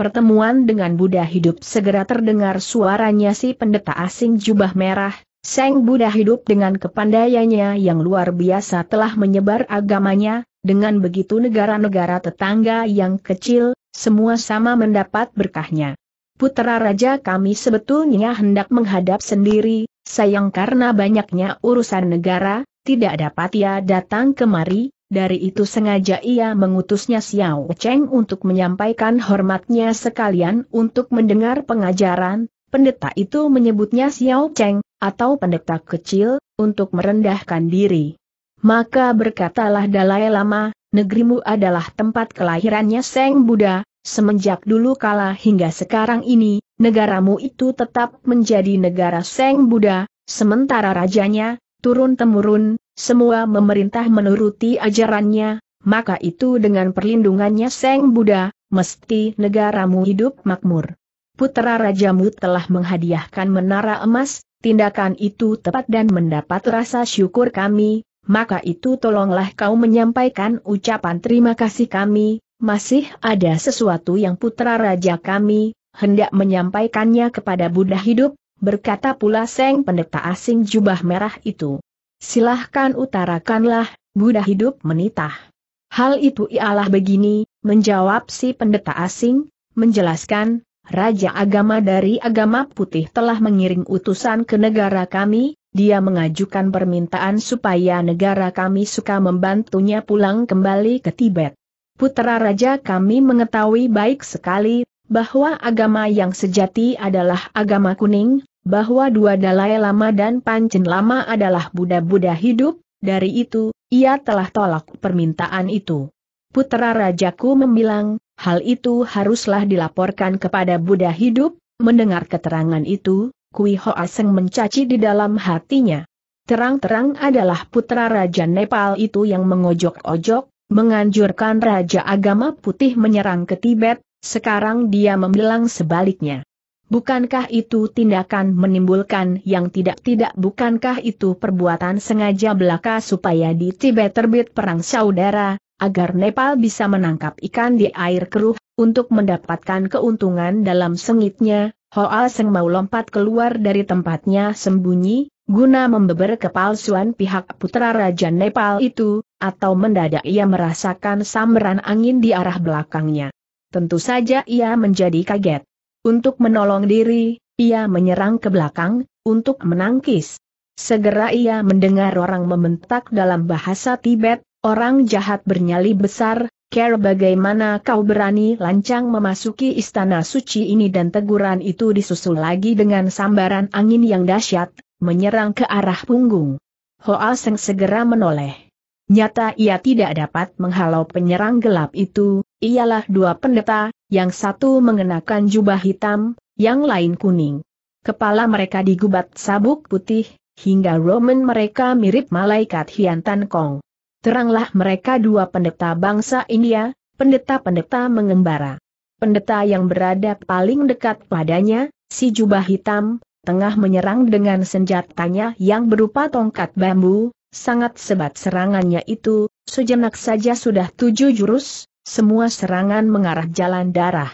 A: pertemuan dengan Buddha hidup segera terdengar suaranya si pendeta asing jubah merah, Seng Buddha hidup dengan kepandaiannya yang luar biasa telah menyebar agamanya, dengan begitu negara-negara tetangga yang kecil, semua sama mendapat berkahnya. Putra Raja kami sebetulnya hendak menghadap sendiri, sayang karena banyaknya urusan negara, tidak dapat ia datang kemari, dari itu sengaja ia mengutusnya Xiao Cheng untuk menyampaikan hormatnya sekalian untuk mendengar pengajaran, pendeta itu menyebutnya Xiao Cheng, atau pendeta kecil, untuk merendahkan diri. Maka berkatalah Dalai Lama, negerimu adalah tempat kelahirannya Seng Buddha, semenjak dulu kala hingga sekarang ini, negaramu itu tetap menjadi negara Seng Buddha, sementara rajanya, turun-temurun, semua memerintah menuruti ajarannya, maka itu dengan perlindungannya Seng Buddha, mesti negaramu hidup makmur. Putera Rajamu telah menghadiahkan menara emas, tindakan itu tepat dan mendapat rasa syukur kami, maka itu tolonglah kau menyampaikan ucapan terima kasih kami, masih ada sesuatu yang putra raja kami, hendak menyampaikannya kepada Buddha hidup, berkata pula Seng pendeta asing jubah merah itu. Silahkan utarakanlah, Buddha hidup menitah. Hal itu ialah begini, menjawab si pendeta asing, menjelaskan, Raja agama dari agama putih telah mengiring utusan ke negara kami, dia mengajukan permintaan supaya negara kami suka membantunya pulang kembali ke Tibet. Putra Raja kami mengetahui baik sekali, bahwa agama yang sejati adalah agama kuning, bahwa dua Dalai Lama dan Pancen Lama adalah Buddha-Buddha hidup, dari itu, ia telah tolak permintaan itu. Putra Rajaku membilang, hal itu haruslah dilaporkan kepada Buddha hidup, mendengar keterangan itu, Kui Ho Aseng mencaci di dalam hatinya. Terang-terang adalah putra Raja Nepal itu yang mengojok-ojok, menganjurkan Raja Agama Putih menyerang ke Tibet, sekarang dia membilang sebaliknya. Bukankah itu tindakan menimbulkan yang tidak-tidak bukankah itu perbuatan sengaja belaka supaya di Tibet terbit perang saudara, agar Nepal bisa menangkap ikan di air keruh, untuk mendapatkan keuntungan dalam sengitnya, Hoa Seng mau lompat keluar dari tempatnya sembunyi, guna membeber kepalsuan pihak putra Raja Nepal itu, atau mendadak ia merasakan samberan angin di arah belakangnya. Tentu saja ia menjadi kaget. Untuk menolong diri, ia menyerang ke belakang, untuk menangkis. Segera ia mendengar orang mementak dalam bahasa Tibet, orang jahat bernyali besar, Care bagaimana kau berani lancang memasuki istana suci ini dan teguran itu disusul lagi dengan sambaran angin yang dahsyat, menyerang ke arah punggung. Hoa Seng segera menoleh. Nyata ia tidak dapat menghalau penyerang gelap itu, ialah dua pendeta, yang satu mengenakan jubah hitam, yang lain kuning. Kepala mereka digubat sabuk putih, hingga roman mereka mirip malaikat hiantan kong. Teranglah mereka dua pendeta bangsa India, pendeta-pendeta mengembara. Pendeta yang berada paling dekat padanya, si jubah hitam, tengah menyerang dengan senjatanya yang berupa tongkat bambu, sangat sebat serangannya itu, sejenak saja sudah tujuh jurus, semua serangan mengarah jalan darah.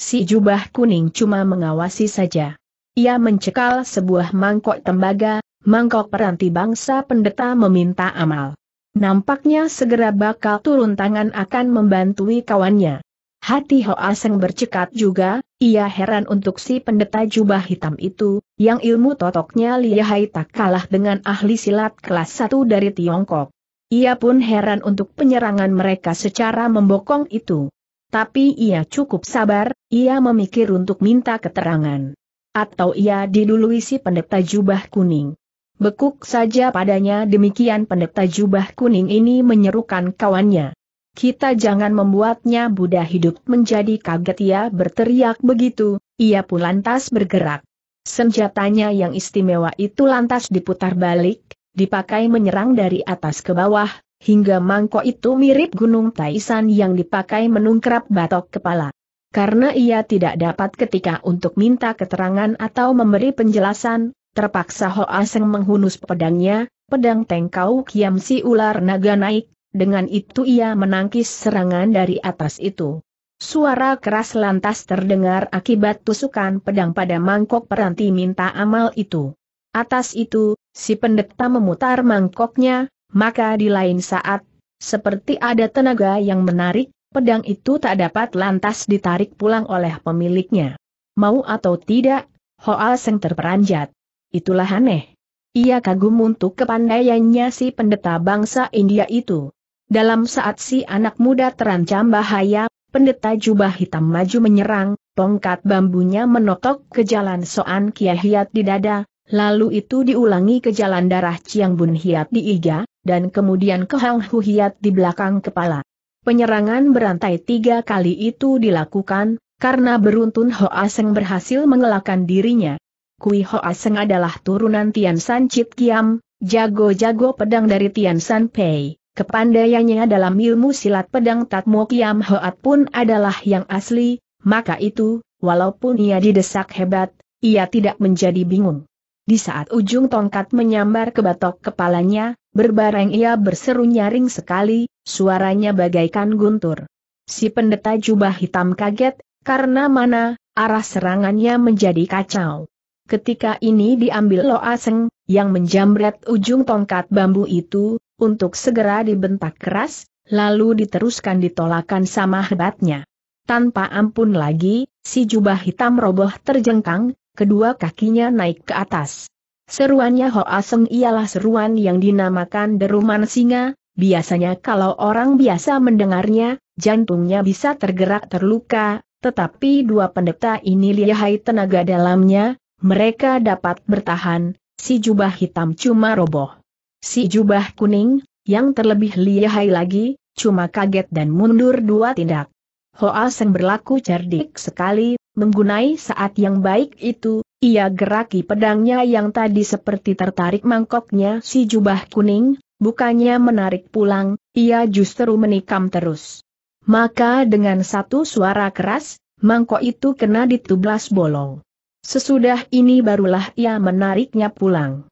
A: Si jubah kuning cuma mengawasi saja. Ia mencekal sebuah mangkok tembaga, mangkok peranti bangsa pendeta meminta amal. Nampaknya segera bakal turun tangan akan membantui kawannya. Hati Hoa Seng bercekat juga, ia heran untuk si pendeta jubah hitam itu, yang ilmu totoknya lihai tak kalah dengan ahli silat kelas 1 dari Tiongkok. Ia pun heran untuk penyerangan mereka secara membokong itu. Tapi ia cukup sabar, ia memikir untuk minta keterangan. Atau ia didului si pendeta jubah kuning. Bekuk saja padanya demikian pendeta jubah kuning ini menyerukan kawannya. Kita jangan membuatnya Buddha hidup menjadi kaget ia berteriak begitu, ia pun lantas bergerak. Senjatanya yang istimewa itu lantas diputar balik, dipakai menyerang dari atas ke bawah, hingga mangkok itu mirip gunung Taisan yang dipakai menungkrap batok kepala. Karena ia tidak dapat ketika untuk minta keterangan atau memberi penjelasan, terpaksa Hoa Seng menghunus pedangnya, pedang tengkau kiam si ular naga naik dengan itu ia menangkis serangan dari atas itu. Suara keras lantas terdengar akibat tusukan pedang pada mangkok peranti minta amal itu. Atas itu, si pendeta memutar mangkoknya, maka di lain saat, seperti ada tenaga yang menarik, pedang itu tak dapat lantas ditarik pulang oleh pemiliknya. Mau atau tidak, Hoa Seng terperanjat. Itulah aneh. Ia kagum untuk kepandaiannya si pendeta bangsa India itu. Dalam saat si anak muda terancam bahaya, pendeta jubah hitam maju menyerang, tongkat bambunya menotok ke jalan Soan kiahiat Hiat di dada, lalu itu diulangi ke jalan darah Ciang Bun Hiat di iga, dan kemudian ke Hang Hu Hiat di belakang kepala. Penyerangan berantai tiga kali itu dilakukan, karena beruntun Ho Aseng berhasil mengelakkan dirinya. Kui Ho Aseng adalah turunan Tian San Chit Kiam, jago-jago pedang dari Tian San Pei. Kepandaiannya dalam ilmu silat pedang Tatmo Kiam Hoat pun adalah yang asli, maka itu, walaupun ia didesak hebat, ia tidak menjadi bingung. Di saat ujung tongkat menyambar ke batok kepalanya, berbareng ia berseru nyaring sekali, suaranya bagaikan guntur. Si pendeta jubah hitam kaget, karena mana, arah serangannya menjadi kacau. Ketika ini diambil Lo Aseng yang menjamret ujung tongkat bambu itu, untuk segera dibentak keras, lalu diteruskan ditolakan sama hebatnya. Tanpa ampun lagi, si jubah hitam roboh terjengkang, kedua kakinya naik ke atas. Seruannya Ho Aseng ialah seruan yang dinamakan deruman singa, biasanya kalau orang biasa mendengarnya, jantungnya bisa tergerak terluka, tetapi dua pendeta ini lihai tenaga dalamnya, mereka dapat bertahan, si jubah hitam cuma roboh. Si jubah kuning, yang terlebih lihai lagi, cuma kaget dan mundur dua tindak. Hoa Seng berlaku cerdik sekali, menggunai saat yang baik itu, ia geraki pedangnya yang tadi seperti tertarik mangkoknya si jubah kuning, bukannya menarik pulang, ia justru menikam terus. Maka dengan satu suara keras, mangkok itu kena ditublas bolong. Sesudah ini barulah ia menariknya pulang.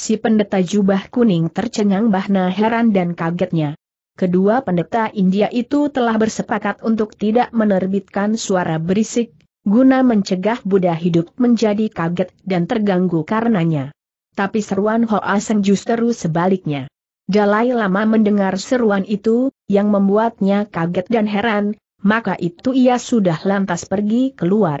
A: Si pendeta jubah kuning tercengang bahna heran dan kagetnya. Kedua pendeta India itu telah bersepakat untuk tidak menerbitkan suara berisik, guna mencegah Buddha hidup menjadi kaget dan terganggu karenanya. Tapi seruan Hoa Seng justru sebaliknya. Dalai Lama mendengar seruan itu, yang membuatnya kaget dan heran, maka itu ia sudah lantas pergi keluar.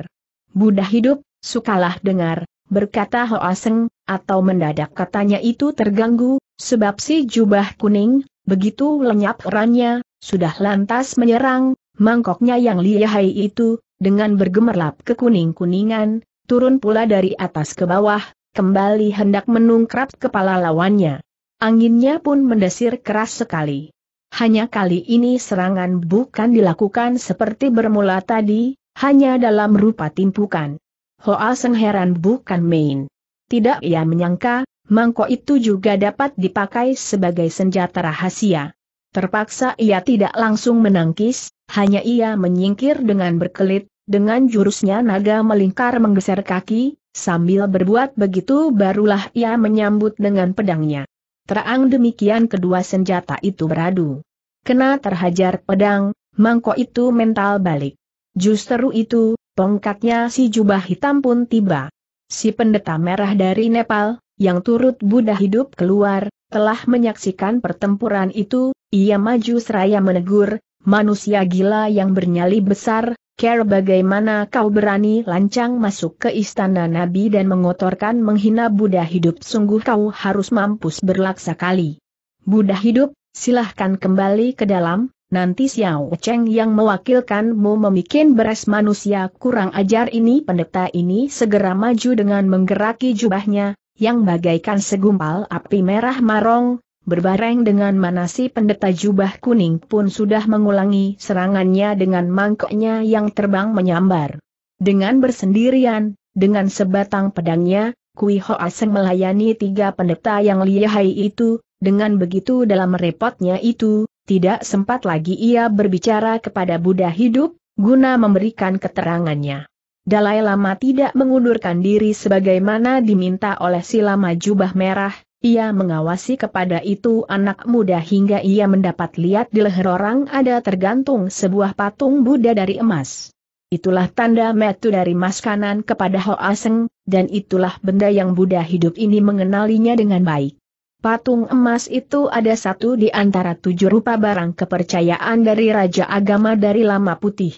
A: Buddha hidup, sukalah dengar, berkata Hoaseng, atau mendadak katanya itu terganggu, sebab si jubah kuning, begitu lenyap orangnya, sudah lantas menyerang, mangkoknya yang lihai itu, dengan bergemerlap kekuning-kuningan, turun pula dari atas ke bawah, kembali hendak menungkrap kepala lawannya. Anginnya pun mendesir keras sekali. Hanya kali ini serangan bukan dilakukan seperti bermula tadi, hanya dalam rupa timpukan. Hoa Seng heran bukan main. Tidak ia menyangka, mangkok itu juga dapat dipakai sebagai senjata rahasia. Terpaksa ia tidak langsung menangkis, hanya ia menyingkir dengan berkelit, dengan jurusnya naga melingkar menggeser kaki, sambil berbuat begitu barulah ia menyambut dengan pedangnya. Terang demikian kedua senjata itu beradu. Kena terhajar pedang, mangkok itu mental balik. Justru itu, Tongkatnya si jubah hitam pun tiba. Si pendeta merah dari Nepal, yang turut Buddha hidup keluar, telah menyaksikan pertempuran itu, ia maju seraya menegur, manusia gila yang bernyali besar, care bagaimana kau berani lancang masuk ke istana Nabi dan mengotorkan menghina Buddha hidup sungguh kau harus mampus berlaksa kali. Buddha hidup, silahkan kembali ke dalam, Nanti Xiao Cheng yang mewakilkanmu memikin beras manusia kurang ajar ini pendeta ini segera maju dengan menggeraki jubahnya, yang bagaikan segumpal api merah marong, berbareng dengan manasi pendeta jubah kuning pun sudah mengulangi serangannya dengan mangkoknya yang terbang menyambar. Dengan bersendirian, dengan sebatang pedangnya, Kui Ho Aseng melayani tiga pendeta yang lihai itu, dengan begitu dalam repotnya itu, tidak sempat lagi ia berbicara kepada Buddha hidup, guna memberikan keterangannya. Dalai Lama tidak mengundurkan diri sebagaimana diminta oleh si Lama Jubah Merah, ia mengawasi kepada itu anak muda hingga ia mendapat lihat di leher orang ada tergantung sebuah patung Buddha dari emas. Itulah tanda metu dari mas kanan kepada ho aseng, dan itulah benda yang Buddha hidup ini mengenalinya dengan baik. Patung emas itu ada satu di antara tujuh rupa barang kepercayaan dari Raja Agama dari Lama Putih.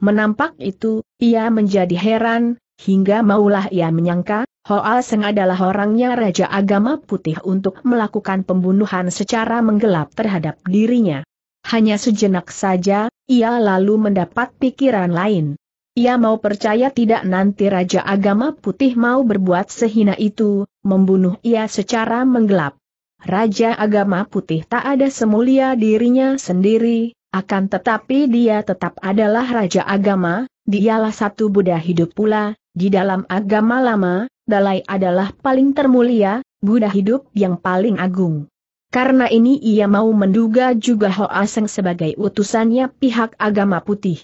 A: Menampak itu, ia menjadi heran, hingga maulah ia menyangka, Hoa Seng adalah orangnya Raja Agama Putih untuk melakukan pembunuhan secara menggelap terhadap dirinya. Hanya sejenak saja, ia lalu mendapat pikiran lain. Ia mau percaya tidak nanti Raja Agama Putih mau berbuat sehina itu, membunuh ia secara menggelap. Raja Agama Putih tak ada semulia dirinya sendiri, akan tetapi dia tetap adalah Raja Agama, dialah satu Buddha hidup pula, di dalam agama lama, Dalai adalah paling termulia, Buddha hidup yang paling agung. Karena ini ia mau menduga juga Hoa Seng sebagai utusannya pihak agama putih.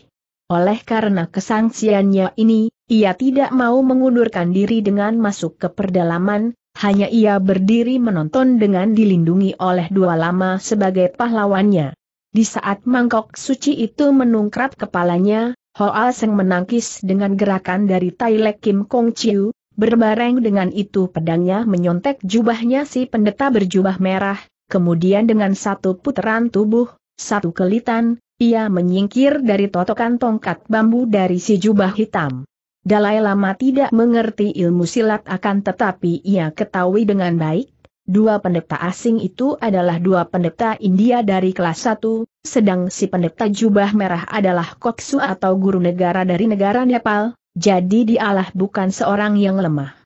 A: Oleh karena kesangsiannya ini, ia tidak mau mengundurkan diri dengan masuk ke perdalaman, hanya ia berdiri menonton dengan dilindungi oleh dua lama sebagai pahlawannya. Di saat mangkok suci itu menungkrap kepalanya, Hoa ah Seng menangkis dengan gerakan dari Tai Lek Kim Kong Chiu, berbareng dengan itu pedangnya menyontek jubahnya si pendeta berjubah merah, kemudian dengan satu putaran tubuh, satu kelitan, ia menyingkir dari totokan tongkat bambu dari si jubah hitam. Dalai Lama tidak mengerti ilmu silat akan tetapi ia ketahui dengan baik, dua pendeta asing itu adalah dua pendeta India dari kelas 1, sedang si pendeta jubah merah adalah koksu atau guru negara dari negara Nepal, jadi dialah bukan seorang yang lemah.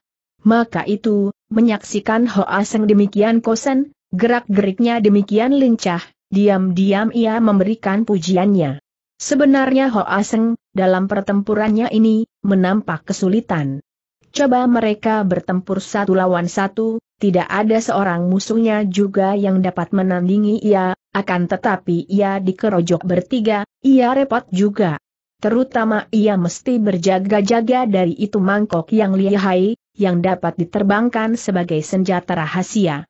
A: Maka itu, menyaksikan Hoa Seng demikian kosen, gerak-geriknya demikian lincah, Diam-diam ia memberikan pujiannya. Sebenarnya Ho Aseng ah dalam pertempurannya ini, menampak kesulitan. Coba mereka bertempur satu lawan satu, tidak ada seorang musuhnya juga yang dapat menandingi ia, akan tetapi ia dikerojok bertiga, ia repot juga. Terutama ia mesti berjaga-jaga dari itu mangkok yang lihai, yang dapat diterbangkan sebagai senjata rahasia.